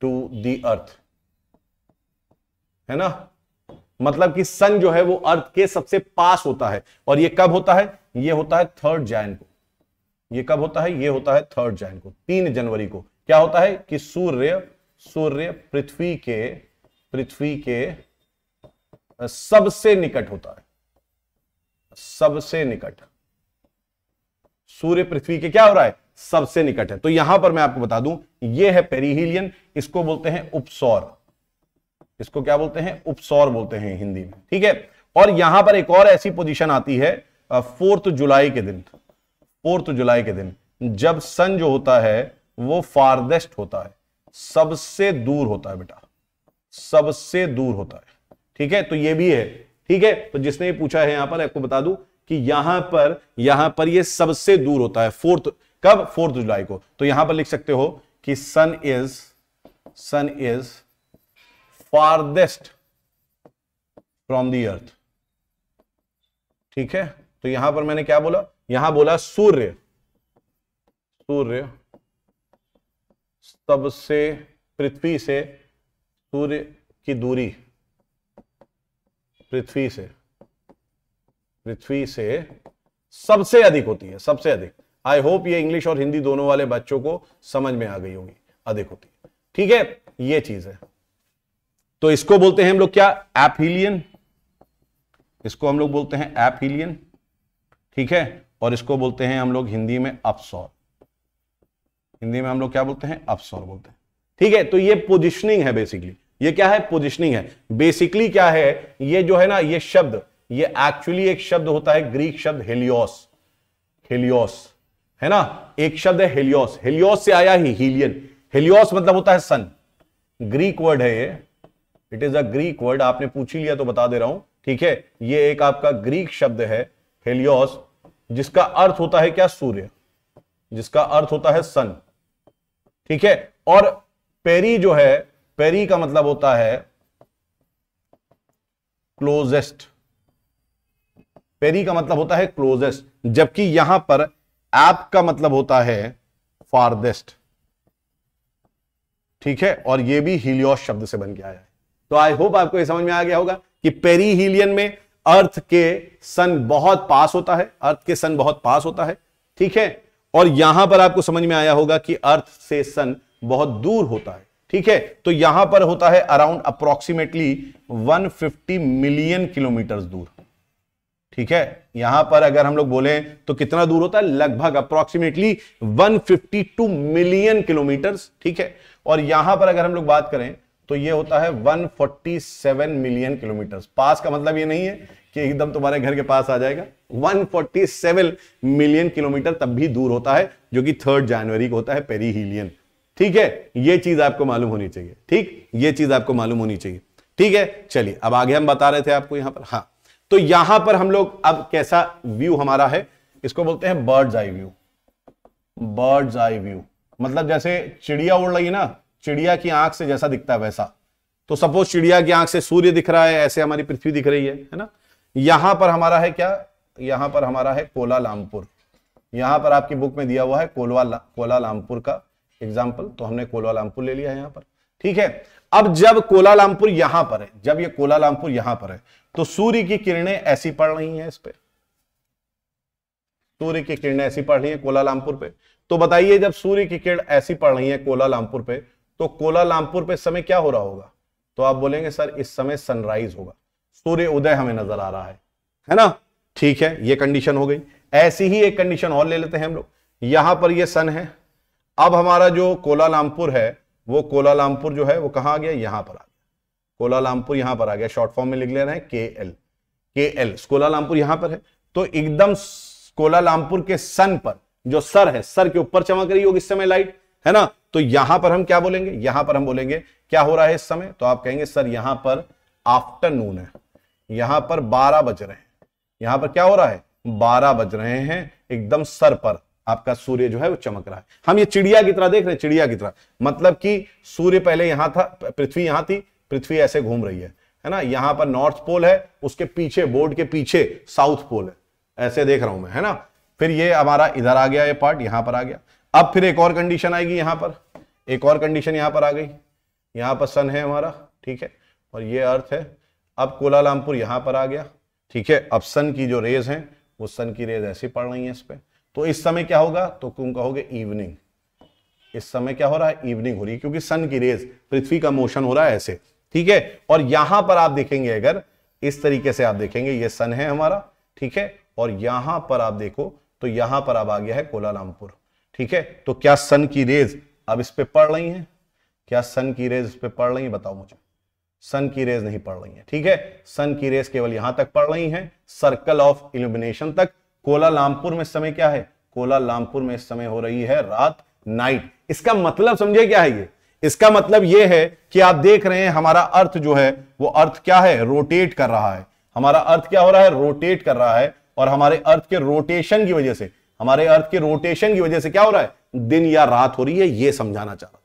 to the earth है ना मतलब कि सन जो है वो अर्थ के सबसे पास होता है और ये कब होता है ये होता है थर्ड जैन को ये कब होता है ये होता है थर्ड जैन को तीन जनवरी को क्या होता है कि सूर्य सूर्य पृथ्वी के पृथ्वी के सबसे निकट होता है सबसे निकट सूर्य पृथ्वी के क्या हो रहा है सबसे निकट है तो यहां पर मैं आपको बता दूं यह है पेरीहीलियन इसको बोलते हैं उपसौर इसको क्या बोलते हैं उपसौर बोलते हैं हिंदी में ठीक है और यहां पर एक और ऐसी पोजीशन आती है फोर्थ जुलाई के दिन फोर्थ जुलाई के दिन जब सन जो होता है वो फारदेस्ट होता है सबसे दूर होता है बेटा सबसे दूर होता है ठीक है तो ये भी है ठीक है तो जिसने ये पूछा है यहां पर आपको बता दूं कि यहां पर यहां पर ये सबसे दूर होता है फोर्थ कब फोर्थ जुलाई को तो यहां पर लिख सकते हो कि sun is sun is farthest from the earth ठीक है तो यहां पर मैंने क्या बोला यहां बोला सूर्य सूर्य तब से पृथ्वी से सूर्य की दूरी पृथ्वी से पृथ्वी से सबसे अधिक होती है सबसे अधिक आई होप ये इंग्लिश और हिंदी दोनों वाले बच्चों को समझ में आ गई होगी अधिक होती है ठीक है ये चीज है तो इसको बोलते हैं हम लोग क्या एपहिलियन इसको हम लोग बोलते हैं एपहिलियन ठीक है और इसको बोलते हैं हम लोग हिंदी में अपसौर हिंदी में हम लोग क्या बोलते हैं अपसोर बोलते हैं ठीक है तो ये पोजिशनिंग है बेसिकली ये क्या है पोजिशनिंग है बेसिकली क्या है ये जो है ना ये शब्द ये एक्चुअली एक शब्द होता है ग्रीक शब्द हेलियोस हेलियोस है ना एक शब्द है हेलियोस हेलियोस से आया ही हीलियन हेलियोस मतलब होता है सन ग्रीक वर्ड है ये it is a Greek word आपने पूछ ही लिया तो बता दे रहा हूं ठीक है ये एक आपका ग्रीक शब्द है हेलियोस जिसका अर्थ होता है क्या सूर्य जिसका अर्थ होता है सन ठीक है और पेरी जो है पेरी का मतलब होता है क्लोजेस्ट पेरी का मतलब होता है क्लोजेस्ट जबकि यहां पर एप का मतलब होता है फारदेस्ट ठीक है और यह भी हिलियोस शब्द से बन के आया है तो आई होप आपको यह समझ में आ गया होगा कि पेरी हीलियन में अर्थ के सन बहुत पास होता है अर्थ के सन बहुत पास होता है ठीक है और यहां पर आपको समझ में आया होगा कि अर्थ से सन बहुत दूर होता है ठीक है तो यहां पर होता है अराउंड अप्रोक्सीमेटली 150 मिलियन किलोमीटर दूर ठीक है यहां पर अगर हम लोग बोले तो कितना दूर होता है लगभग अप्रोक्सीमेटली 152 मिलियन किलोमीटर ठीक है और यहां पर अगर हम लोग बात करें तो ये होता है 147 मिलियन किलोमीटर पास का मतलब ये नहीं है कि एकदम तुम्हारे घर के पास आ जाएगा 147 मिलियन किलोमीटर तब भी दूर होता है जो कि थर्ड जनवरी को होता है पेरीहीलियन ठीक है यह चीज आपको मालूम होनी चाहिए ठीक यह चीज आपको मालूम होनी चाहिए ठीक है चलिए अब आगे हम बता रहे थे आपको यहां पर हाँ तो यहां पर हम लोग अब कैसा व्यू हमारा है इसको बोलते हैं bird's eye view bird's eye view मतलब जैसे चिड़िया उड़ रही है ना चिड़िया की आंख से जैसा दिखता है वैसा तो सपोज चिड़िया की आंख से सूर्य दिख रहा है ऐसे हमारी पृथ्वी दिख रही है है ना यहां पर हमारा है क्या यहां पर हमारा है कोला लामपुर यहां पर आपकी बुक में दिया हुआ है कोलवा कोला लामपुर का एग्जाम्पल तो हमने कोला लामपुर ले लिया है यहां पर ठीक है अब जब कोला लामपुर यहां पर है जब ये कोला लामपुर यहां पर है तो सूर्य की किरणें ऐसी पड़ रही हैं इस पर सूर्य की किरणें ऐसी पड़ रही हैं लामपुर पे तो बताइए जब सूर्य की किरण ऐसी पड़ रही है कोला लामपुर पे तो लामपुर पे समय क्या हो रहा होगा तो आप बोलेंगे सर इस समय सनराइज होगा सूर्य उदय हमें नजर आ रहा है है ना ठीक है ये कंडीशन हो गई ऐसी ही एक कंडीशन और ले लेते हैं हम लोग यहां पर ये सन है अब हमारा जो कोलालामपुर है वो कोलालामपुर जो है वो कहां आ गया यहां पर आ गया कोलालामपुर यहां पर आ गया शॉर्ट फॉर्म में लिख ले रहे हैं के एल के एल कोलालामपुर यहां पर है तो एकदम कोलालामपुर के सन पर जो सर है सर के ऊपर चमक रही होगी इस समय लाइट है ना तो यहां पर हम क्या बोलेंगे यहां पर हम बोलेंगे क्या हो रहा है इस समय तो आप कहेंगे सर यहां पर आफ्टरनून है यहां पर बारह बज रहे हैं यहां पर क्या हो रहा है बारह बज रहे हैं एकदम सर पर आपका सूर्य जो है वो चमक रहा है हम ये चिड़िया की तरह देख रहे हैं चिड़िया की तरह मतलब कि सूर्य पहले यहां था पृथ्वी यहां थी पृथ्वी ऐसे घूम रही है है ना यहां पर नॉर्थ पोल है उसके पीछे बोर्ड के पीछे साउथ पोल है ऐसे देख रहा हूं मैं है ना फिर ये हमारा इधर आ गया ये पार्ट यहां पर आ गया अब फिर एक और कंडीशन आएगी यहां पर एक और कंडीशन यहां पर आ गई यहां पर सन है हमारा ठीक है और ये अर्थ है अब कोलालमपुर यहां पर आ गया ठीक है अब सन की जो रेज है वो सन की रेज ऐसी पड़ रही है इस पर तो इस समय क्या होगा तो तुम कहोगे इवनिंग इस समय क्या हो रहा है इवनिंग हो रही है क्योंकि सन की रेज पृथ्वी का मोशन हो रहा है ऐसे ठीक है और यहां पर आप देखेंगे अगर इस तरीके से आप देखेंगे ये सन है हमारा ठीक है और यहां पर आप देखो तो यहां पर अब आ गया है कोलालामपुर ठीक है तो क्या सन की रेज अब इस पर पड़ रही है क्या सन की रेज इस पर पड़ रही है बताओ मुझे सन की रेज नहीं पड़ रही है ठीक है सन की रेज केवल यहां तक पड़ रही है सर्कल ऑफ इल्यूमिनेशन तक कोला लामपुर में समय क्या है कोला लामपुर में इस समय हो रही है रात नाइट इसका मतलब समझे क्या है ये इसका मतलब यह है कि आप देख रहे हैं हमारा अर्थ जो है वो अर्थ क्या है रोटेट कर रहा है हमारा अर्थ क्या हो रहा है रोटेट कर रहा है और हमारे अर्थ के रोटेशन की वजह से हमारे अर्थ के रोटेशन की वजह से क्या हो रहा है दिन या रात हो रही है ये समझाना चाह रहा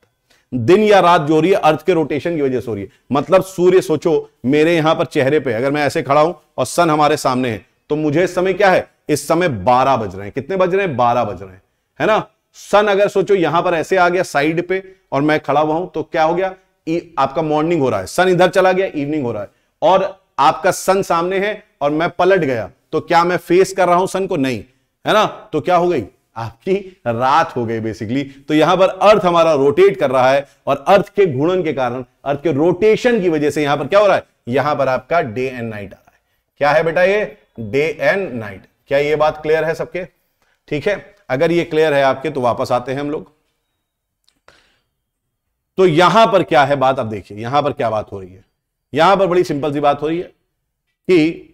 दिन या रात जो हो रही है अर्थ के रोटेशन की वजह से हो रही है मतलब सूर्य सोचो मेरे यहां पर चेहरे पे अगर मैं ऐसे खड़ा हूं और सन हमारे सामने है तो मुझे इस समय क्या है इस समय बारह बज रहे हैं कितने बज रहे हैं बारह बज रहे हैं है ना सन अगर सोचो यहां पर ऐसे आ गया साइड पे और मैं खड़ा हुआ हूं तो क्या हो गया e, आपका मॉर्निंग हो रहा है सन इधर चला गया इवनिंग हो रहा है और आपका सन सामने है और मैं पलट गया तो क्या मैं फेस कर रहा हूं सन को नहीं है ना तो क्या हो गई आपकी रात हो गई बेसिकली तो यहां पर अर्थ हमारा रोटेट कर रहा है और अर्थ के घूर्णन के कारण अर्थ के रोटेशन की वजह से यहां पर क्या हो रहा है यहां पर आपका डे एंड नाइट आ रहा है क्या है बेटा ये डे एंड नाइट क्या ये बात क्लियर है सबके ठीक है अगर ये क्लियर है आपके तो वापस आते हैं हम लोग तो यहां पर क्या है बात आप देखिए यहां पर क्या बात हो रही है यहां पर बड़ी सिंपल सी बात हो रही है कि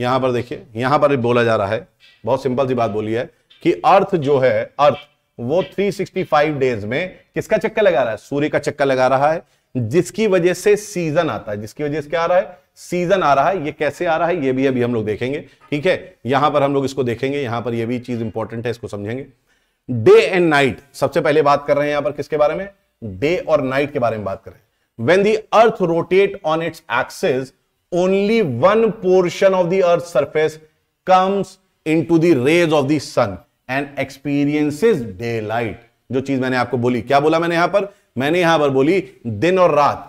यहां पर देखिए यहां पर बोला जा रहा है बहुत सिंपल सी बात बोली है कि अर्थ जो है अर्थ वो 365 डेज में किसका चक्कर लगा रहा है सूर्य का चक्कर लगा रहा है जिसकी वजह से सीजन आता है जिसकी वजह से क्या आ रहा है सीजन आ रहा है ये कैसे आ रहा है ये भी अभी हम लोग देखेंगे ठीक है यहां पर हम लोग इसको देखेंगे यहां पर ये भी चीज इंपॉर्टेंट है इसको समझेंगे डे एंड नाइट सबसे पहले बात कर रहे हैं यहां पर किसके बारे में डे और नाइट के बारे में बात कर रहे हैं when the earth rotate on its axis only one portion of the earth comes in to the rays of sun and experiences daylight जो चीज मैंने आपको बोली क्या बोला मैंने यहां पर मैंने यहां पर बोली दिन और रात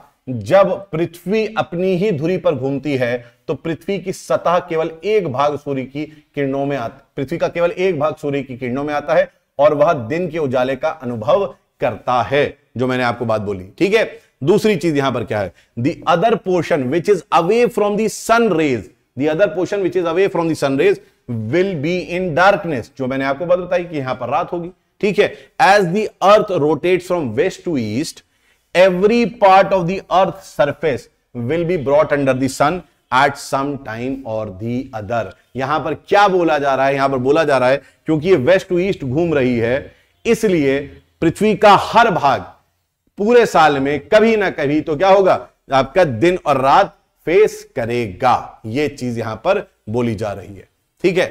जब पृथ्वी अपनी ही धुरी पर घूमती है तो पृथ्वी की सतह केवल एक भाग सूर्य की किरणों में आता पृथ्वी का केवल एक भाग सूर्य की किरणों में आता है और वह दिन के उजाले का अनुभव करता है जो मैंने आपको बात बोली ठीक है दूसरी चीज यहां पर क्या है the other portion which is away from the sun rays the other portion which is away from the sun rays will be in darkness जो मैंने आपको बात बताई कि यहां पर रात होगी ठीक है as the earth rotate from west to east every part of the earth surface will be brought under the sun at some time और दी अदर यहां पर क्या बोला जा रहा है यहां पर बोला जा रहा है क्योंकि ये वेस्ट टू ईस्ट घूम रही है इसलिए पृथ्वी का हर भाग पूरे साल में कभी ना कभी तो क्या होगा आपका दिन और रात फेस करेगा यह चीज यहां पर बोली जा रही है ठीक है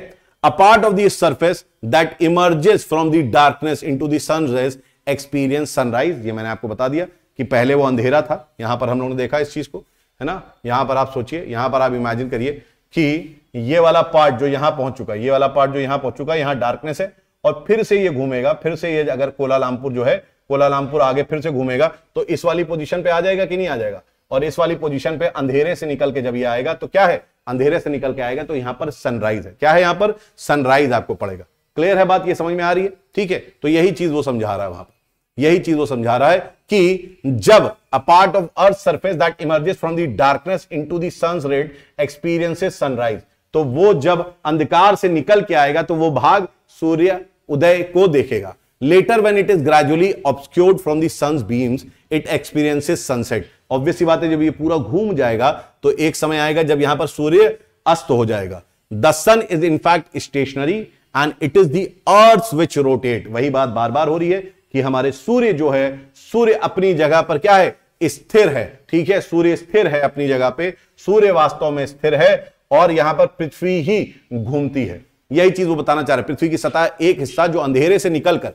a part of the surface that emerges from the darkness into the rays experience sunrise ये मैंने आपको बता दिया कि पहले वो अंधेरा था यहां पर हम लोगों ने देखा इस चीज को है ना यहां पर आप सोचिए यहां पर आप इमेजिन करिए कि ये वाला पार्ट जो यहां पहुंच चुका है ये वाला पार्ट जो यहां पहुंच चुका है यहां डार्कनेस है और फिर से ये घूमेगा फिर से ये अगर कोलालामपुर जो है कोलालामपुर आगे फिर से घूमेगा तो इस वाली पोजीशन पे आ जाएगा कि नहीं आ जाएगा और इस वाली पोजीशन पे अंधेरे से निकल के जब ये आएगा तो क्या है अंधेरे से निकल के आएगा तो यहां पर सनराइज है क्या है यहां पर सनराइज आपको पड़ेगा क्लियर है बात ये समझ में आ रही है ठीक है तो यही चीज वो समझा रहा है वहां पर यही चीज वो समझा रहा है कि जब a part of earth surface that emerges from the darkness into the sun's rays experiences sunrise तो वो जब अंधकार से निकल के आएगा तो वो भाग सूर्य उदय को देखेगा later when it is gradually obscured from the sun beams it experiences sunset obvious सी बात है जब ये पूरा घूम जाएगा तो एक समय आएगा जब यहां पर सूर्य अस्त हो जाएगा the sun is in fact stationary and it is the earth which rotate वही बात बार बार हो रही है कि हमारे सूर्य जो है सूर्य अपनी जगह पर क्या है स्थिर है ठीक है सूर्य स्थिर है अपनी जगह पे सूर्य वास्तव में स्थिर है और यहां पर पृथ्वी ही घूमती है यही चीज वो बताना चाह रहे पृथ्वी की सतह एक हिस्सा जो अंधेरे से निकलकर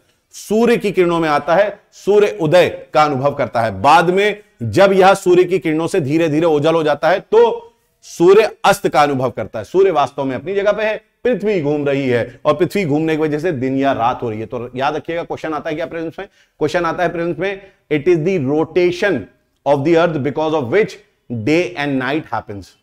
सूर्य की किरणों में आता है सूर्य उदय का अनुभव करता है बाद में जब यह सूर्य की किरणों से धीरे धीरे ओझल हो जाता है तो सूर्य अस्त का अनुभव करता है सूर्य वास्तव में अपनी जगह पे है पृथ्वी घूम रही है और पृथ्वी घूमने की वजह से दिन या रात हो रही है तो याद रखिएगा क्वेश्चन आता है क्या प्रेजेंस में क्वेश्चन आता है प्रेजेंस में it is the rotation of the earth because of which day and night happens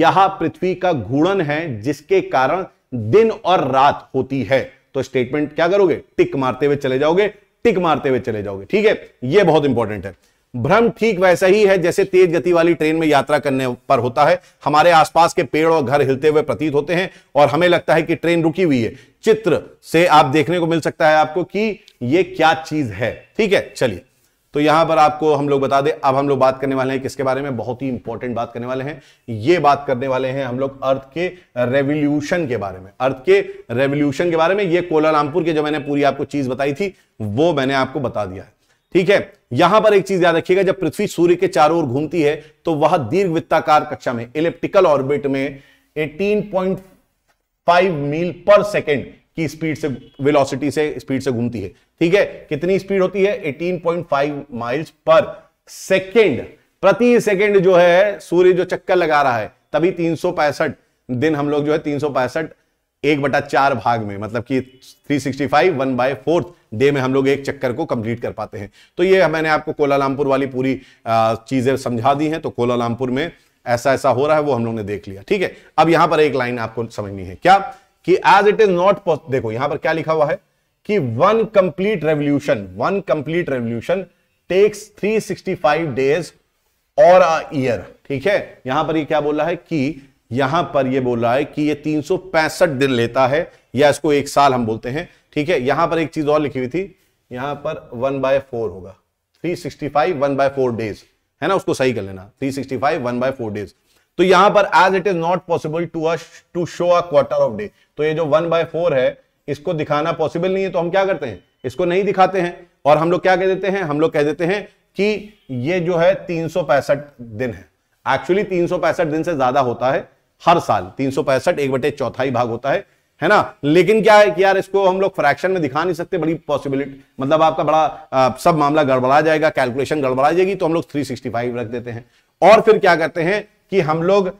यह पृथ्वी का घूर्णन है जिसके कारण दिन और रात होती है तो स्टेटमेंट क्या करोगे टिक मारते हुए चले जाओगे टिक मारते हुए चले जाओगे ठीक है यह बहुत इंपॉर्टेंट है भ्रम ठीक वैसा ही है जैसे तेज गति वाली ट्रेन में यात्रा करने पर होता है हमारे आसपास के पेड़ और घर हिलते हुए प्रतीत होते हैं और हमें लगता है कि ट्रेन रुकी हुई है चित्र से आप देखने को मिल सकता है आपको कि ये क्या चीज है ठीक है चलिए तो यहां पर आपको हम लोग बता दें अब हम लोग बात करने वाले हैं किसके बारे में बहुत ही इंपॉर्टेंट बात करने वाले हैं ये बात करने वाले हैं हम लोग अर्थ के रेवोल्यूशन के बारे में अर्थ के रेवोल्यूशन के बारे में ये कोलारामपुर की जो मैंने पूरी आपको चीज बताई थी वो मैंने आपको बता दिया है ठीक है यहां पर एक चीज याद रखिएगा जब पृथ्वी सूर्य के चारों ओर घूमती है तो वह दीर्घ वित्ताकार कक्षा में इलेप्टिकल ऑर्बिट में 18.5 मील पर सेकेंड की स्पीड से वेलोसिटी से स्पीड से घूमती है ठीक है कितनी स्पीड होती है 18.5 माइल्स पर सेकेंड प्रति सेकेंड जो है सूर्य जो चक्कर लगा रहा है तभी तीन दिन हम लोग जो है तीन एक बटा चार भाग में मतलब कि 365 sixty five one by fourth day में हम लोग एक चक्कर को कंप्लीट कर पाते हैं तो ये मैंने आपको कोलालामपुर वाली पूरी चीज़ें समझा दी हैं तो कोलालामपुर में ऐसा ऐसा हो रहा है वो हम लोग ने देख लिया ठीक है अब यहां पर एक लाइन आपको समझनी है क्या कि एज इट इज नॉट देखो यहां पर क्या लिखा हुआ है कि one complete revolution one complete revolution takes 365 days और अ ईयर ठीक है यहां पर ये क्या बोला है कि यहां पर ये बोल रहा है कि ये तीन दिन लेता है या इसको एक साल हम बोलते हैं ठीक है यहां पर एक चीज और लिखी हुई थी यहां पर वन बाय फोर होगा three sixty five one by four days है ना उसको सही कर लेना three sixty five one by four days तो यहां पर as it is not possible to a to show a quarter of day तो ये जो वन बाय फोर है इसको दिखाना पॉसिबल नहीं है तो हम क्या करते हैं इसको नहीं दिखाते हैं और हम लोग क्या कह देते हैं हम लोग कह देते हैं कि ये जो है तीन दिन है एक्चुअली तीन दिन से ज्यादा होता है हर साल तीन सौ पैंसठ एक बटे चौथाई भाग होता है है ना लेकिन क्या है कि यार इसको हम लोग फ्रैक्शन में दिखा नहीं सकते बड़ी पॉसिबिलिटी मतलब आपका बड़ा आ, सब मामला गड़बड़ा जाएगा कैलकुलेशन गड़बड़ा जाएगी तो हम लोग 365 रख देते हैं और फिर क्या करते हैं कि हम लोग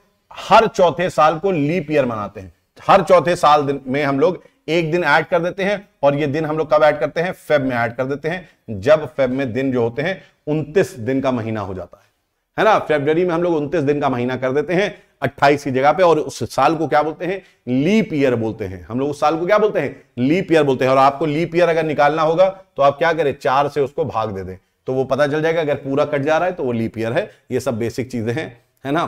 हर चौथे साल को लीप ईयर मनाते हैं हर चौथे साल दिन में हम लोग एक दिन ऐड कर देते हैं और ये दिन हम लोग कब ऐड करते हैं फेब में ऐड कर देते हैं जब फेब में दिन जो होते हैं उनतीस दिन का महीना हो जाता है है ना फेब्रवरी में हम लोग उनतीस दिन का महीना कर देते हैं अट्ठाईस की जगह पे और उस साल को क्या बोलते हैं लीप ईयर बोलते हैं हम लोग उस साल को क्या बोलते हैं लीप ईयर बोलते हैं और आपको लीप ईयर अगर निकालना होगा तो आप क्या करें चार से उसको भाग दे दें तो वो पता चल जाएगा अगर पूरा कट जा रहा है तो वो लीप ईयर है ये सब बेसिक चीजें हैं है ना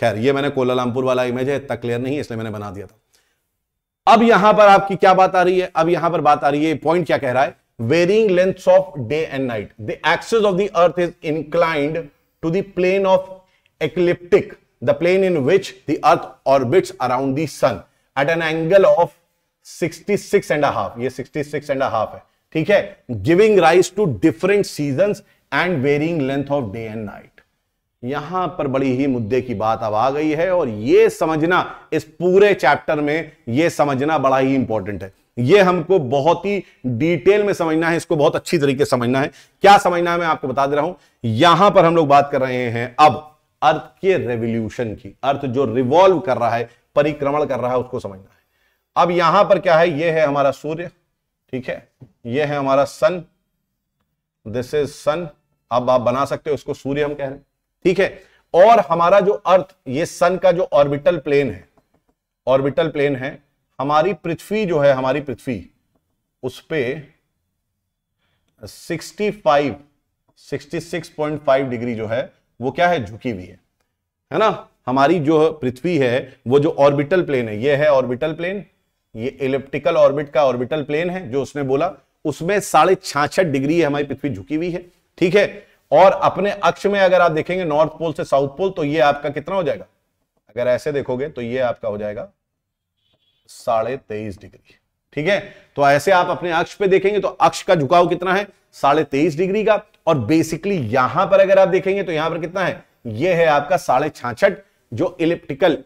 खैर ये मैंने कोलालामपुर वाला इमेज है इतना क्लियर नहीं है इसलिए मैंने बना दिया था अब यहां पर आपकी क्या बात आ रही है अब यहां पर बात आ रही है पॉइंट क्या कह रहा है varying length of day and night the axis of the earth is inclined to the plane of ecliptic the plane in which the earth orbits around the sun at an angle of 66 and a half ये 66 and a half है ठीक है giving rise to different season and varying length of day and night यहां पर बड़ी ही मुद्दे की बात अब आ गई है और यह समझना इस पूरे चैप्टर में यह समझना बड़ा ही इंपॉर्टेंट है ये हमको बहुत ही डिटेल में समझना है इसको बहुत अच्छी तरीके से समझना है क्या समझना है मैं आपको बता दे रहा हूं यहां पर हम लोग बात कर रहे हैं अब अर्थ के रेवोल्यूशन की अर्थ जो रिवॉल्व कर रहा है परिक्रमण कर रहा है उसको समझना है अब यहां पर क्या है यह है हमारा सूर्य ठीक है यह है हमारा सन दिस इज सन अब आप बना सकते हो उसको सूर्य हम कह रहे हैं ठीक है और हमारा जो अर्थ ये सन का जो ऑर्बिटल प्लेन है ऑर्बिटल प्लेन है हमारी पृथ्वी जो है हमारी पृथ्वी उस पर sixty five sixty six point five degree जो है वो क्या है झुकी हुई है है ना हमारी जो पृथ्वी है वो जो ऑर्बिटल प्लेन है ये है ऑर्बिटल प्लेन ये इलेप्टिकल ऑर्बिट का ऑर्बिटल प्लेन है जो उसने बोला उसमें साढ़े छाछठ डिग्री हमारी पृथ्वी झुकी हुई है ठीक है और अपने अक्ष में अगर आप देखेंगे नॉर्थ पोल से साउथ पोल तो ये आपका कितना हो जाएगा अगर ऐसे देखोगे तो ये आपका हो जाएगा साढ़े तेईस डिग्री ठीक है तो ऐसे आप अपने अक्ष पे देखेंगे तो अक्ष का झुकाव कितना है साढ़े तेईस डिग्री का और बेसिकली यहां पर अगर आप देखेंगे तो यहां पर कितना है यह है आपका साढ़े छाछठ जो इलिप्टिकल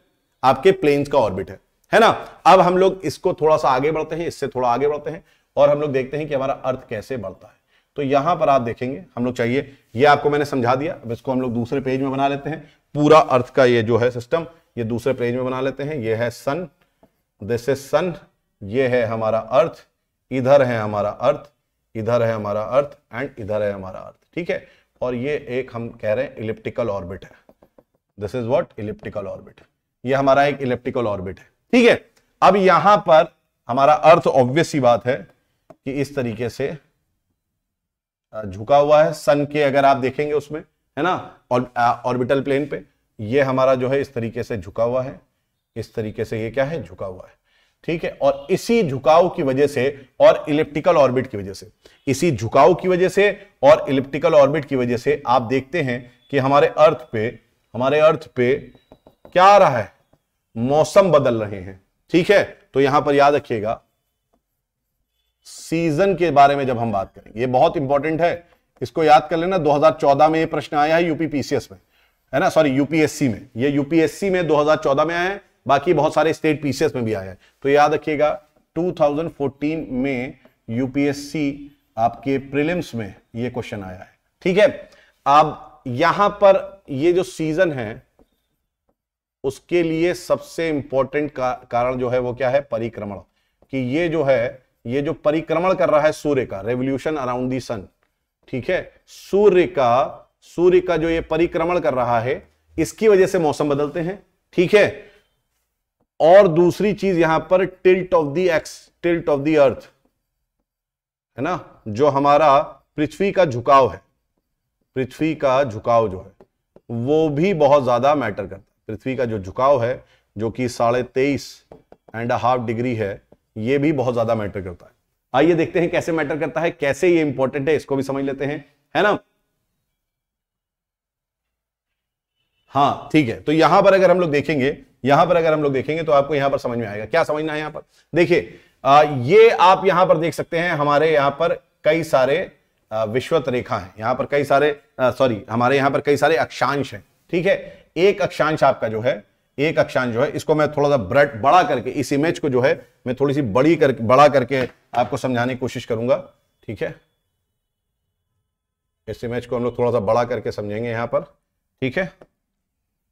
आपके प्लेन्स का ऑर्बिट है है ना अब हम लोग इसको थोड़ा सा आगे बढ़ते हैं इससे थोड़ा आगे बढ़ते हैं और हम लोग देखते हैं कि हमारा अर्थ कैसे बढ़ता है तो यहां पर आप देखेंगे हम लोग चाहिए ये आपको मैंने समझा दिया अब इसको हम लोग दूसरे पेज में बना लेते हैं पूरा अर्थ का ये जो है सिस्टम ये दूसरे पेज में बना लेते हैं ये है सन दिस इज सन ये है हमारा अर्थ इधर है हमारा अर्थ इधर है हमारा अर्थ एंड इधर है हमारा अर्थ ठीक है और ये एक हम कह रहे हैं इलिप्टिकल ऑर्बिट है this is what elliptical orbit ये हमारा एक इलिप्टिकल ऑर्बिट है ठीक है अब यहां पर हमारा अर्थ ऑब्वियस ही बात है कि इस तरीके से झुका हुआ है सन के अगर आप देखेंगे उसमें है ना ऑर्बिटल प्लेन पे ये हमारा जो है इस तरीके से झुका हुआ है इस तरीके से ये क्या है झुका हुआ है ठीक है और इसी झुकाव की वजह से और इलिप्टिकल ऑर्बिट की वजह से इसी झुकाव की वजह से और इलिप्टिकल ऑर्बिट की वजह से आप देखते हैं कि हमारे अर्थ पे हमारे अर्थ पे क्या आ रहा है मौसम बदल रहे हैं ठीक है तो यहां पर याद रखिएगा सीजन के बारे में जब हम बात करेंगे ये बहुत इंपॉर्टेंट है इसको याद कर लेना 2014 में ये प्रश्न आया है यूपीपीसीएस में है ना सॉरी यूपीएससी में ये यूपीएससी में 2014 में आया है बाकी बहुत सारे स्टेट पीसीएस में भी आया है तो याद रखिएगा 2014 में यूपीएससी आपके प्रीलिम्स में ये क्वेश्चन आया है ठीक है अब यहां पर ये जो सीजन है उसके लिए सबसे इंपॉर्टेंट का, कारण जो है वो क्या है परिक्रमण कि ये जो है ये जो परिक्रमण कर रहा है सूर्य का रेवल्यूशन अराउंड दी सन ठीक है सूर्य का सूर्य का जो ये परिक्रमण कर रहा है इसकी वजह से मौसम बदलते हैं ठीक है और दूसरी चीज यहां पर tilt of the axis tilt of the earth है ना जो हमारा पृथ्वी का झुकाव है पृथ्वी का झुकाव जो है वो भी बहुत ज्यादा मैटर करता है पृथ्वी का जो झुकाव है जो कि साढ़े तेईस एंड हाफ डिग्री है ये भी बहुत ज्यादा मैटर करता है आइए देखते हैं कैसे मैटर करता है कैसे ये इंपॉर्टेंट है इसको भी समझ लेते हैं है ना हाँ ठीक है तो यहां पर अगर हम लोग देखेंगे यहां पर अगर हम लोग देखेंगे तो आपको यहां पर समझ में आएगा क्या समझना है यहां पर देखिए ये आप यहां पर देख सकते हैं हमारे यहां पर कई सारे विश्वत रेखा है यहां पर कई सारे सॉरी हमारे यहां पर कई सारे अक्षांश हैं ठीक है एक अक्षांश आपका जो है एक अक्षांश जो है इसको मैं थोड़ा सा ब्रेड बड़ा करके इस इमेज को जो है मैं थोड़ी सी बड़ी करके बड़ा करके आपको समझाने की कोशिश करूंगा ठीक है इस इमेज को हम लोग थोड़ा सा बड़ा करके समझेंगे यहां पर ठीक है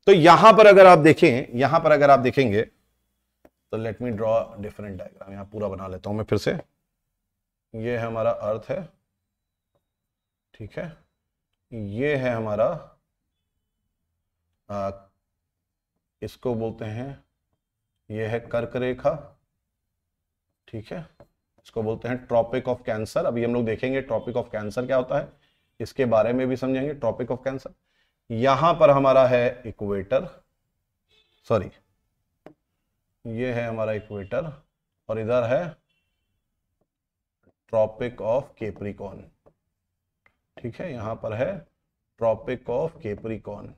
तो यहां पर अगर आप देखें यहां पर अगर आप देखेंगे तो let me draw different diagram यहां पूरा बना लेता हूं मैं फिर से ये है हमारा अर्थ है ठीक है ये है हमारा आ, इसको बोलते हैं ये है कर्क रेखा ठीक है इसको बोलते हैं ट्रॉपिक ऑफ कैंसर अभी हम लोग देखेंगे ट्रॉपिक ऑफ कैंसर क्या होता है इसके बारे में भी समझेंगे ट्रॉपिक ऑफ कैंसर यहां पर हमारा है इक्वेटर सॉरी ये है हमारा इक्वेटर और इधर है ट्रॉपिक ऑफ केपरिकॉन ठीक है यहां पर है ट्रॉपिक ऑफ केपरिकॉन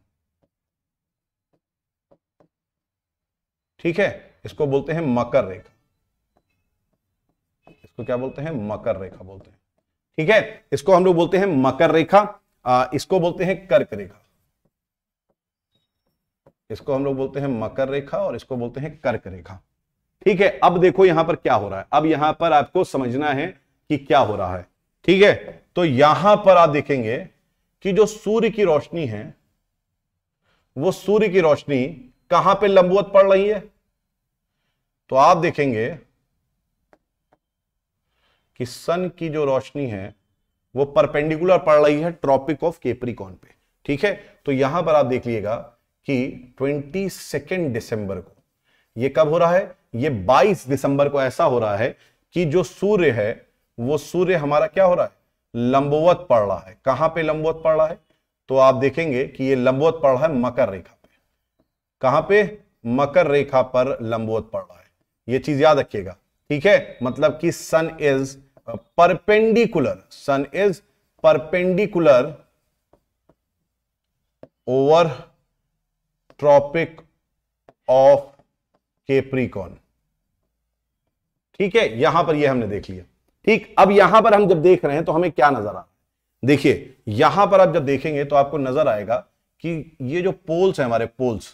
ठीक है इसको बोलते हैं मकर रेखा इसको क्या बोलते हैं मकर रेखा बोलते हैं ठीक है इसको हम लोग बोलते हैं मकर रेखा आ, इसको बोलते हैं कर्क रेखा इसको हम लोग बोलते हैं मकर रेखा और इसको बोलते हैं कर्क रेखा ठीक है अब देखो यहां पर क्या हो रहा है अब यहां पर आपको समझना है कि क्या हो रहा है ठीक है तो यहां पर आप देखेंगे कि जो सूर्य की रोशनी है वो सूर्य की रोशनी कहां पे लंबवत पड़ रही है तो आप देखेंगे कि सन की जो रोशनी है वो परपेंडिकुलर पड़ रही है ट्रॉपिक ऑफ केपरिकॉन पे ठीक है तो यहां पर आप देख लिएगा कि ट्वेंटी सेकेंड दिसंबर को ये कब हो रहा है ये 22 दिसंबर को ऐसा हो रहा है कि जो सूर्य है वो सूर्य हमारा क्या हो रहा है लंबवत पड़ रहा है कहां पे लंबवत पड़ रहा है तो आप देखेंगे कि ये लंबवत पड़ रहा है मकर रेखा पे कहां पे मकर रेखा पर लंबवत पड़ रहा है ये चीज याद रखिएगा ठीक है मतलब कि sun is perpendicular sun is perpendicular over Tropic of Capricorn ठीक है यहां पर ये हमने देख लिया ठीक अब यहां पर हम जब देख रहे हैं तो हमें क्या नजर आ देखिए यहां पर आप जब देखेंगे तो आपको नजर आएगा कि ये जो पोल्स है हमारे पोल्स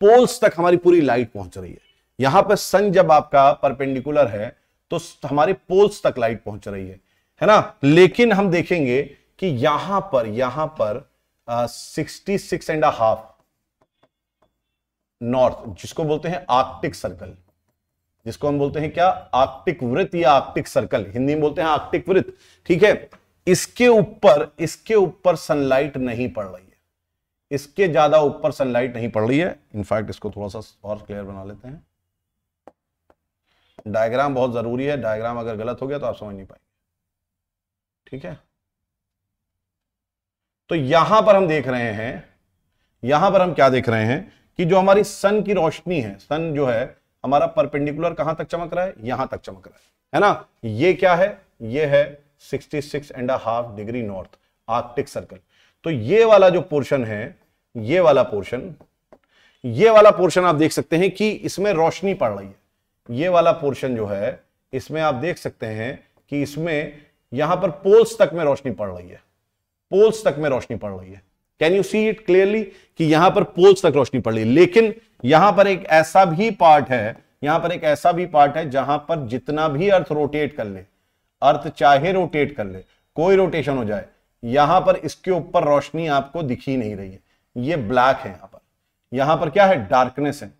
पोल्स तक हमारी पूरी लाइट पहुंच रही है यहां पर सन जब आपका परपेंडिकुलर है तो हमारे पोल्स तक लाइट पहुंच रही है है ना लेकिन हम देखेंगे कि यहां पर यहां पर sixty six and half north जिसको बोलते हैं आर्कटिक सर्कल जिसको हम बोलते हैं क्या आर्कटिक वृत्त या आर्कटिक सर्कल हिंदी में बोलते हैं आर्कटिक वृत्त ठीक है इसके ऊपर इसके ऊपर सनलाइट नहीं पड़ रही है इसके ज्यादा ऊपर सनलाइट नहीं पड़ रही है इनफैक्ट इसको थोड़ा सा और क्लियर बना लेते हैं डायग्राम बहुत जरूरी है डायग्राम अगर गलत हो गया तो आप समझ नहीं पाएंगे ठीक है तो यहां पर हम देख रहे हैं यहां पर हम क्या देख रहे हैं कि जो हमारी सन की रोशनी है सन जो है हमारा परपेंडिकुलर कहां तक चमक रहा है यहां तक चमक रहा है है ना ये क्या है ये है 66 and half degree north Arctic Circle तो ये वाला जो पोर्शन है ये वाला पोर्शन ये वाला पोर्शन आप देख सकते हैं कि इसमें रोशनी पड़ रही है ये वाला पोर्शन जो है इसमें आप देख सकते हैं कि इसमें यहां पर पोल्स तक में रोशनी पड़ रही है पोल्स तक में रोशनी पड़ रही है can you see it clearly कि यहां पर पोल्स तक रोशनी पड़ रही है लेकिन यहां पर एक ऐसा भी पार्ट है यहां पर एक ऐसा भी पार्ट है जहां पर जितना भी अर्थ रोटेट कर ले अर्थ चाहे रोटेट कर ले कोई रोटेशन हो जाए यहां पर इसके ऊपर रोशनी आपको दिखी नहीं रही है ये ब्लैक है यहां पर यहां पर क्या है डार्कनेस है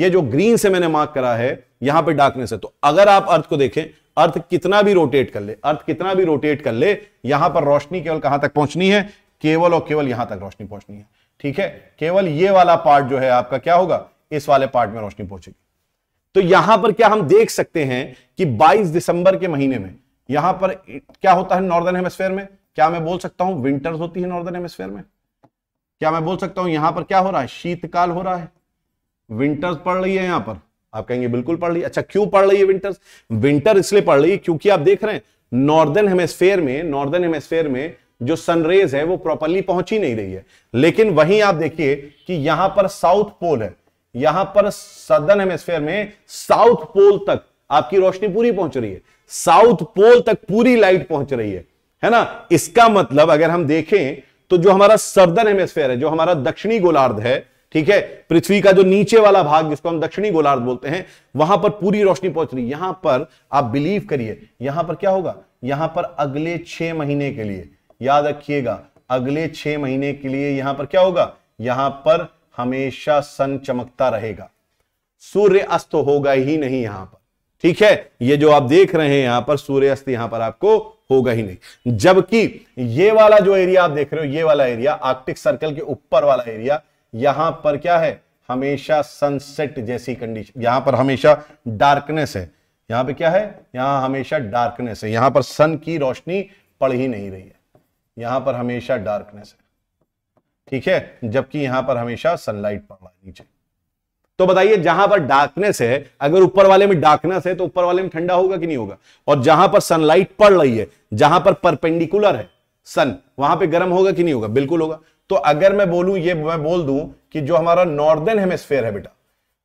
ये जो ग्रीन से मैंने मार्क करा है यहां पर डार्कनेस है तो अगर आप अर्थ को देखें अर्थ कितना भी रोटेट कर ले अर्थ कितना भी रोटेट कर ले यहां पर रोशनी केवल कहां तक पहुंचनी है केवल और केवल यहां तक रोशनी पहुंचनी है ठीक है केवल ये वाला पार्ट जो है आपका क्या होगा इस वाले पार्ट में रोशनी पहुंचेगी तो यहां पर क्या हम देख सकते हैं कि 22 दिसंबर के महीने में यहां पर क्या होता है नॉर्दर्न हेमस्फेयर में क्या मैं बोल सकता हूं विंटर्स होती है नॉर्दर्न हेमस्फेयर में क्या मैं बोल सकता हूं यहां पर क्या हो रहा है शीतकाल हो रहा है विंटर्स पड़ रही है यहां पर आप कहेंगे बिल्कुल पड़ रही है अच्छा क्यों पड़ रही है विंटर्स विंटर इसलिए पड़ रही है क्योंकि आप देख रहे हैं नॉर्दर्न हेमस्फेयर में नॉर्दर्न हेमस्फेयर में जो सनरेज है वो प्रॉपरली पहुंच ही नहीं रही है लेकिन वहीं आप देखिए कि यहां पर साउथ पोल है यहां पर सदर्न हेमस्फेयर में साउथ पोल तक आपकी रोशनी पूरी पहुंच रही है साउथ पोल तक पूरी लाइट पहुंच रही है है ना इसका मतलब अगर हम देखें तो जो हमारा सर्दन हेमस्फेयर है जो हमारा दक्षिणी गोलार्ध है ठीक है पृथ्वी का जो नीचे वाला भाग जिसको हम दक्षिणी गोलार्ध बोलते हैं वहां पर पूरी रोशनी पहुंच रही है यहां पर आप बिलीव करिए यहां पर क्या होगा यहां पर अगले छह महीने के लिए याद रखिएगा अगले छह महीने के लिए यहां पर क्या होगा यहां पर हमेशा सन चमकता रहेगा सूर्य अस्त तो होगा ही नहीं यहां पर ठीक है ये जो आप देख रहे हैं यहां पर सूर्य अस्त यहां पर आपको होगा ही नहीं जबकि ये वाला जो एरिया आप देख रहे हो ये वाला एरिया आर्कटिक सर्कल के ऊपर वाला एरिया यहां पर क्या है हमेशा सनसेट जैसी कंडीशन यहां पर हमेशा डार्कनेस है यहां पे क्या है यहां हमेशा डार्कनेस है यहां पर सन की रोशनी पड़ ही नहीं रही है यहां पर हमेशा डार्कनेस है ठीक है जबकि यहां पर हमेशा सनलाइट पड़ रहा है नीचे तो बताइए जहां पर डार्कनेस है अगर ऊपर वाले में डार्कनेस है तो ऊपर वाले में ठंडा होगा कि नहीं होगा और जहां पर सनलाइट पड़ रही है जहां पर परपेंडिकुलर है सन वहां पे गर्म होगा कि नहीं होगा बिल्कुल होगा तो अगर मैं बोलूं ये मैं बोल दूं कि जो हमारा नॉर्दर्न हेमेस्फेयर है बेटा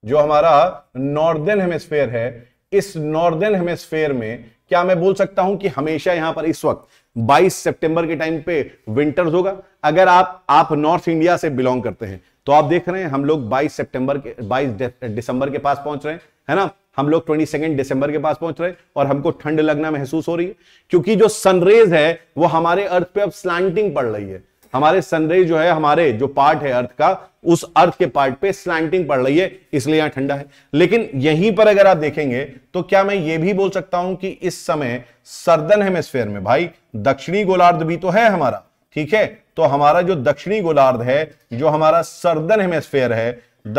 जो हमारा नॉर्दर्न हेमेस्फेयर है इस नॉर्दर्न हेमेस्फेयर में क्या मैं बोल सकता हूं कि हमेशा यहां पर इस वक्त 22 सितंबर के टाइम पे विंटर्स होगा अगर आप आप नॉर्थ इंडिया से बिलोंग करते हैं तो आप देख रहे हैं हम लोग 22 सितंबर के 22 दिसंबर के पास पहुंच रहे हैं है ना हम लोग ट्वेंटी सेकेंड दिसंबर के पास पहुंच रहे हैं और हमको ठंड लगना महसूस हो रही है क्योंकि जो सनरेज है वो हमारे अर्थ पे अब स्लांटिंग पड़ रही है हमारे सनरे जो है हमारे जो पार्ट है अर्थ का उस अर्थ के पार्ट पे स्लैंटिंग पड़ रही है इसलिए यहां ठंडा है लेकिन यहीं पर अगर आप देखेंगे तो क्या मैं ये भी बोल सकता हूं कि इस समय सर्दन हेमस्फेयर में भाई दक्षिणी गोलार्ध भी तो है हमारा ठीक है तो हमारा जो दक्षिणी गोलार्ध है जो हमारा सर्दन हेमेस्फेयर है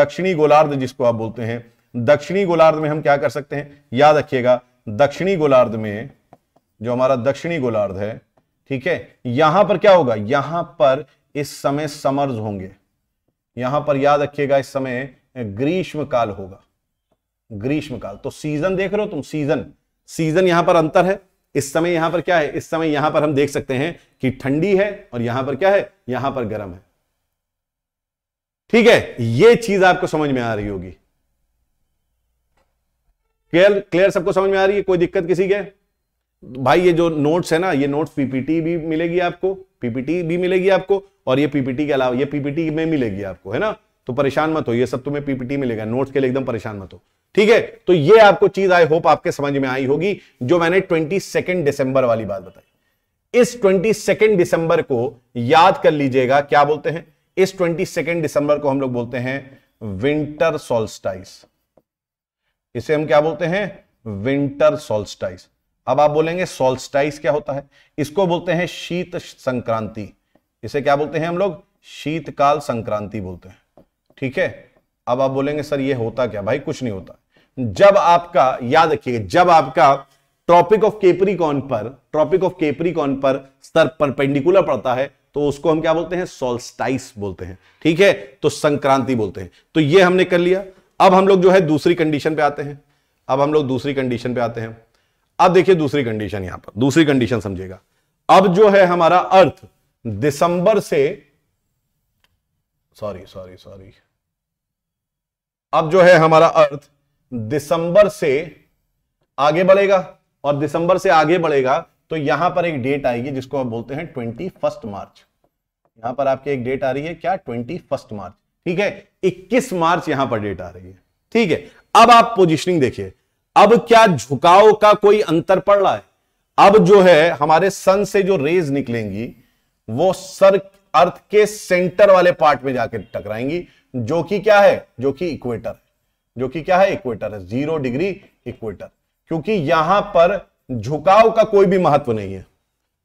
दक्षिणी गोलार्ध जिसको आप बोलते हैं दक्षिणी गोलार्ध में हम क्या कर सकते हैं याद रखिएगा दक्षिणी गोलार्ध में जो हमारा दक्षिणी गोलार्ध है ठीक है यहां पर क्या होगा यहां पर इस समय समर्ज होंगे यहां पर याद रखिएगा इस समय ग्रीष्म काल होगा ग्रीष्म काल तो सीजन देख रहे हो तुम सीजन सीजन यहां पर अंतर है इस समय यहां पर क्या है इस समय यहां पर हम देख सकते हैं कि ठंडी है और यहां पर क्या है यहां पर गर्म है ठीक है यह चीज आपको समझ में आ रही होगी क्लियर क्लियर सबको समझ में आ रही है कोई दिक्कत किसी के भाई ये जो नोट्स है ना ये नोट्स पीपीटी भी मिलेगी आपको पीपीटी भी मिलेगी आपको और ये पीपीटी के अलावा ये पीपीटी में मिलेगी आपको है ना तो परेशान मत हो ये सब तुम्हें पीपीटी मिलेगा नोट्स के लिए एकदम परेशान मत हो ठीक है तो ये आपको चीज आई होप आपके समझ में आई होगी जो मैंने ट्वेंटी सेकेंड दिसंबर वाली बात बताई इस ट्वेंटी सेकेंड दिसंबर को याद कर लीजिएगा क्या बोलते हैं इस ट्वेंटी सेकेंड दिसंबर को हम लोग बोलते हैं विंटर सोल्स्टाइस इसे हम क्या बोलते हैं विंटर सोल्स्टाइस अब आप बोलेंगे सोल्स्टाइस क्या होता है इसको बोलते हैं शीत संक्रांति इसे क्या बोलते हैं हम लोग शीतकाल संक्रांति बोलते हैं ठीक है अब आप बोलेंगे सर ये होता क्या भाई कुछ नहीं होता जब आपका याद रखिए जब आपका ट्रॉपिक ऑफ केपरिकॉन पर ट्रॉपिक ऑफ केपरिकॉन पर स्तर परपेंडिकुलर पड़ता है तो उसको हम क्या बोलते हैं सोल्स्टाइस बोलते हैं ठीक है तो संक्रांति बोलते हैं तो ये हमने कर लिया अब हम लोग जो है दूसरी कंडीशन पे आते हैं अब हम लोग दूसरी कंडीशन पे आते हैं अब देखिए दूसरी कंडीशन यहां पर दूसरी कंडीशन समझेगा अब जो है हमारा अर्थ दिसंबर से सॉरी सॉरी सॉरी अब जो है हमारा अर्थ दिसंबर से आगे बढ़ेगा और दिसंबर से आगे बढ़ेगा तो यहां पर एक डेट आएगी जिसको आप बोलते हैं ट्वेंटी फर्स्ट मार्च यहां पर आपकी एक डेट आ रही है क्या ट्वेंटी फर्स्ट मार्च ठीक है इक्कीस मार्च यहां पर डेट आ रही है ठीक है अब आप पोजिशनिंग देखिए अब क्या झुकाव का कोई अंतर पड़ रहा है अब जो है हमारे सन से जो रेज निकलेंगी वो सर अर्थ के सेंटर वाले पार्ट में जाकर टकराएंगी जो कि क्या है जो कि इक्वेटर है जो कि क्या है इक्वेटर है जीरो डिग्री इक्वेटर क्योंकि यहां पर झुकाव का कोई भी महत्व नहीं है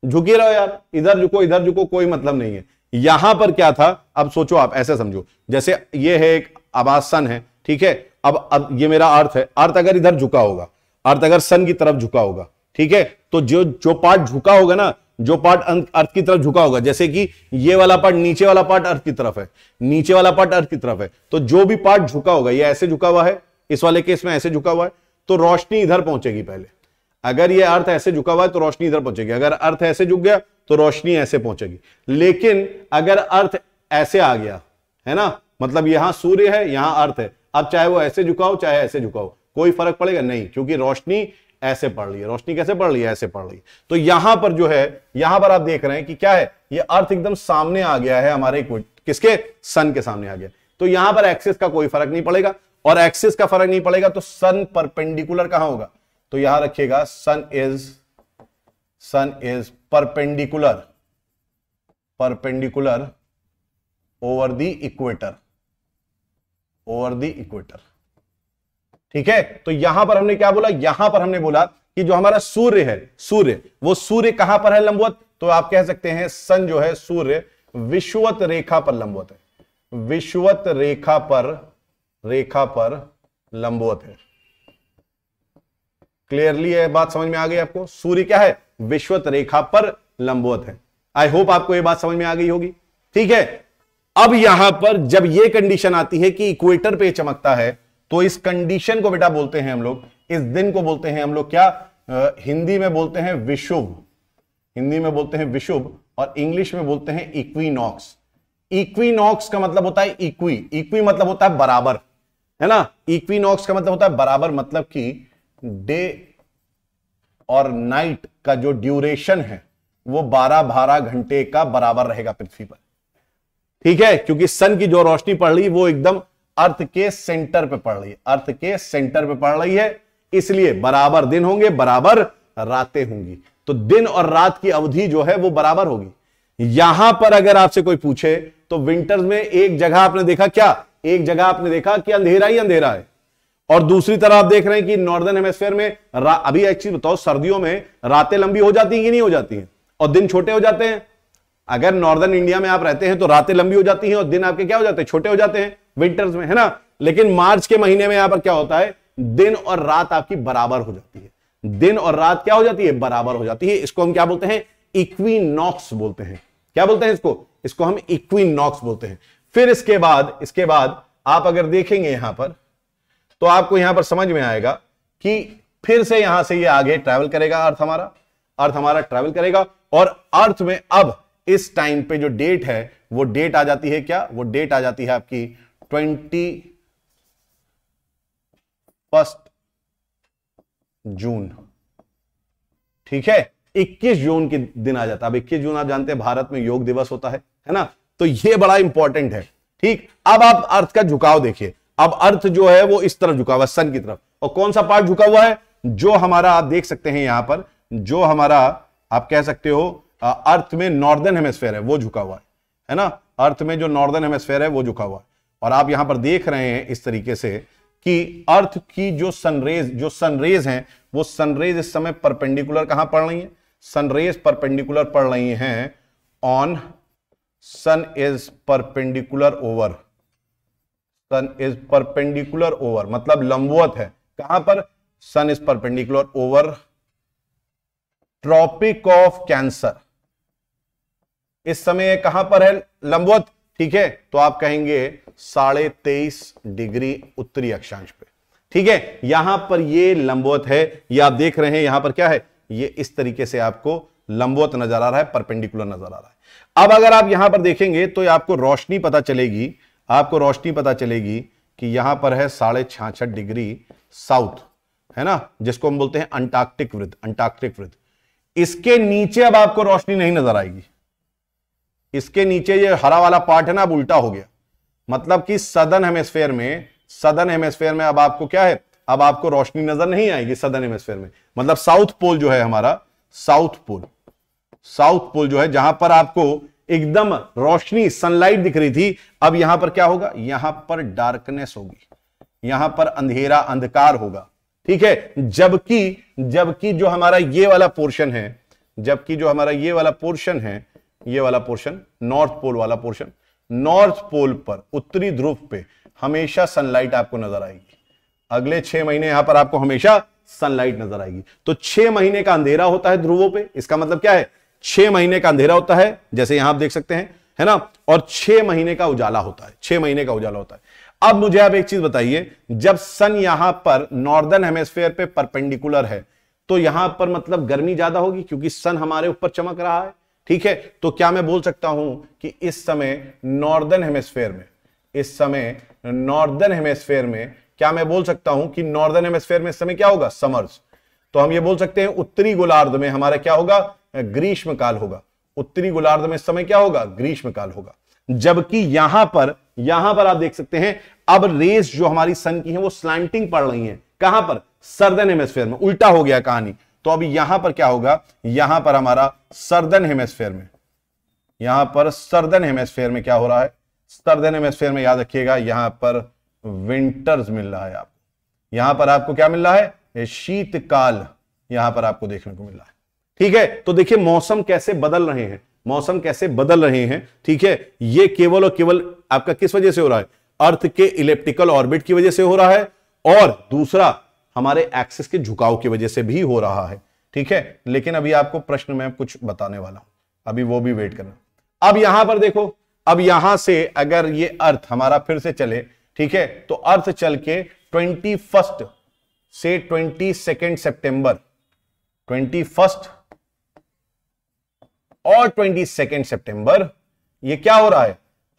झुकी रहो यार इधर झुको इधर झुको कोई मतलब नहीं है यहां पर क्या था अब सोचो आप ऐसे समझो जैसे ये है एक आवासन है ठीक है अब अब ये मेरा अर्थ है अर्थ अगर इधर झुका होगा अर्थ अगर सन की तरफ झुका होगा ठीक है तो जो जो पार्ट झुका होगा ना जो पार्ट अं, अर्थ की तरफ झुका होगा जैसे कि ये वाला पार्ट नीचे वाला पार्ट अर्थ की तरफ है नीचे वाला पार्ट अर्थ की तरफ है तो जो भी पार्ट झुका होगा ये ऐसे झुका हुआ है इस वाले केस में ऐसे झुका हुआ है तो रोशनी इधर पहुंचेगी पहले अगर ये अर्थ ऐसे झुका हुआ है तो रोशनी इधर पहुंचेगी अगर अर्थ ऐसे झुक गया तो रोशनी ऐसे पहुंचेगी लेकिन अगर अर्थ ऐसे आ गया है ना मतलब यहां सूर्य है यहां अर्थ है अब चाहे वो ऐसे झुकाओ चाहे ऐसे झुकाओ कोई फर्क पड़ेगा नहीं क्योंकि रोशनी ऐसे पड़ रही है रोशनी कैसे पड़ रही है ऐसे पड़ रही तो यहां पर जो है यहां पर आप देख रहे हैं कि क्या है ये अर्थ एकदम सामने आ गया है हमारे किसके सन के सामने आ गया तो यहां पर एक्सिस का कोई फर्क नहीं पड़ेगा और एक्सिस का फर्क नहीं पड़ेगा तो सन परपेंडिकुलर कहां होगा तो यहां रखिएगा sun is sun is perpendicular perpendicular over the equator over the equator ठीक है तो यहां पर हमने क्या बोला यहां पर हमने बोला कि जो हमारा सूर्य है सूर्य वो सूर्य कहां पर है लंबवत तो आप कह सकते हैं सन जो है सूर्य विश्वत रेखा पर लंबवत है विश्वत रेखा पर रेखा पर लंबवत है क्लियरली है बात समझ में आ गई आपको सूर्य क्या है विश्वत रेखा पर लंबवत है आई होप आपको यह बात समझ में आ गई होगी ठीक है अब यहां पर जब यह कंडीशन आती है कि इक्वेटर पे चमकता है तो इस कंडीशन को बेटा बोलते हैं हम लोग इस दिन को बोलते हैं हम लोग क्या आ, हिंदी में बोलते हैं विशुभ हिंदी में बोलते हैं विशुभ और इंग्लिश में बोलते हैं इक्विनॉक्स इक्विनॉक्स का मतलब होता है इक्वी इक्वी मतलब होता है बराबर है ना इक्विनॉक्स का मतलब होता है बराबर मतलब कि डे और नाइट का जो ड्यूरेशन है वो बारह बारह घंटे का बराबर रहेगा पृथ्वी पर ठीक है क्योंकि सन की जो रोशनी पड़ रही है वो एकदम अर्थ के सेंटर पे पड़ रही है अर्थ के सेंटर पे पड़ रही है इसलिए बराबर दिन होंगे बराबर रातें होंगी तो दिन और रात की अवधि जो है वो बराबर होगी यहां पर अगर आपसे कोई पूछे तो विंटर्स में एक जगह आपने देखा क्या एक जगह आपने देखा कि अंधेरा ही अंधेरा है और दूसरी तरफ आप देख रहे हैं कि नॉर्दर्न हेमस्फेयर में अभी एक चीज बताओ सर्दियों में रातें लंबी हो जाती हैं कि नहीं हो जाती हैं और दिन छोटे हो जाते हैं अगर नॉर्दर्न इंडिया में आप रहते हैं तो रातें लंबी हो जाती हैं और दिन आपके क्या हो जाते हैं छोटे हो जाते हैं विंटर्स में है ना लेकिन मार्च के महीने में यहां पर क्या होता है दिन और रात आपकी बराबर हो जाती है दिन और रात क्या हो जाती है बराबर हो जाती है इसको हम क्या बोलते हैं इक्विनॉक्स बोलते हैं क्या बोलते हैं इसको इसको हम इक्विनॉक्स बोलते हैं फिर इसके बाद इसके बाद आप अगर देखेंगे यहां पर तो आपको यहां पर समझ में आएगा कि फिर से यहां से ये आगे ट्रैवल करेगा अर्थ हमारा अर्थ हमारा ट्रैवल करेगा और अर्थ में अब इस टाइम पे जो डेट है वो डेट आ जाती है क्या वो डेट आ जाती है आपकी ट्वेंटी फर्स्ट जून ठीक है 21 जून के दिन आ जाता है अब 21 जून आप जानते हैं भारत में योग दिवस होता है है ना तो ये बड़ा इंपॉर्टेंट है ठीक अब आप अर्थ का झुकाव देखिए अब अर्थ जो है वो इस तरफ झुका हुआ सन की तरफ और कौन सा पार्ट झुका हुआ है जो हमारा आप देख सकते हैं यहां पर जो हमारा आप कह सकते हो अर्थ में नॉर्दर्न हेमेस्फेयर है वो झुका हुआ है है ना अर्थ में जो नॉर्दर्न हेमेस्फेयर है वो झुका हुआ है और आप यहां पर देख रहे हैं इस तरीके से कि अर्थ की जो सनरेज जो सनरेज हैं वो सनरेज इस समय परपेंडिकुलर कहां पड़ रही है सनरेज परपेंडिकुलर पड़ रही हैं on sun is perpendicular over sun is perpendicular over मतलब लंबवत है कहां पर sun is perpendicular over Tropic of Cancer इस समय कहां पर है लंबवत ठीक है तो आप कहेंगे साढ़े तेईस डिग्री उत्तरी अक्षांश पे ठीक है यहां पर ये लंबवत है ये आप देख रहे हैं यहां पर क्या है ये इस तरीके से आपको लंबवत नजर आ रहा है परपेंडिकुलर नजर आ रहा है अब अगर आप यहां पर देखेंगे तो आपको रोशनी पता चलेगी आपको रोशनी पता चलेगी कि यहां पर है साढ़े छाछठ डिग्री साउथ है ना जिसको हम बोलते हैं अंटार्कटिक वृद्ध अंटार्कटिक वृद्ध इसके नीचे अब आपको रोशनी नहीं नजर आएगी इसके नीचे ये हरा वाला पार्ट है ना अब उल्टा हो गया मतलब कि सदन हेमेस्फेयर में सदन हेमेस्फेयर में अब आपको क्या है अब आपको रोशनी नजर नहीं आएगी सदन हेमेस्फेयर में मतलब साउथ पोल जो है हमारा साउथ पोल साउथ पोल जो है जहां पर आपको एकदम रोशनी सनलाइट दिख रही थी अब यहां पर क्या होगा यहां पर डार्कनेस होगी यहां पर अंधेरा अंधकार होगा ठीक है जबकि जबकि जो हमारा ये वाला पोर्शन है जबकि जो हमारा ये वाला पोर्शन है ये वाला पोर्शन नॉर्थ पोल वाला पोर्शन नॉर्थ पोल पर उत्तरी ध्रुव पे हमेशा सनलाइट आपको नजर आएगी अगले छह महीने यहां पर आपको हमेशा सनलाइट नजर आएगी तो छह महीने का अंधेरा होता है ध्रुवों पे इसका मतलब क्या है छह महीने का अंधेरा होता है जैसे यहां आप देख सकते हैं है ना और छह महीने का उजाला होता है छह महीने का उजाला होता है अब मुझे आप एक चीज बताइए जब सन यहां पर नॉर्दर्न हेमेस्फेयर पे परपेंडिकुलर है तो यहां पर मतलब गर्मी ज्यादा होगी क्योंकि सन हमारे ऊपर चमक रहा है ठीक है तो क्या मैं बोल सकता हूं कि इस समय नॉर्दर्न हेमेस्फेयर में इस समय नॉर्दर्न हेमेस्फेयर में क्या मैं बोल सकता हूं कि नॉर्दर्न हेमेस्फेयर में इस समय क्या होगा समर्स तो हम ये बोल सकते हैं उत्तरी गोलार्ध में हमारा क्या होगा ग्रीष्म काल होगा उत्तरी गोलार्ध में इस समय क्या होगा ग्रीष्म काल होगा जबकि यहां पर यहां पर आप देख सकते हैं अब रेस जो हमारी सन की है वो स्लाइंटिंग पड़ रही है कहां पर सर्दन हेमेस्फेयर में उल्टा हो गया कहानी तो अब यहां पर क्या होगा यहां पर हमारा सर्दन हेमेस्फेयर में यहां पर सर्दन हेमेस्फेयर में क्या हो रहा है सर्दन हेमेस्फेयर में याद रखिएगा यहां पर विंटर्स मिल रहा है आपको यहां पर आपको क्या मिल रहा है शीतकाल यहां पर आपको देखने को मिल रहा है ठीक है तो देखिए मौसम कैसे बदल रहे हैं मौसम कैसे बदल रहे हैं ठीक है ये केवल और केवल आपका किस वजह से हो रहा है अर्थ के इलेप्टिकल ऑर्बिट की वजह से हो रहा है और दूसरा हमारे एक्सिस के झुकाव की वजह से भी हो रहा है ठीक है लेकिन अभी आपको प्रश्न में कुछ बताने वाला हूं अभी वो भी वेट करना अब यहां पर देखो अब यहां से अगर ये अर्थ हमारा फिर से चले ठीक है तो अर्थ चल के ट्वेंटी फर्स्ट से twenty second September twenty first और ट्वेंटी सेकेंड सेप्टेंबर ये क्या हो रहा है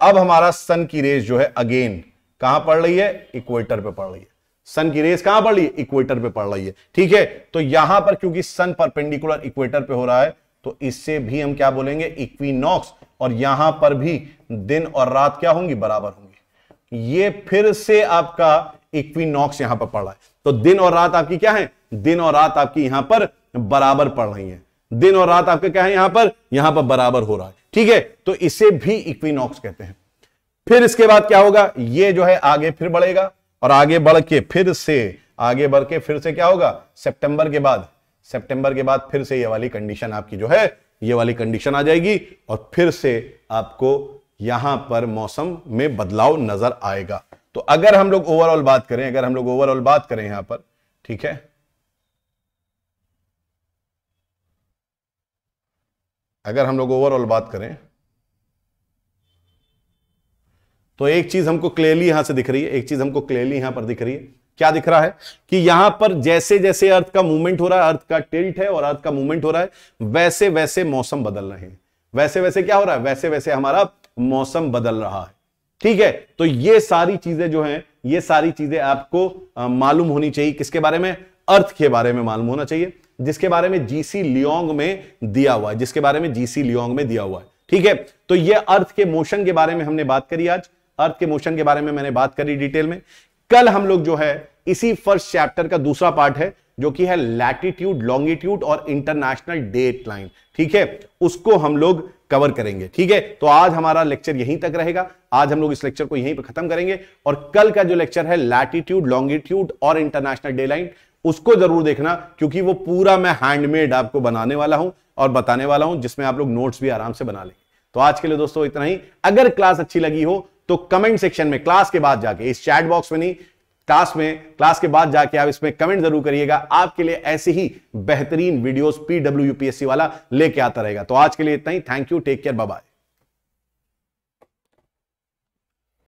अब हमारा सन की रेस जो है अगेन कहां पड़ रही है इक्वेटर पे पड़ रही है सन की रेस कहां पड़ रही है इक्वेटर पे पड़ रही है ठीक है तो यहां पर क्योंकि सन परपेंडिकुलर इक्वेटर पे हो रहा है तो इससे भी हम क्या बोलेंगे इक्विनॉक्स और यहां पर भी दिन और रात क्या होंगी बराबर होंगी ये फिर से आपका इक्विनॉक्स यहां पर पड़ रहा है तो दिन और रात आपकी क्या है दिन और रात आपकी यहां पर बराबर पड़ रही है दिन और रात आपके क्या है यहां पर यहां पर बराबर हो रहा है ठीक है तो इसे भी इक्विनॉक्स कहते हैं फिर इसके बाद क्या होगा ये जो है आगे फिर बढ़ेगा और आगे बढ़ के फिर से आगे बढ़ के फिर से क्या होगा सितंबर के बाद सितंबर के बाद फिर से ये वाली कंडीशन आपकी जो है ये वाली कंडीशन आ जाएगी और फिर से आपको यहां पर मौसम में बदलाव नजर आएगा तो अगर हम लोग ओवरऑल बात करें अगर हम लोग ओवरऑल बात करें यहां पर ठीक है अगर हम लोग ओवरऑल बात करें तो एक चीज हमको क्लियरली यहां से दिख रही है एक चीज हमको क्लियरली यहां पर दिख रही है क्या दिख रहा है कि यहां पर जैसे जैसे अर्थ का मूवमेंट हो रहा है अर्थ का टिल्ट है और अर्थ का मूवमेंट हो रहा है वैसे वैसे मौसम बदल रहे हैं वैसे वैसे क्या हो रहा है वैसे वैसे हमारा मौसम बदल रहा है ठीक है तो ये सारी चीजें जो हैं ये सारी चीजें आपको मालूम होनी चाहिए किसके बारे में अर्थ के बारे में मालूम होना चाहिए जिसके बारे में जीसी लियोंग में दिया हुआ है जिसके बारे में जीसी लियोंग में दिया हुआ है ठीक है तो ये अर्थ के मोशन के बारे में हमने बात करी आज अर्थ के मोशन के बारे में मैंने बात करी डिटेल में कल हम लोग जो है इसी फर्स्ट चैप्टर का दूसरा पार्ट है जो कि है लैटिट्यूड लॉन्गिट्यूड और इंटरनेशनल डेट लाइन ठीक है उसको हम लोग कवर करेंगे ठीक है तो आज हमारा लेक्चर यहीं तक रहेगा आज हम लोग इस लेक्चर को यहीं पर खत्म करेंगे और कल का जो लेक्चर है लैटिट्यूड लॉन्गिट्यूड और इंटरनेशनल डे लाइन उसको जरूर देखना क्योंकि वो पूरा मैं हैंडमेड आपको बनाने वाला हूं और बताने वाला हूं जिसमें आप लोग नोट्स भी आराम से बना लेंगे तो आज के लिए दोस्तों इतना ही अगर क्लास अच्छी लगी हो तो कमेंट सेक्शन में क्लास के बाद जाके इस चैट बॉक्स में नहीं क्लास में क्लास के बाद जाके आप इसमें कमेंट जरूर करिएगा आपके लिए ऐसे ही बेहतरीन वीडियोस पीडब्ल्यू यूपीएससी वाला लेके आता रहेगा तो आज के लिए इतना ही thank you take care bye